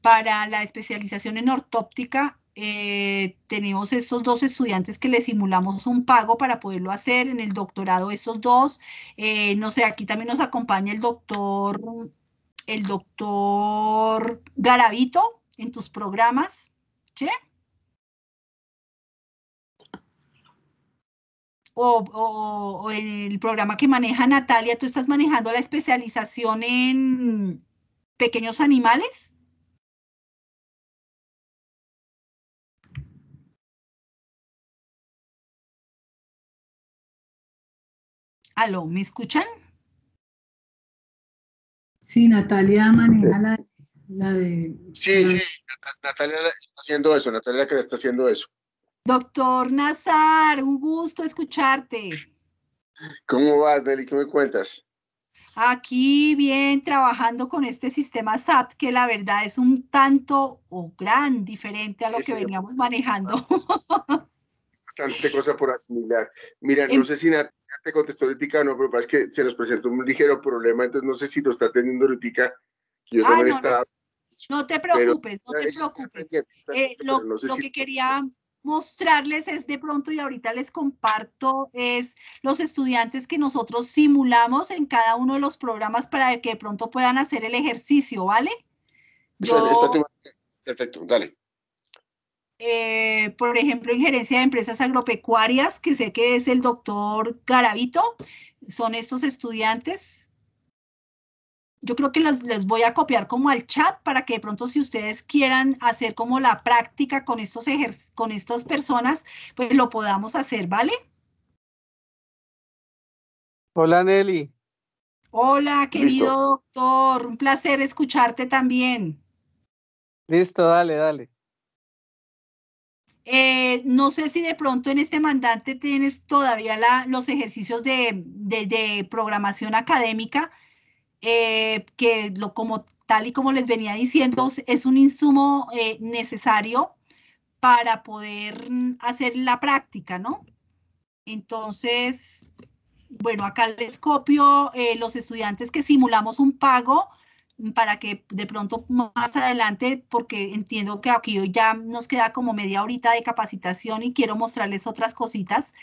para la especialización en ortóptica, eh, tenemos estos dos estudiantes que le simulamos un pago para poderlo hacer en el doctorado, estos dos. Eh, no sé, aquí también nos acompaña el doctor, el doctor Garavito en tus programas. ¿Sí? o, el programa que maneja Natalia, tú estás manejando la especialización en pequeños animales. Aló, ¿me escuchan? Sí, Natalia maneja la, la de... Sí, sí, Natalia está haciendo eso, Natalia que está haciendo eso. Doctor Nazar, un gusto escucharte. ¿Cómo vas, Deli? ¿Qué me cuentas? Aquí bien trabajando con este sistema SAP, que la verdad es un tanto o gran diferente a lo que veníamos manejando. Bastante cosa por asimilar. Mira, no em sé si Natalia te contestó ahorita no, pero es que se nos presentó un ligero problema, entonces no sé si lo está teniendo ahorita. Yo no, No, te preocupes, no te preocupes. Eh, lo, que quería mostrarles es de pronto, y ahorita les comparto, es los estudiantes que nosotros simulamos en cada uno de los programas para que de pronto puedan hacer el ejercicio, ¿vale? Perfecto, dale. Eh, por ejemplo, en gerencia de empresas agropecuarias, que sé que es el doctor Garavito, son estos estudiantes, yo creo que los, les voy a copiar como al chat para que de pronto si ustedes quieran hacer como la práctica con, estos con estas personas, pues lo podamos hacer, ¿vale? Hola Nelly. Hola querido doctor, un placer escucharte también. Listo, dale, dale. Eh, no sé si de pronto en este mandante tienes todavía la, los ejercicios de programación académica, eh, que lo, como tal y como les venía diciendo, es un insumo eh, necesario para poder mm, hacer la práctica, ¿no? Entonces, bueno, acá les copio eh, los estudiantes que simulamos un pago para que de pronto más adelante, porque entiendo que aquí ya nos queda como media horita de capacitación y quiero mostrarles otras cositas,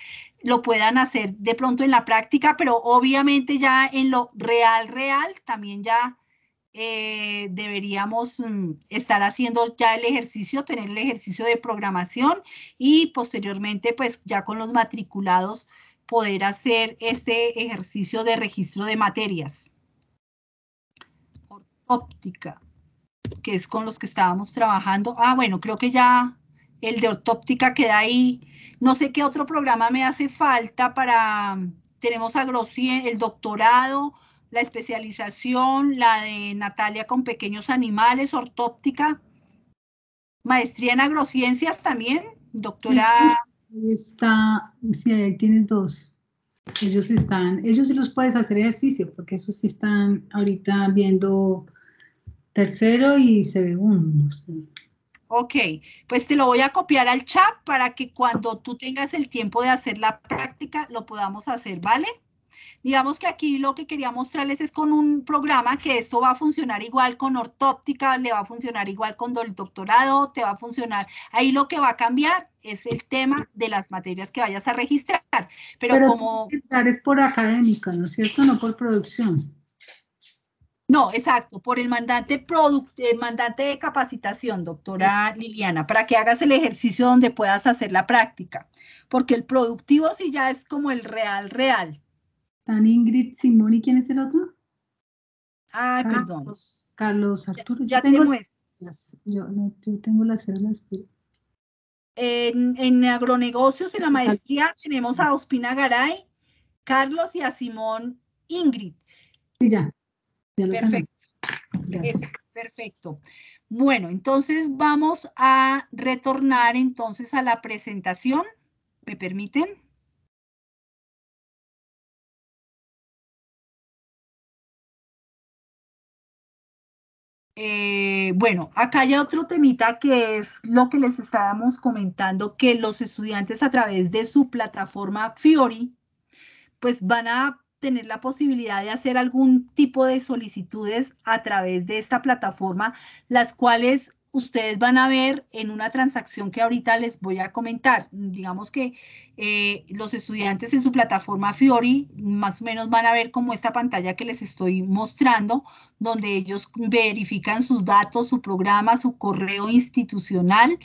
lo puedan hacer de pronto en la práctica, pero obviamente ya en lo real, real, también ya eh, deberíamos mm, estar haciendo ya el ejercicio, tener el ejercicio de programación y posteriormente pues ya con los matriculados poder hacer este ejercicio de registro de materias óptica, que es con los que estábamos trabajando. Ah, bueno, creo que ya el de ortóptica queda ahí. No sé qué otro programa me hace falta para... Tenemos agrociencia, el doctorado, la especialización, la de Natalia con pequeños animales, ortóptica, maestría en agrociencias también, doctora. Sí, está, sí, ahí tienes dos. Ellos están, ellos sí los puedes hacer ejercicio, porque esos sí están ahorita viendo tercero y segundo. Ok, pues te lo voy a copiar al chat para que cuando tú tengas el tiempo de hacer la práctica lo podamos hacer, ¿vale? Digamos que aquí lo que quería mostrarles es con un programa que esto va a funcionar igual con ortóptica, le va a funcionar igual con el doctorado, te va a funcionar. Ahí lo que va a cambiar es el tema de las materias que vayas a registrar. Pero, como... es por académica, ¿no es cierto? No por producción. No, exacto, por el mandante, eh, de capacitación, doctora Liliana, para que hagas el ejercicio donde puedas hacer la práctica, porque el productivo sí ya es como el real, real. Tan Ingrid Simón y quién es el otro? Ah, perdón. Carlos Arturo. Ya, tengo, esto. yo, no, tengo las células. En, en agronegocios, en la maestría, tenemos a Ospina Garay, Carlos y a Simón Ingrid. Sí, ya, Perfecto. perfecto. Bueno, entonces vamos a retornar entonces a la presentación. ¿Me permiten? Eh, bueno, acá hay otro temita que es lo que les estábamos comentando, que los estudiantes a través de su plataforma Fiori, pues van a tener la posibilidad de hacer algún tipo de solicitudes a través de esta plataforma, las cuales ustedes van a ver en una transacción que ahorita les voy a comentar. Digamos que eh, los estudiantes en su plataforma Fiori más o menos van a ver como esta pantalla que les estoy mostrando, donde ellos verifican sus datos, su programa, su correo institucional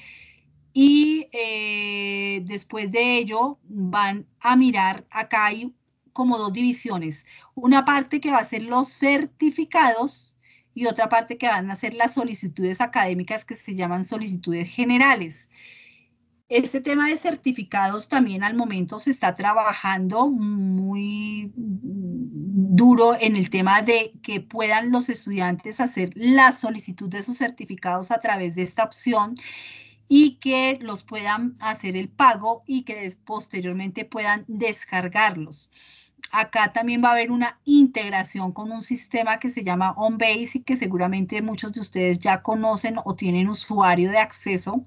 y eh, después de ello van a mirar, acá y como dos divisiones. Una parte que va a ser los certificados y otra parte que van a ser las solicitudes académicas que se llaman solicitudes generales. Este tema de certificados también al momento se está trabajando muy duro en el tema de que puedan los estudiantes hacer la solicitud de sus certificados a través de esta opción y que los puedan hacer el pago y que posteriormente puedan descargarlos. Acá también va a haber una integración con un sistema que se llama OnBase y que seguramente muchos de ustedes ya conocen o tienen usuario de acceso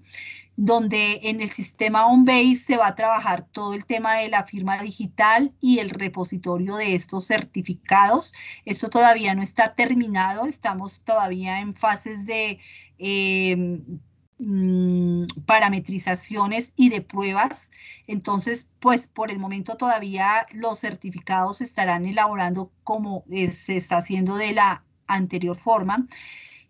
donde en el sistema OnBase se va a trabajar todo el tema de la firma digital y el repositorio de estos certificados. Esto todavía no está terminado, estamos todavía en fases de eh, Mm, parametrizaciones y de pruebas. Entonces, pues por el momento todavía los certificados se estarán elaborando como se está haciendo de la anterior forma.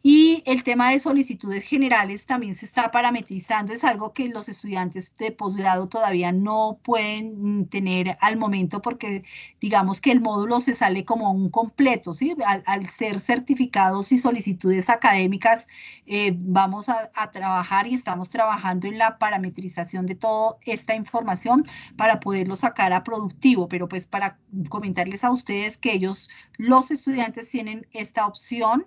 Y el tema de solicitudes generales también se está parametrizando, es algo que los estudiantes de posgrado todavía no pueden mm, tener al momento porque digamos que el módulo se sale como un completo, ¿sí? Al, ser certificados y solicitudes académicas, eh, vamos a trabajar y estamos trabajando en la parametrización de toda esta información para poderlo sacar a productivo, pero pues para comentarles a ustedes que ellos, los estudiantes tienen esta opción.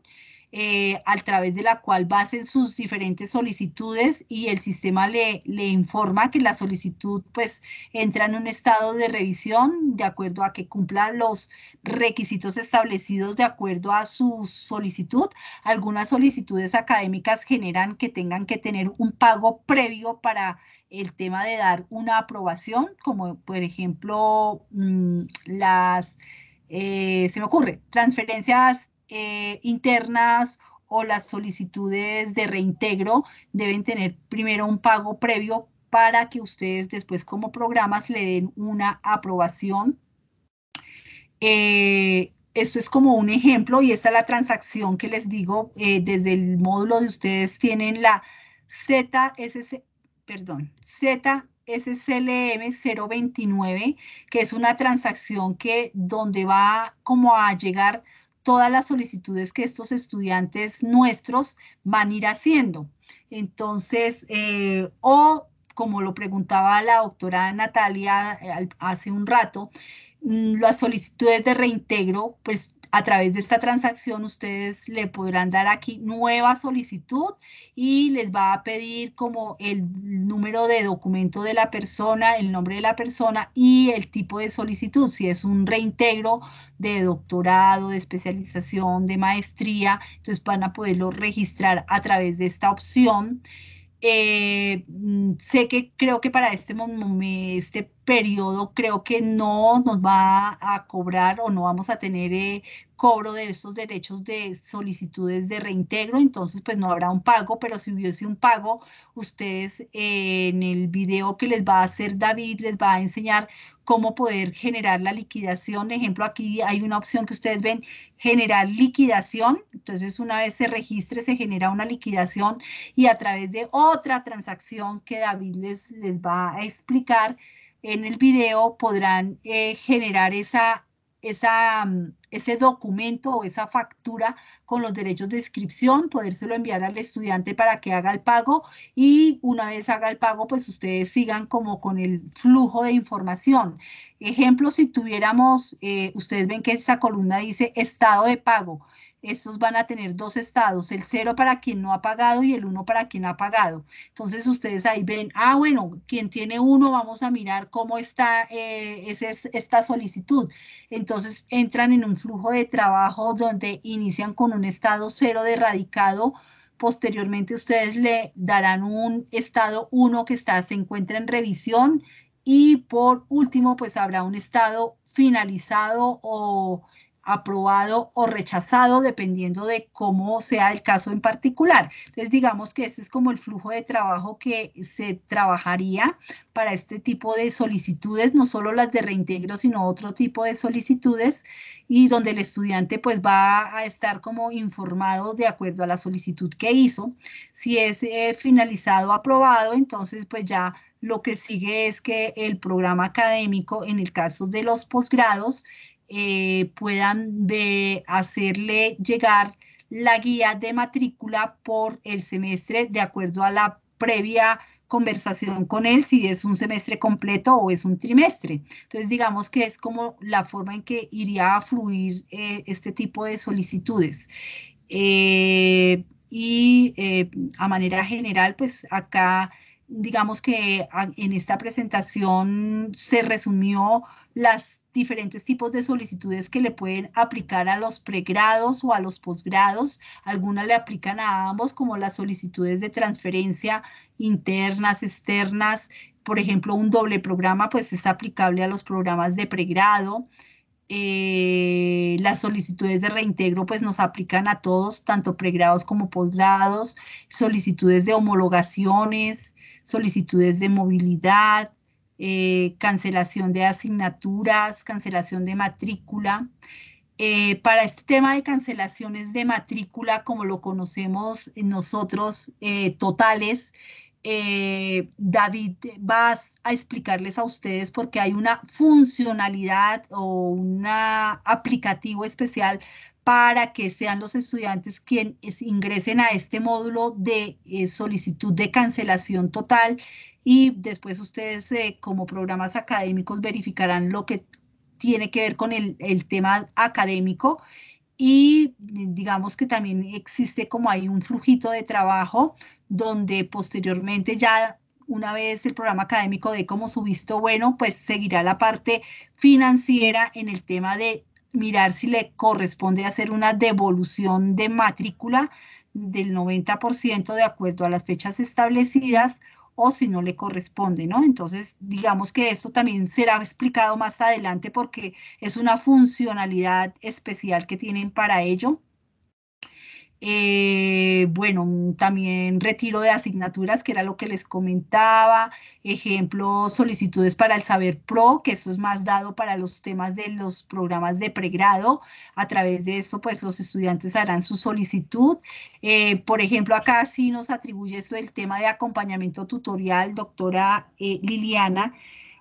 Eh, a través de la cual basen sus diferentes solicitudes y el sistema le, informa que la solicitud pues entra en un estado de revisión de acuerdo a que cumpla los requisitos establecidos de acuerdo a su solicitud. Algunas solicitudes académicas generan que tengan que tener un pago previo para el tema de dar una aprobación, como por ejemplo mm, las, eh, se me ocurre, transferencias eh, internas o las solicitudes de reintegro deben tener primero un pago previo para que ustedes después como programas le den una aprobación. Eh, esto es como un ejemplo y esta es la transacción que les digo. Eh, desde el módulo de ustedes tienen la ZSC, perdón, ZSLM 029, que es una transacción que donde va como a llegar todas las solicitudes que estos estudiantes nuestros van a ir haciendo. Entonces, eh, o como lo preguntaba la doctora Natalia eh, hace un rato, mm, las solicitudes de reintegro, pues a través de esta transacción ustedes le podrán dar aquí nueva solicitud y les va a pedir como el número de documento de la persona, el nombre de la persona y el tipo de solicitud, si es un reintegro de doctorado, de especialización, de maestría, entonces van a poderlo registrar a través de esta opción. Eh, mm, sé que creo que para este, momento, este periodo creo que no nos va a cobrar o no vamos a tener eh, cobro de estos derechos de solicitudes de reintegro, entonces pues no habrá un pago, pero si hubiese un pago, ustedes eh, en el video que les va a hacer David les va a enseñar cómo poder generar la liquidación. Ejemplo, aquí hay una opción que ustedes ven, generar liquidación. Entonces, una vez se registre, se genera una liquidación y a través de otra transacción que David les, les va a explicar, en el video podrán eh, generar esa, esa, mm, ese documento o esa factura con los derechos de inscripción, podérselo enviar al estudiante para que haga el pago y una vez haga el pago, pues ustedes sigan como con el flujo de información. Ejemplo, si tuviéramos, eh, ustedes ven que esa columna dice estado de pago estos van a tener dos estados, el cero para quien no ha pagado y el uno para quien ha pagado. Entonces ustedes ahí ven, ah, bueno, quien tiene uno, vamos a mirar cómo está eh, esta solicitud. Entonces entran en un flujo de trabajo donde inician con un estado cero de radicado, posteriormente ustedes le darán un estado uno que está, se encuentra en revisión y por último pues habrá un estado finalizado o aprobado o rechazado dependiendo de cómo sea el caso en particular. Entonces, digamos que este es como el flujo de trabajo que se trabajaría para este tipo de solicitudes, no solo las de reintegro, sino otro tipo de solicitudes y donde el estudiante pues va a estar como informado de acuerdo a la solicitud que hizo. Si es eh, finalizado, aprobado, entonces pues ya lo que sigue es que el programa académico, en el caso de los posgrados, eh, puedan de hacerle llegar la guía de matrícula por el semestre de acuerdo a la previa conversación con él si es un semestre completo o es un trimestre. Entonces, digamos que es como la forma en que iría a fluir eh, este tipo de solicitudes. Eh, y a manera general, pues acá, digamos que en esta presentación se resumió las diferentes tipos de solicitudes que le pueden aplicar a los pregrados o a los posgrados. Algunas le aplican a ambos, como las solicitudes de transferencia internas, externas. Por ejemplo, un doble programa, pues es aplicable a los programas de pregrado. Eh, las solicitudes de reintegro pues nos aplican a todos, tanto pregrados como posgrados, solicitudes de homologaciones, solicitudes de movilidad, eh, cancelación de asignaturas, cancelación de matrícula. Eh, para este tema de cancelaciones de matrícula, como lo conocemos nosotros, eh, totales, David vas a explicarles a ustedes porque hay una funcionalidad o un aplicativo especial para que sean los estudiantes quienes ingresen a este módulo de solicitud de cancelación total y después ustedes eh, como programas académicos verificarán lo que tiene que ver con el, tema académico y digamos que también existe como hay un flujito de trabajo donde posteriormente ya una vez el programa académico dé como su visto bueno, pues seguirá la parte financiera en el tema de mirar si le corresponde hacer una devolución de matrícula del 90% de acuerdo a las fechas establecidas o si no le corresponde, ¿no? Entonces, digamos que esto también será explicado más adelante porque es una funcionalidad especial que tienen para ello. Eh, bueno, también retiro de asignaturas, que era lo que les comentaba. Ejemplo, solicitudes para el Saber Pro, que esto es más dado para los temas de los programas de pregrado. A través de esto, pues los estudiantes harán su solicitud. Eh, por ejemplo, acá sí nos atribuye esto el tema de acompañamiento tutorial, doctora eh, Liliana.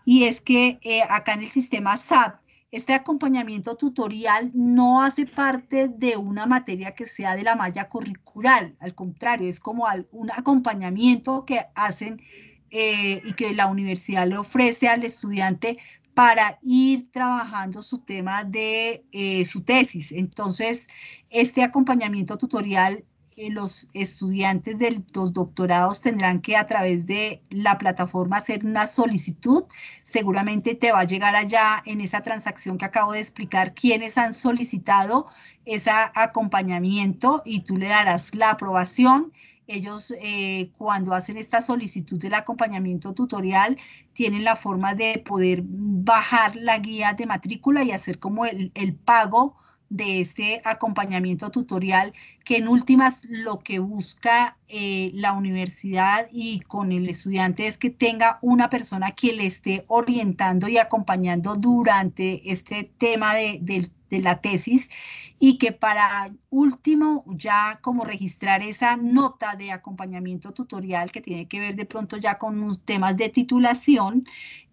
Y es que acá en el sistema SAP este acompañamiento tutorial no hace parte de una materia que sea de la malla curricular, al contrario, es como un acompañamiento que hacen eh, y que la universidad le ofrece al estudiante para ir trabajando su tema de eh, su tesis. Entonces, este acompañamiento tutorial los estudiantes de los doctorados tendrán que a través de la plataforma hacer una solicitud. Seguramente te va a llegar allá en esa transacción que acabo de explicar quienes han solicitado ese acompañamiento y tú le darás la aprobación. Ellos eh, cuando hacen esta solicitud del acompañamiento tutorial tienen la forma de poder bajar la guía de matrícula y hacer como el, el pago de este acompañamiento tutorial que en últimas lo que busca eh, la universidad y con el estudiante es que tenga una persona que le esté orientando y acompañando durante este tema de, la tesis y que para último ya como registrar esa nota de acompañamiento tutorial que tiene que ver de pronto ya con temas de titulación,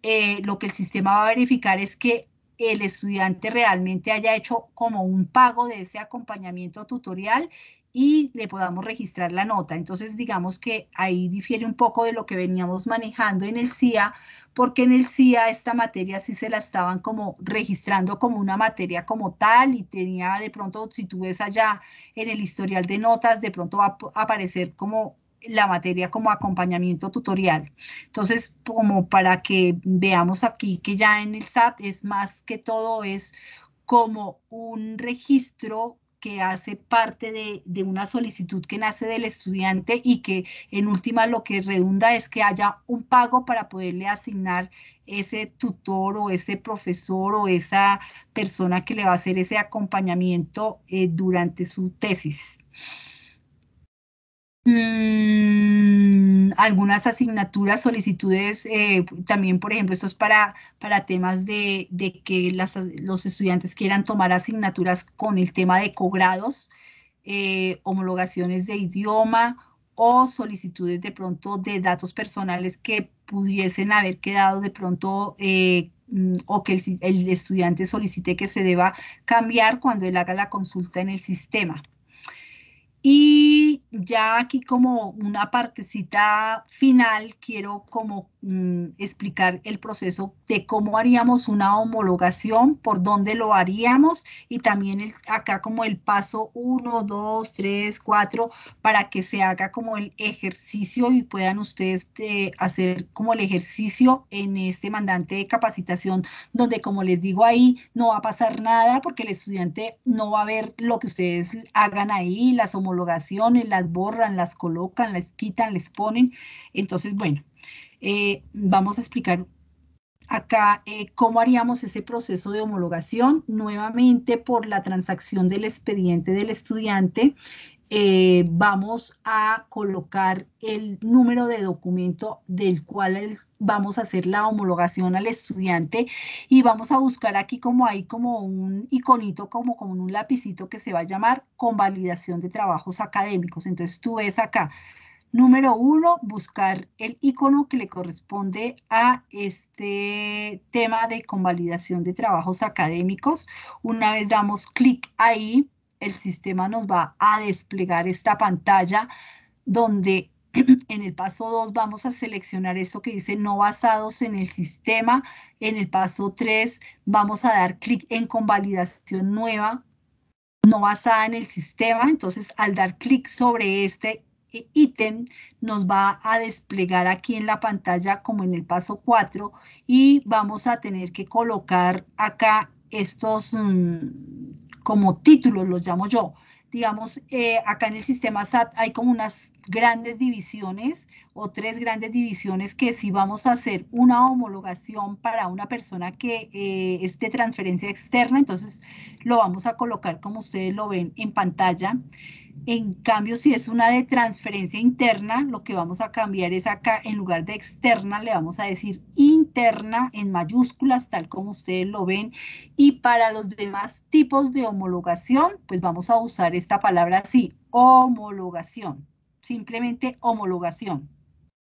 eh, lo que el sistema va a verificar es que el estudiante realmente haya hecho como un pago de ese acompañamiento tutorial y le podamos registrar la nota. Entonces, digamos que ahí difiere un poco de lo que veníamos manejando en el CIA, porque en el CIA esta materia sí se la estaban como registrando como una materia como tal y tenía de pronto, si tú ves allá en el historial de notas, de pronto va a aparecer como la materia como acompañamiento tutorial. Entonces, como para que veamos aquí que ya en el SAT es más que todo es como un registro que hace parte de, una solicitud que nace del estudiante y que en última lo que redunda es que haya un pago para poderle asignar ese tutor o ese profesor o esa persona que le va a hacer ese acompañamiento eh, durante su tesis. Mm, algunas asignaturas, solicitudes, eh, también, por ejemplo, esto es para, para temas de, que los estudiantes quieran tomar asignaturas con el tema de cogrados, eh, homologaciones de idioma o solicitudes de pronto de datos personales que pudiesen haber quedado de pronto eh, mm, o que el estudiante solicite que se deba cambiar cuando él haga la consulta en el sistema. Y ya aquí como una partecita final, quiero como mm, explicar el proceso de cómo haríamos una homologación, por dónde lo haríamos y también acá como el paso 1, 2, 3, 4, para que se haga como el ejercicio y puedan ustedes eh, hacer como el ejercicio en este mandante de capacitación, donde como les digo ahí, no va a pasar nada porque el estudiante no va a ver lo que ustedes hagan ahí, las homologaciones las borran, las colocan, las quitan, les ponen. Entonces, bueno, eh, vamos a explicar acá eh, cómo haríamos ese proceso de homologación nuevamente por la transacción del expediente del estudiante eh, vamos a colocar el número de documento del cual vamos a hacer la homologación al estudiante y vamos a buscar aquí como hay como un iconito, como, como un lapicito que se va a llamar convalidación de trabajos académicos. Entonces tú ves acá, número uno, buscar el icono que le corresponde a este tema de convalidación de trabajos académicos. Una vez damos clic ahí, el sistema nos va a desplegar esta pantalla donde [clears throat] en el paso 2 vamos a seleccionar eso que dice no basados en el sistema. En el paso 3 vamos a dar clic en convalidación nueva, no basada en el sistema. Entonces, al dar clic sobre este ítem, nos va a desplegar aquí en la pantalla como en el paso 4 y vamos a tener que colocar acá estos mm, como título, lo llamo yo. Digamos, eh, acá en el sistema SAT hay como unas grandes divisiones o tres grandes divisiones que si vamos a hacer una homologación para una persona que eh, es de transferencia externa, entonces lo vamos a colocar como ustedes lo ven en pantalla. En cambio, si es una de transferencia interna, lo que vamos a cambiar es acá, en lugar de externa, le vamos a decir interna en mayúsculas, tal como ustedes lo ven. Y para los demás tipos de homologación, pues vamos a usar esta palabra así, homologación, simplemente homologación.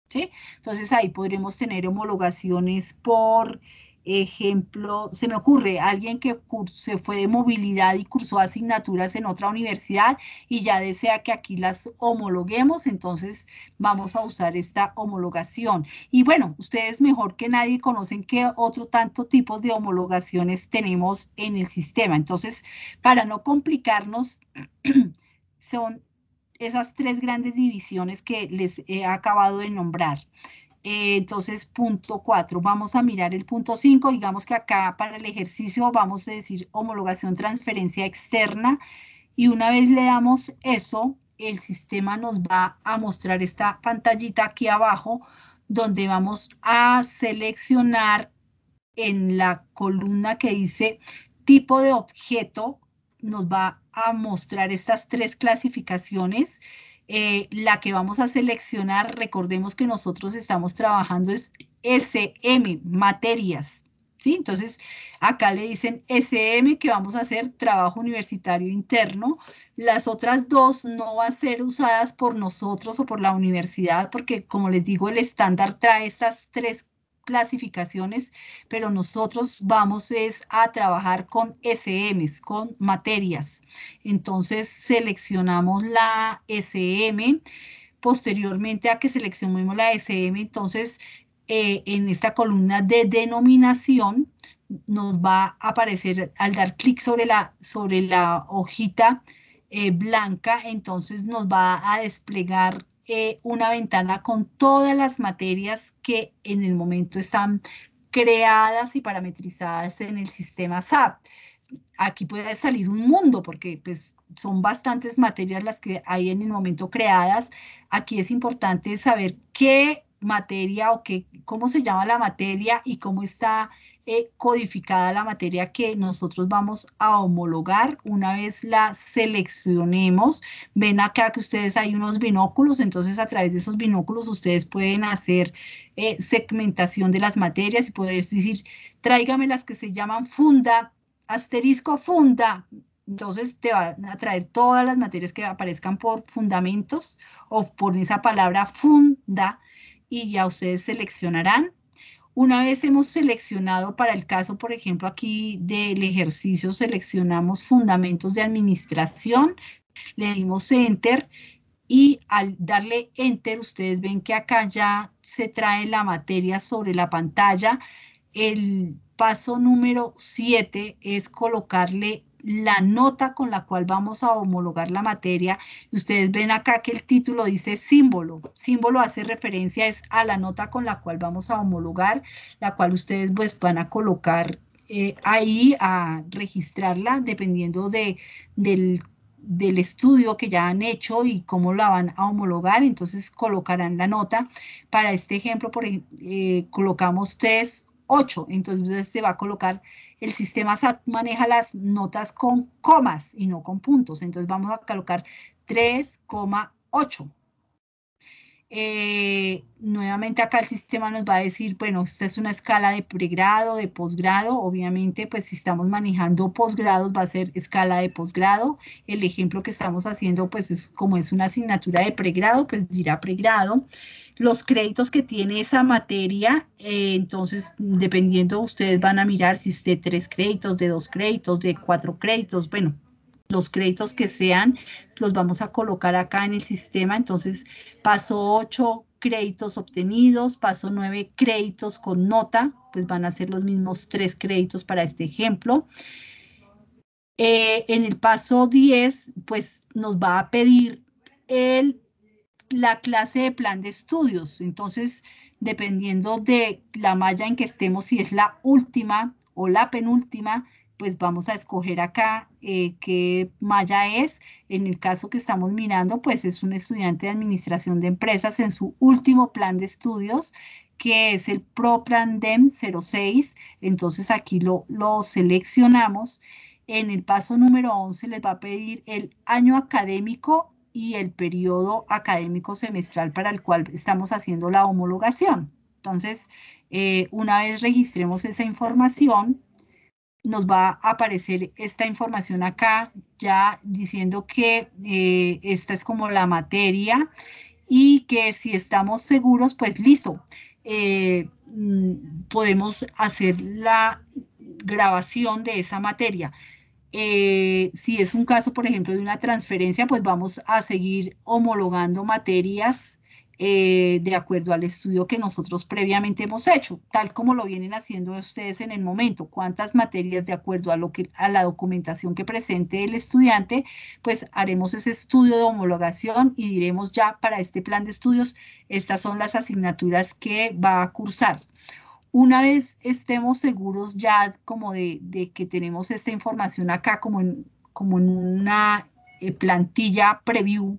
¿sí? Entonces ahí podremos tener homologaciones por Ejemplo, se me ocurre alguien que se fue de movilidad y cursó asignaturas en otra universidad y ya desea que aquí las homologuemos, entonces vamos a usar esta homologación. Y bueno, ustedes mejor que nadie conocen qué otro tanto tipos de homologaciones tenemos en el sistema. Entonces, para no complicarnos, [clears throat] son esas tres grandes divisiones que les he acabado de nombrar. Eh, entonces, punto 4, vamos a mirar el punto 5, digamos que acá para el ejercicio vamos a decir homologación transferencia externa y una vez le damos eso, el sistema nos va a mostrar esta pantallita aquí abajo donde vamos a seleccionar en la columna que dice tipo de objeto, nos va a mostrar estas tres clasificaciones eh, la que vamos a seleccionar, recordemos que nosotros estamos trabajando es SM, materias, ¿sí? Entonces, acá le dicen SM que vamos a hacer trabajo universitario interno. Las otras dos no van a ser usadas por nosotros o por la universidad, porque como les digo, el estándar trae estas tres clasificaciones, pero nosotros vamos es a trabajar con SMs, con materias. Entonces seleccionamos la SM, posteriormente a que seleccionemos la SM, entonces eh, en esta columna de denominación nos va a aparecer al dar clic sobre la, sobre la hojita eh, blanca, entonces nos va a desplegar una ventana con todas las materias que en el momento están creadas y parametrizadas en el sistema SAP. Aquí puede salir un mundo porque pues, son bastantes materias las que hay en el momento creadas. Aquí es importante saber qué materia o qué, cómo se llama la materia y cómo está eh, codificada la materia que nosotros vamos a homologar una vez la seleccionemos. Ven acá que ustedes hay unos binóculos, entonces a través de esos binóculos ustedes pueden hacer eh, segmentación de las materias y puedes decir, tráigame las que se llaman funda, asterisco funda, entonces te van a traer todas las materias que aparezcan por fundamentos o por esa palabra funda y ya ustedes seleccionarán una vez hemos seleccionado para el caso, por ejemplo, aquí del ejercicio, seleccionamos fundamentos de administración, le dimos enter y al darle enter, ustedes ven que acá ya se trae la materia sobre la pantalla. El paso número 7 es colocarle la nota con la cual vamos a homologar la materia. Ustedes ven acá que el título dice símbolo. Símbolo hace referencia es a la nota con la cual vamos a homologar, la cual ustedes pues van a colocar eh, ahí a registrarla dependiendo de, del, estudio que ya han hecho y cómo la van a homologar, entonces colocarán la nota. Para este ejemplo, por, eh, colocamos 3, 8, entonces se va a colocar el sistema maneja las notas con comas y no con puntos. Entonces vamos a colocar 3,8. Eh, nuevamente acá el sistema nos va a decir, bueno, esta es una escala de pregrado, de posgrado, obviamente pues si estamos manejando posgrados va a ser escala de posgrado, el ejemplo que estamos haciendo pues es como es una asignatura de pregrado, pues dirá pregrado, los créditos que tiene esa materia, eh, entonces dependiendo ustedes van a mirar si es de tres créditos, de dos créditos, de cuatro créditos, bueno, los créditos que sean los vamos a colocar acá en el sistema, entonces paso 8 créditos obtenidos, paso 9 créditos con nota, pues van a ser los mismos tres créditos para este ejemplo. Eh, en el paso 10, pues nos va a pedir el la clase de plan de estudios. Entonces, dependiendo de la malla en que estemos, si es la última o la penúltima, pues vamos a escoger acá eh, qué malla es. En el caso que estamos mirando, pues es un estudiante de Administración de Empresas en su último plan de estudios, que es el DEM 06. Entonces aquí lo, lo seleccionamos. En el paso número 11 les va a pedir el año académico y el periodo académico semestral para el cual estamos haciendo la homologación. Entonces, eh, una vez registremos esa información, nos va a aparecer esta información acá, ya diciendo que eh, esta es como la materia y que si estamos seguros, pues listo, eh, mm, podemos hacer la grabación de esa materia. Eh, si es un caso, por ejemplo, de una transferencia, pues vamos a seguir homologando materias eh, de acuerdo al estudio que nosotros previamente hemos hecho, tal como lo vienen haciendo ustedes en el momento. ¿Cuántas materias de acuerdo a, lo que, a la documentación que presente el estudiante? Pues haremos ese estudio de homologación y diremos ya para este plan de estudios, estas son las asignaturas que va a cursar una vez estemos seguros ya como de, que tenemos esta información acá como en, como en una eh, plantilla preview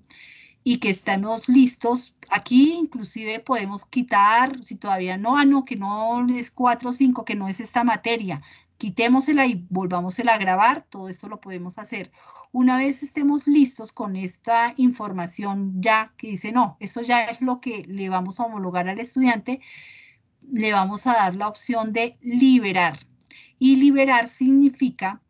y que estemos listos, aquí inclusive podemos quitar, si todavía no, ah, no, que no es 4 o 5, que no es esta materia, quitémosela y volvámosela a grabar, todo esto lo podemos hacer. Una vez estemos listos con esta información ya que dice, no, esto ya es lo que le vamos a homologar al estudiante, le vamos a dar la opción de liberar. Y liberar significa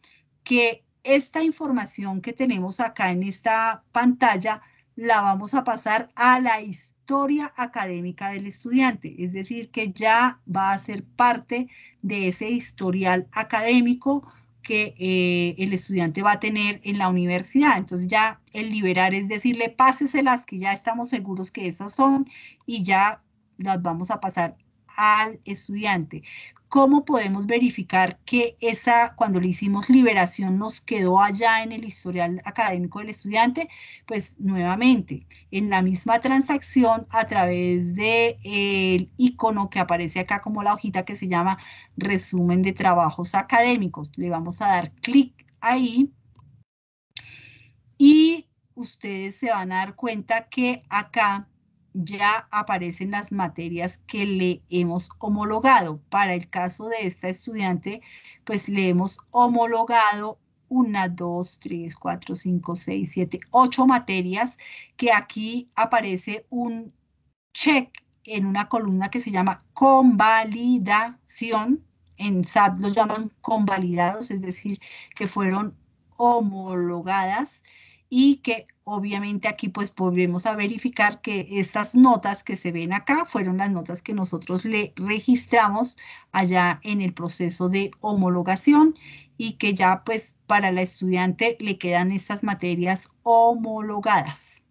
que esta información que tenemos acá en esta pantalla la vamos a pasar a la historia académica del estudiante, es decir, que ya va a ser parte de ese historial académico que eh, el estudiante va a tener en la universidad. Entonces ya el liberar es decirle, las que ya estamos seguros que esas son y ya las vamos a pasar al estudiante. ¿Cómo podemos verificar que esa, cuando le hicimos liberación, nos quedó allá en el historial académico del estudiante? Pues nuevamente, en la misma transacción, a través del icono que aparece acá como la hojita que se llama resumen de trabajos académicos, le vamos a dar clic ahí y ustedes se van a dar cuenta que acá ya aparecen las materias que le hemos homologado. Para el caso de esta estudiante, pues le hemos homologado una, dos, tres, cuatro, cinco, seis, siete, ocho materias que aquí aparece un check en una columna que se llama convalidación. En SAP los llaman convalidados, es decir, que fueron homologadas y que Obviamente aquí pues volvemos a verificar que estas notas que se ven acá fueron las notas que nosotros le registramos allá en el proceso de homologación y que ya pues para la estudiante le quedan estas materias homologadas.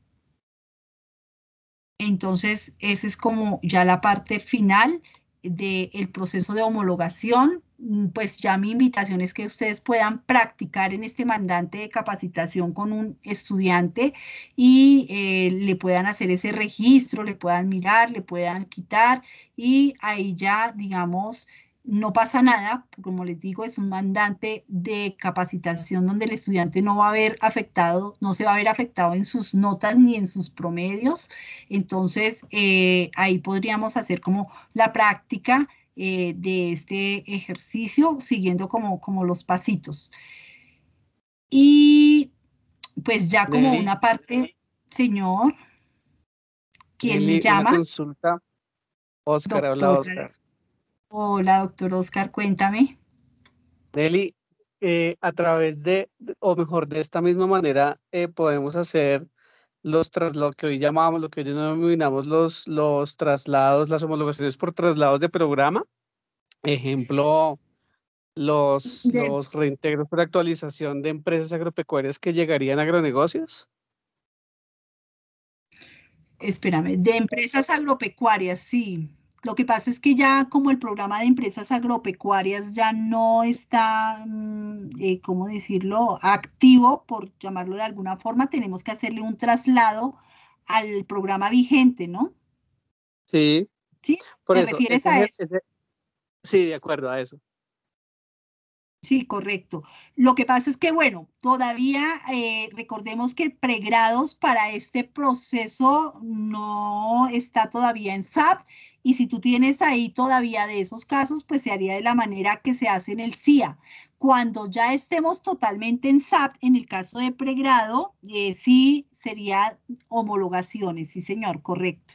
Entonces, esa es como ya la parte final del proceso de homologación, mm, pues ya mi invitación es que ustedes puedan practicar en este mandante de capacitación con un estudiante y eh, le puedan hacer ese registro, le puedan mirar, le puedan quitar y ahí ya, digamos, no pasa nada, como les digo, es un mandante de capacitación donde el estudiante no va a ver afectado, no se va a ver afectado en sus notas ni en sus promedios. Entonces, eh, ahí podríamos hacer como la práctica eh, de este ejercicio, siguiendo como, como los pasitos. Y pues ya como una parte, señor, ¿quién me llama? consulta. Oscar, habla Oscar. Hola, doctor Oscar, cuéntame. Deli, eh, a través de, o mejor, de esta misma manera, eh, podemos hacer los traslados, que hoy llamamos, lo que hoy denominamos los, los traslados, las homologaciones por traslados de programa. Ejemplo, los, los reintegros por actualización de empresas agropecuarias que llegarían a agronegocios. Espérame, de empresas agropecuarias, sí. Lo que pasa es que ya como el programa de empresas agropecuarias ya no está, mm, eh, ¿cómo decirlo?, activo, por llamarlo de alguna forma, tenemos que hacerle un traslado al programa vigente, ¿no? Sí. ¿Sí? ¿Te refieres a eso? sí, de acuerdo a eso. Sí, correcto. Lo que pasa es que, bueno, todavía eh, recordemos que pregrados para este proceso no está todavía en SAP y si tú tienes ahí todavía de esos casos, pues se haría de la manera que se hace en el CIA. Cuando ya estemos totalmente en SAP, en el caso de pregrado, eh, sí sería homologaciones, sí señor, correcto.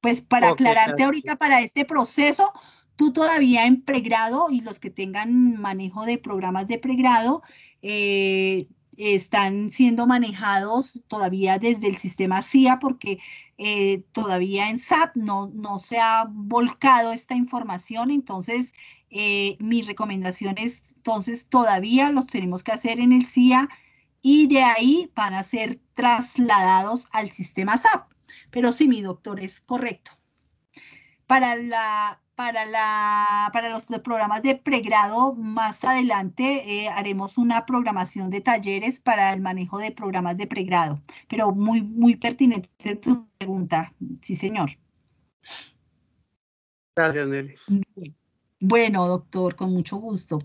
Pues para aclararte ahorita para este proceso, Tú todavía en pregrado y los que tengan manejo de programas de pregrado eh, están siendo manejados todavía desde el sistema CIA porque eh, todavía en SAP no, no se ha volcado esta información, entonces mis eh, mi recomendación es, entonces todavía los tenemos que hacer en el CIA y de ahí van a ser trasladados al sistema SAP. Pero sí, mi doctor, es correcto. Para la para, la, para los programas de pregrado, más adelante eh, haremos una programación de talleres para el manejo de programas de pregrado. Pero muy, muy pertinente tu pregunta. Sí, señor. Gracias, Nelly. Bueno, doctor, con mucho gusto.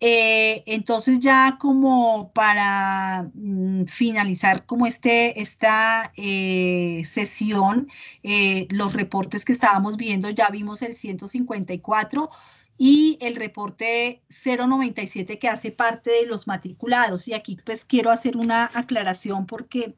Eh, entonces ya como para mm, finalizar como este, esta eh, sesión, eh, los reportes que estábamos viendo, ya vimos el 154 y el reporte 097 que hace parte de los matriculados. Y aquí pues quiero hacer una aclaración porque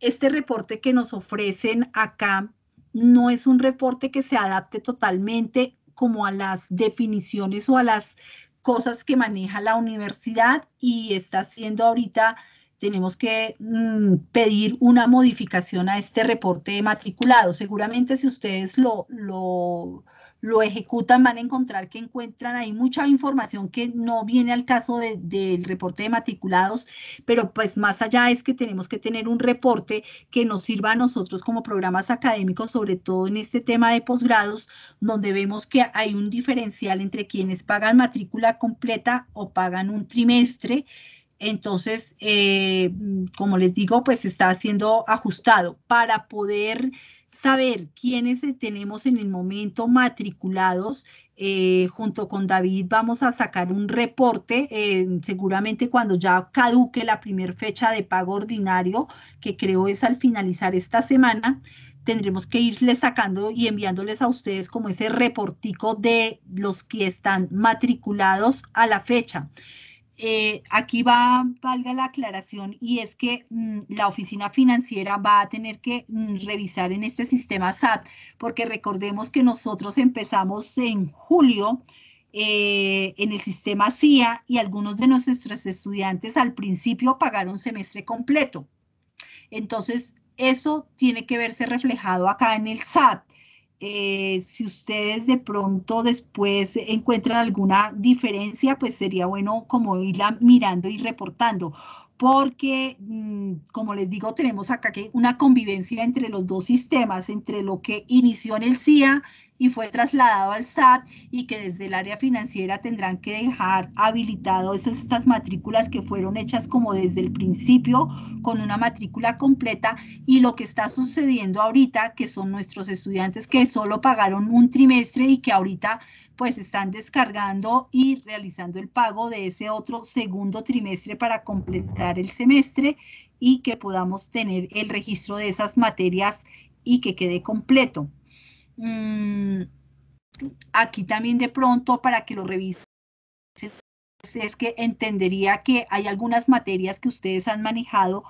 este reporte que nos ofrecen acá no es un reporte que se adapte totalmente como a las definiciones o a las cosas que maneja la universidad y está haciendo ahorita, tenemos que mm, pedir una modificación a este reporte de matriculado. Seguramente si ustedes lo, lo lo ejecutan, van a encontrar que encuentran ahí mucha información que no viene al caso del reporte de matriculados, pero pues más allá es que tenemos que tener un reporte que nos sirva a nosotros como programas académicos, sobre todo en este tema de posgrados, donde vemos que hay un diferencial entre quienes pagan matrícula completa o pagan un trimestre. Entonces, eh, como les digo, pues está siendo ajustado para poder saber quiénes tenemos en el momento matriculados. Eh, junto con David vamos a sacar un reporte, eh, seguramente cuando ya caduque la primera fecha de pago ordinario, que creo es al finalizar esta semana, tendremos que irles sacando y enviándoles a ustedes como ese reportico de los que están matriculados a la fecha. Eh, aquí va, valga la aclaración, y es que mm, la oficina financiera va a tener que mm, revisar en este sistema SAT, porque recordemos que nosotros empezamos en julio eh, en el sistema CIA y algunos de nuestros estudiantes al principio pagaron semestre completo. Entonces, eso tiene que verse reflejado acá en el SAT. Eh, si ustedes de pronto después encuentran alguna diferencia, pues sería bueno como irla mirando y reportando porque, mm, como les digo, tenemos acá que una convivencia entre los dos sistemas, entre lo que inició en el CIA y fue trasladado al SAT y que desde el área financiera tendrán que dejar habilitado esas, estas matrículas que fueron hechas como desde el principio con una matrícula completa y lo que está sucediendo ahorita, que son nuestros estudiantes que solo pagaron un trimestre y que ahorita pues están descargando y realizando el pago de ese otro segundo trimestre para completar el semestre y que podamos tener el registro de esas materias y que quede completo. Mm, aquí también de pronto para que lo revisen es que entendería que hay algunas materias que ustedes han manejado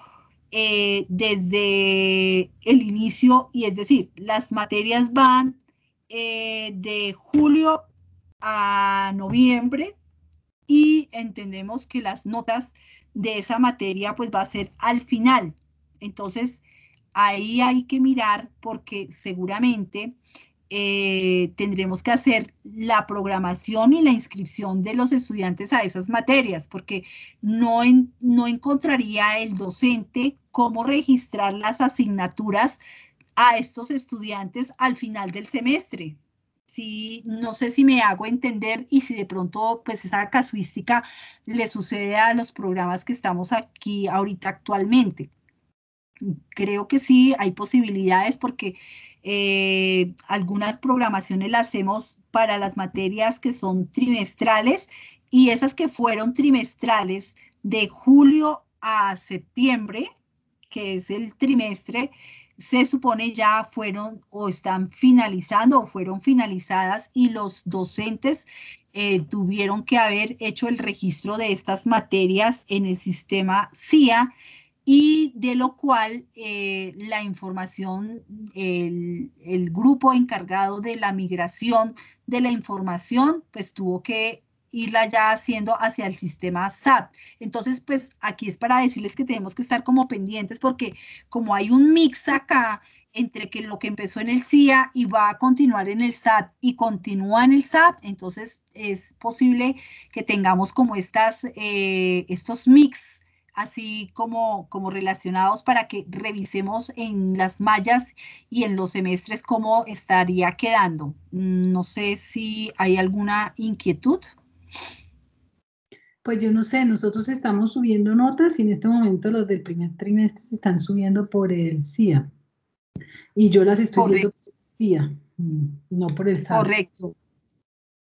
eh, desde el inicio, y es decir, las materias van eh, de julio a noviembre y entendemos que las notas de esa materia pues va a ser al final. Entonces, ahí hay que mirar porque seguramente eh, tendremos que hacer la programación y la inscripción de los estudiantes a esas materias, porque no, no encontraría el docente cómo registrar las asignaturas a estos estudiantes al final del semestre. Sí, no sé si me hago entender y si de pronto pues esa casuística le sucede a los programas que estamos aquí ahorita actualmente. Creo que sí, hay posibilidades porque eh, algunas programaciones las hacemos para las materias que son trimestrales y esas que fueron trimestrales de julio a septiembre, que es el trimestre, se supone ya fueron o están finalizando o fueron finalizadas y los docentes eh, tuvieron que haber hecho el registro de estas materias en el sistema CIA y de lo cual eh, la información, el, el, grupo encargado de la migración de la información, pues tuvo que irla ya haciendo hacia el sistema SAT. Entonces, pues aquí es para decirles que tenemos que estar como pendientes porque como hay un mix acá entre que lo que empezó en el CIA y va a continuar en el SAT y continúa en el SAT, entonces es posible que tengamos como estas, eh, estos mix así como, como relacionados para que revisemos en las mallas y en los semestres cómo estaría quedando. Mm, no sé si hay alguna inquietud. Pues yo no sé, nosotros estamos subiendo notas y en este momento los del primer trimestre se están subiendo por el CIA. Y yo las estoy viendo por el CIA, mm, no por el SAT. Correcto.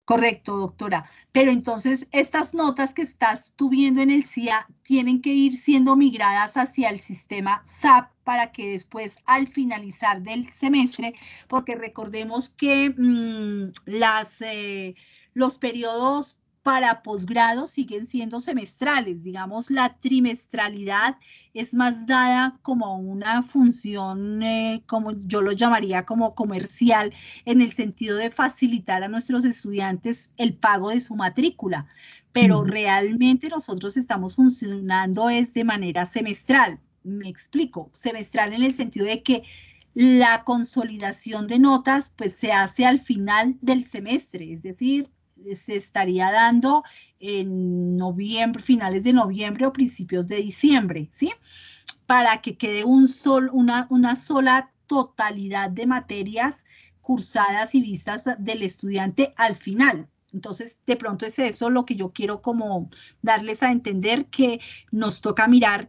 Correcto, doctora. Pero entonces, estas notas que estás subiendo en el CIA tienen que ir siendo migradas hacia el sistema SAP para que después, al finalizar del semestre, porque recordemos que mm, las, eh, los periodos para posgrado siguen siendo semestrales. Digamos, la trimestralidad es más dada como una función, eh, como yo lo llamaría como comercial, en el sentido de facilitar a nuestros estudiantes el pago de su matrícula. Pero realmente nosotros estamos funcionando es de manera semestral. Me explico, semestral en el sentido de que la consolidación de notas pues se hace al final del semestre, es decir, eh, se estaría dando en noviembre, finales de noviembre o principios de diciembre, ¿sí? Para que quede un sol, una, una sola totalidad de materias cursadas y vistas del estudiante al final. Entonces, de pronto es eso lo que yo quiero como darles a entender que nos toca mirar.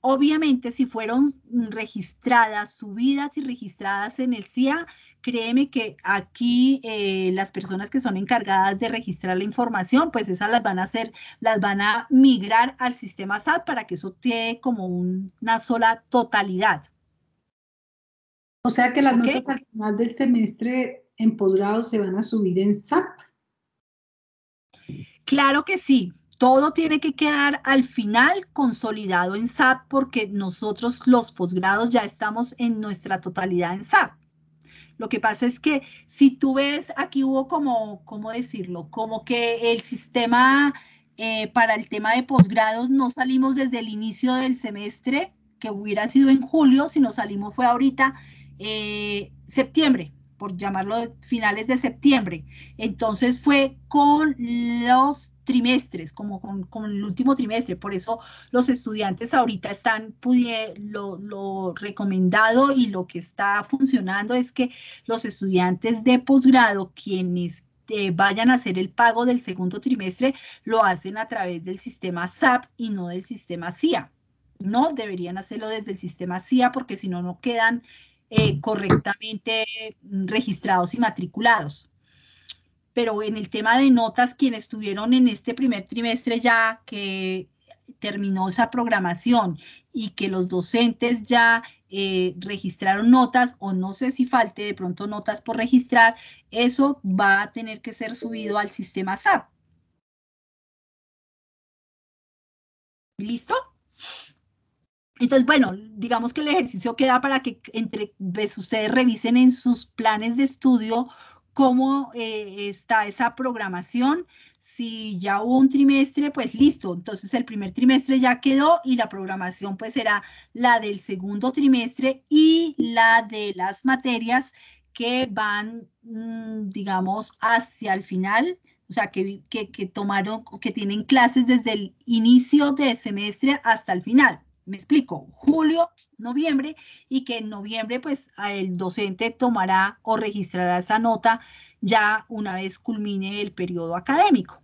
Obviamente, si fueron registradas, subidas y registradas en el CIA, créeme que aquí eh, las personas que son encargadas de registrar la información, pues esas las van a hacer, las van a migrar al sistema SAP para que eso quede como una sola totalidad. O sea que las notas al final del semestre en posgrado se van a subir en SAP. Claro que sí, todo tiene que quedar al final consolidado en SAP porque nosotros los posgrados ya estamos en nuestra totalidad en SAP. Lo que pasa es que si tú ves, aquí hubo como, ¿cómo decirlo? Como que el sistema eh, para el tema de posgrados no salimos desde el inicio del semestre, que hubiera sido en julio, sino salimos fue ahorita, eh, septiembre, por llamarlo finales de septiembre. Entonces fue con los trimestres, como con, el último trimestre. Por eso los estudiantes ahorita están, lo, lo recomendado y lo que está funcionando es que los estudiantes de posgrado, quienes eh, vayan a hacer el pago del segundo trimestre, lo hacen a través del sistema SAP y no del sistema CIA. No deberían hacerlo desde el sistema CIA porque si no, no quedan eh, correctamente registrados y matriculados pero en el tema de notas, quienes estuvieron en este primer trimestre ya que terminó esa programación y que los docentes ya eh, registraron notas o no sé si falte de pronto notas por registrar, eso va a tener que ser subido al sistema SAP. ¿Listo? Entonces, bueno, digamos que el ejercicio queda para que entre pues, ustedes revisen en sus planes de estudio cómo eh, está esa programación. Si ya hubo un trimestre, pues listo. Entonces el primer trimestre ya quedó y la programación pues será la del segundo trimestre y la de las materias que van, mm, digamos, hacia el final, o sea, que, tomaron, que tienen clases desde el inicio de semestre hasta el final. Me explico, julio noviembre y que en noviembre pues el docente tomará o registrará esa nota ya una vez culmine el periodo académico.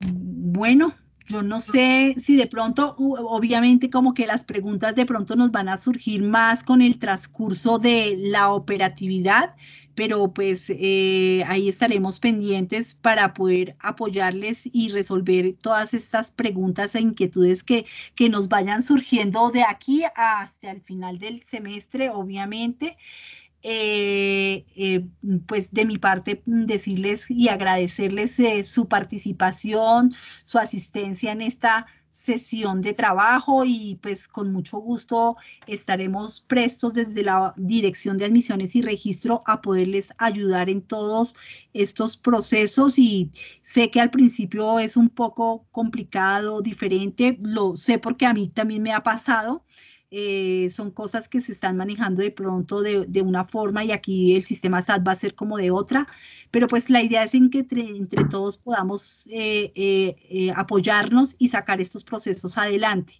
Bueno, yo no sé si de pronto, obviamente como que las preguntas de pronto nos van a surgir más con el transcurso de la operatividad pero pues eh, ahí estaremos pendientes para poder apoyarles y resolver todas estas preguntas e inquietudes que, que nos vayan surgiendo de aquí hasta el final del semestre, obviamente. Eh, eh, pues de mi parte decirles y agradecerles su participación, su asistencia en esta sesión de trabajo y pues con mucho gusto estaremos prestos desde la Dirección de Admisiones y Registro a poderles ayudar en todos estos procesos y sé que al principio es un poco complicado, diferente, lo sé porque a mí también me ha pasado, eh, son cosas que se están manejando de pronto de, una forma y aquí el sistema SAT va a ser como de otra, pero pues la idea es en que entre, todos podamos eh, eh, apoyarnos y sacar estos procesos adelante.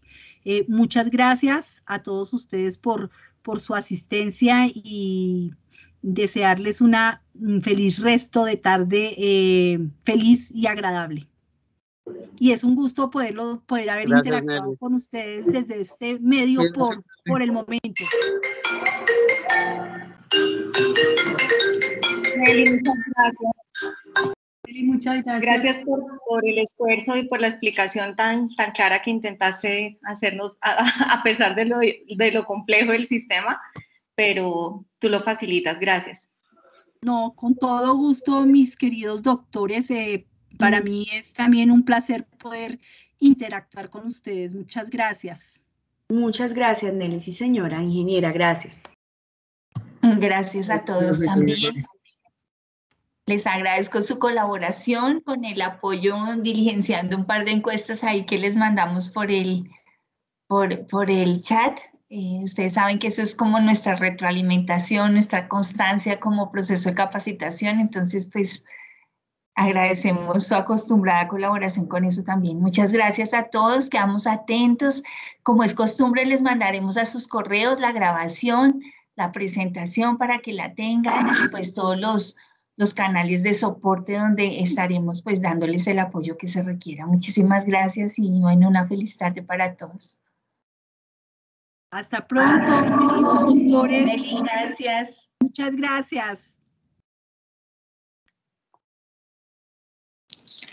muchas gracias a todos ustedes por, por su asistencia y desearles una, un feliz resto de tarde feliz y agradable y es un gusto poderlo, poder haber interactuado con ustedes desde este medio por, por el momento. muchas gracias. muchas gracias. Gracias por, el esfuerzo y por la explicación tan, tan clara que intentaste hacernos, [laughs] a, pesar de lo, de lo complejo del sistema, pero tú lo facilitas. Gracias. No, con todo gusto, mis queridos doctores. Eh, para mí es también un placer poder interactuar con ustedes. Muchas gracias. Muchas gracias, Nelly. Sí, señora, ingeniera, gracias. Gracias a todos también. Les agradezco su colaboración con el apoyo diligenciando un par de encuestas ahí que les mandamos por el, por, el chat. Eh, ustedes saben que eso es como nuestra retroalimentación, nuestra constancia como proceso de capacitación. Entonces, pues, Agradecemos su acostumbrada colaboración con eso también. Muchas gracias a todos, quedamos atentos. Como es costumbre, les mandaremos a sus correos la grabación, la presentación para que la tengan y pues todos los, los canales de soporte donde estaremos pues dándoles el apoyo que se requiera. Muchísimas gracias y bueno, una feliz tarde para todos. Hasta pronto, doctores. Gracias. Muchas gracias.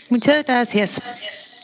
Muchas gracias.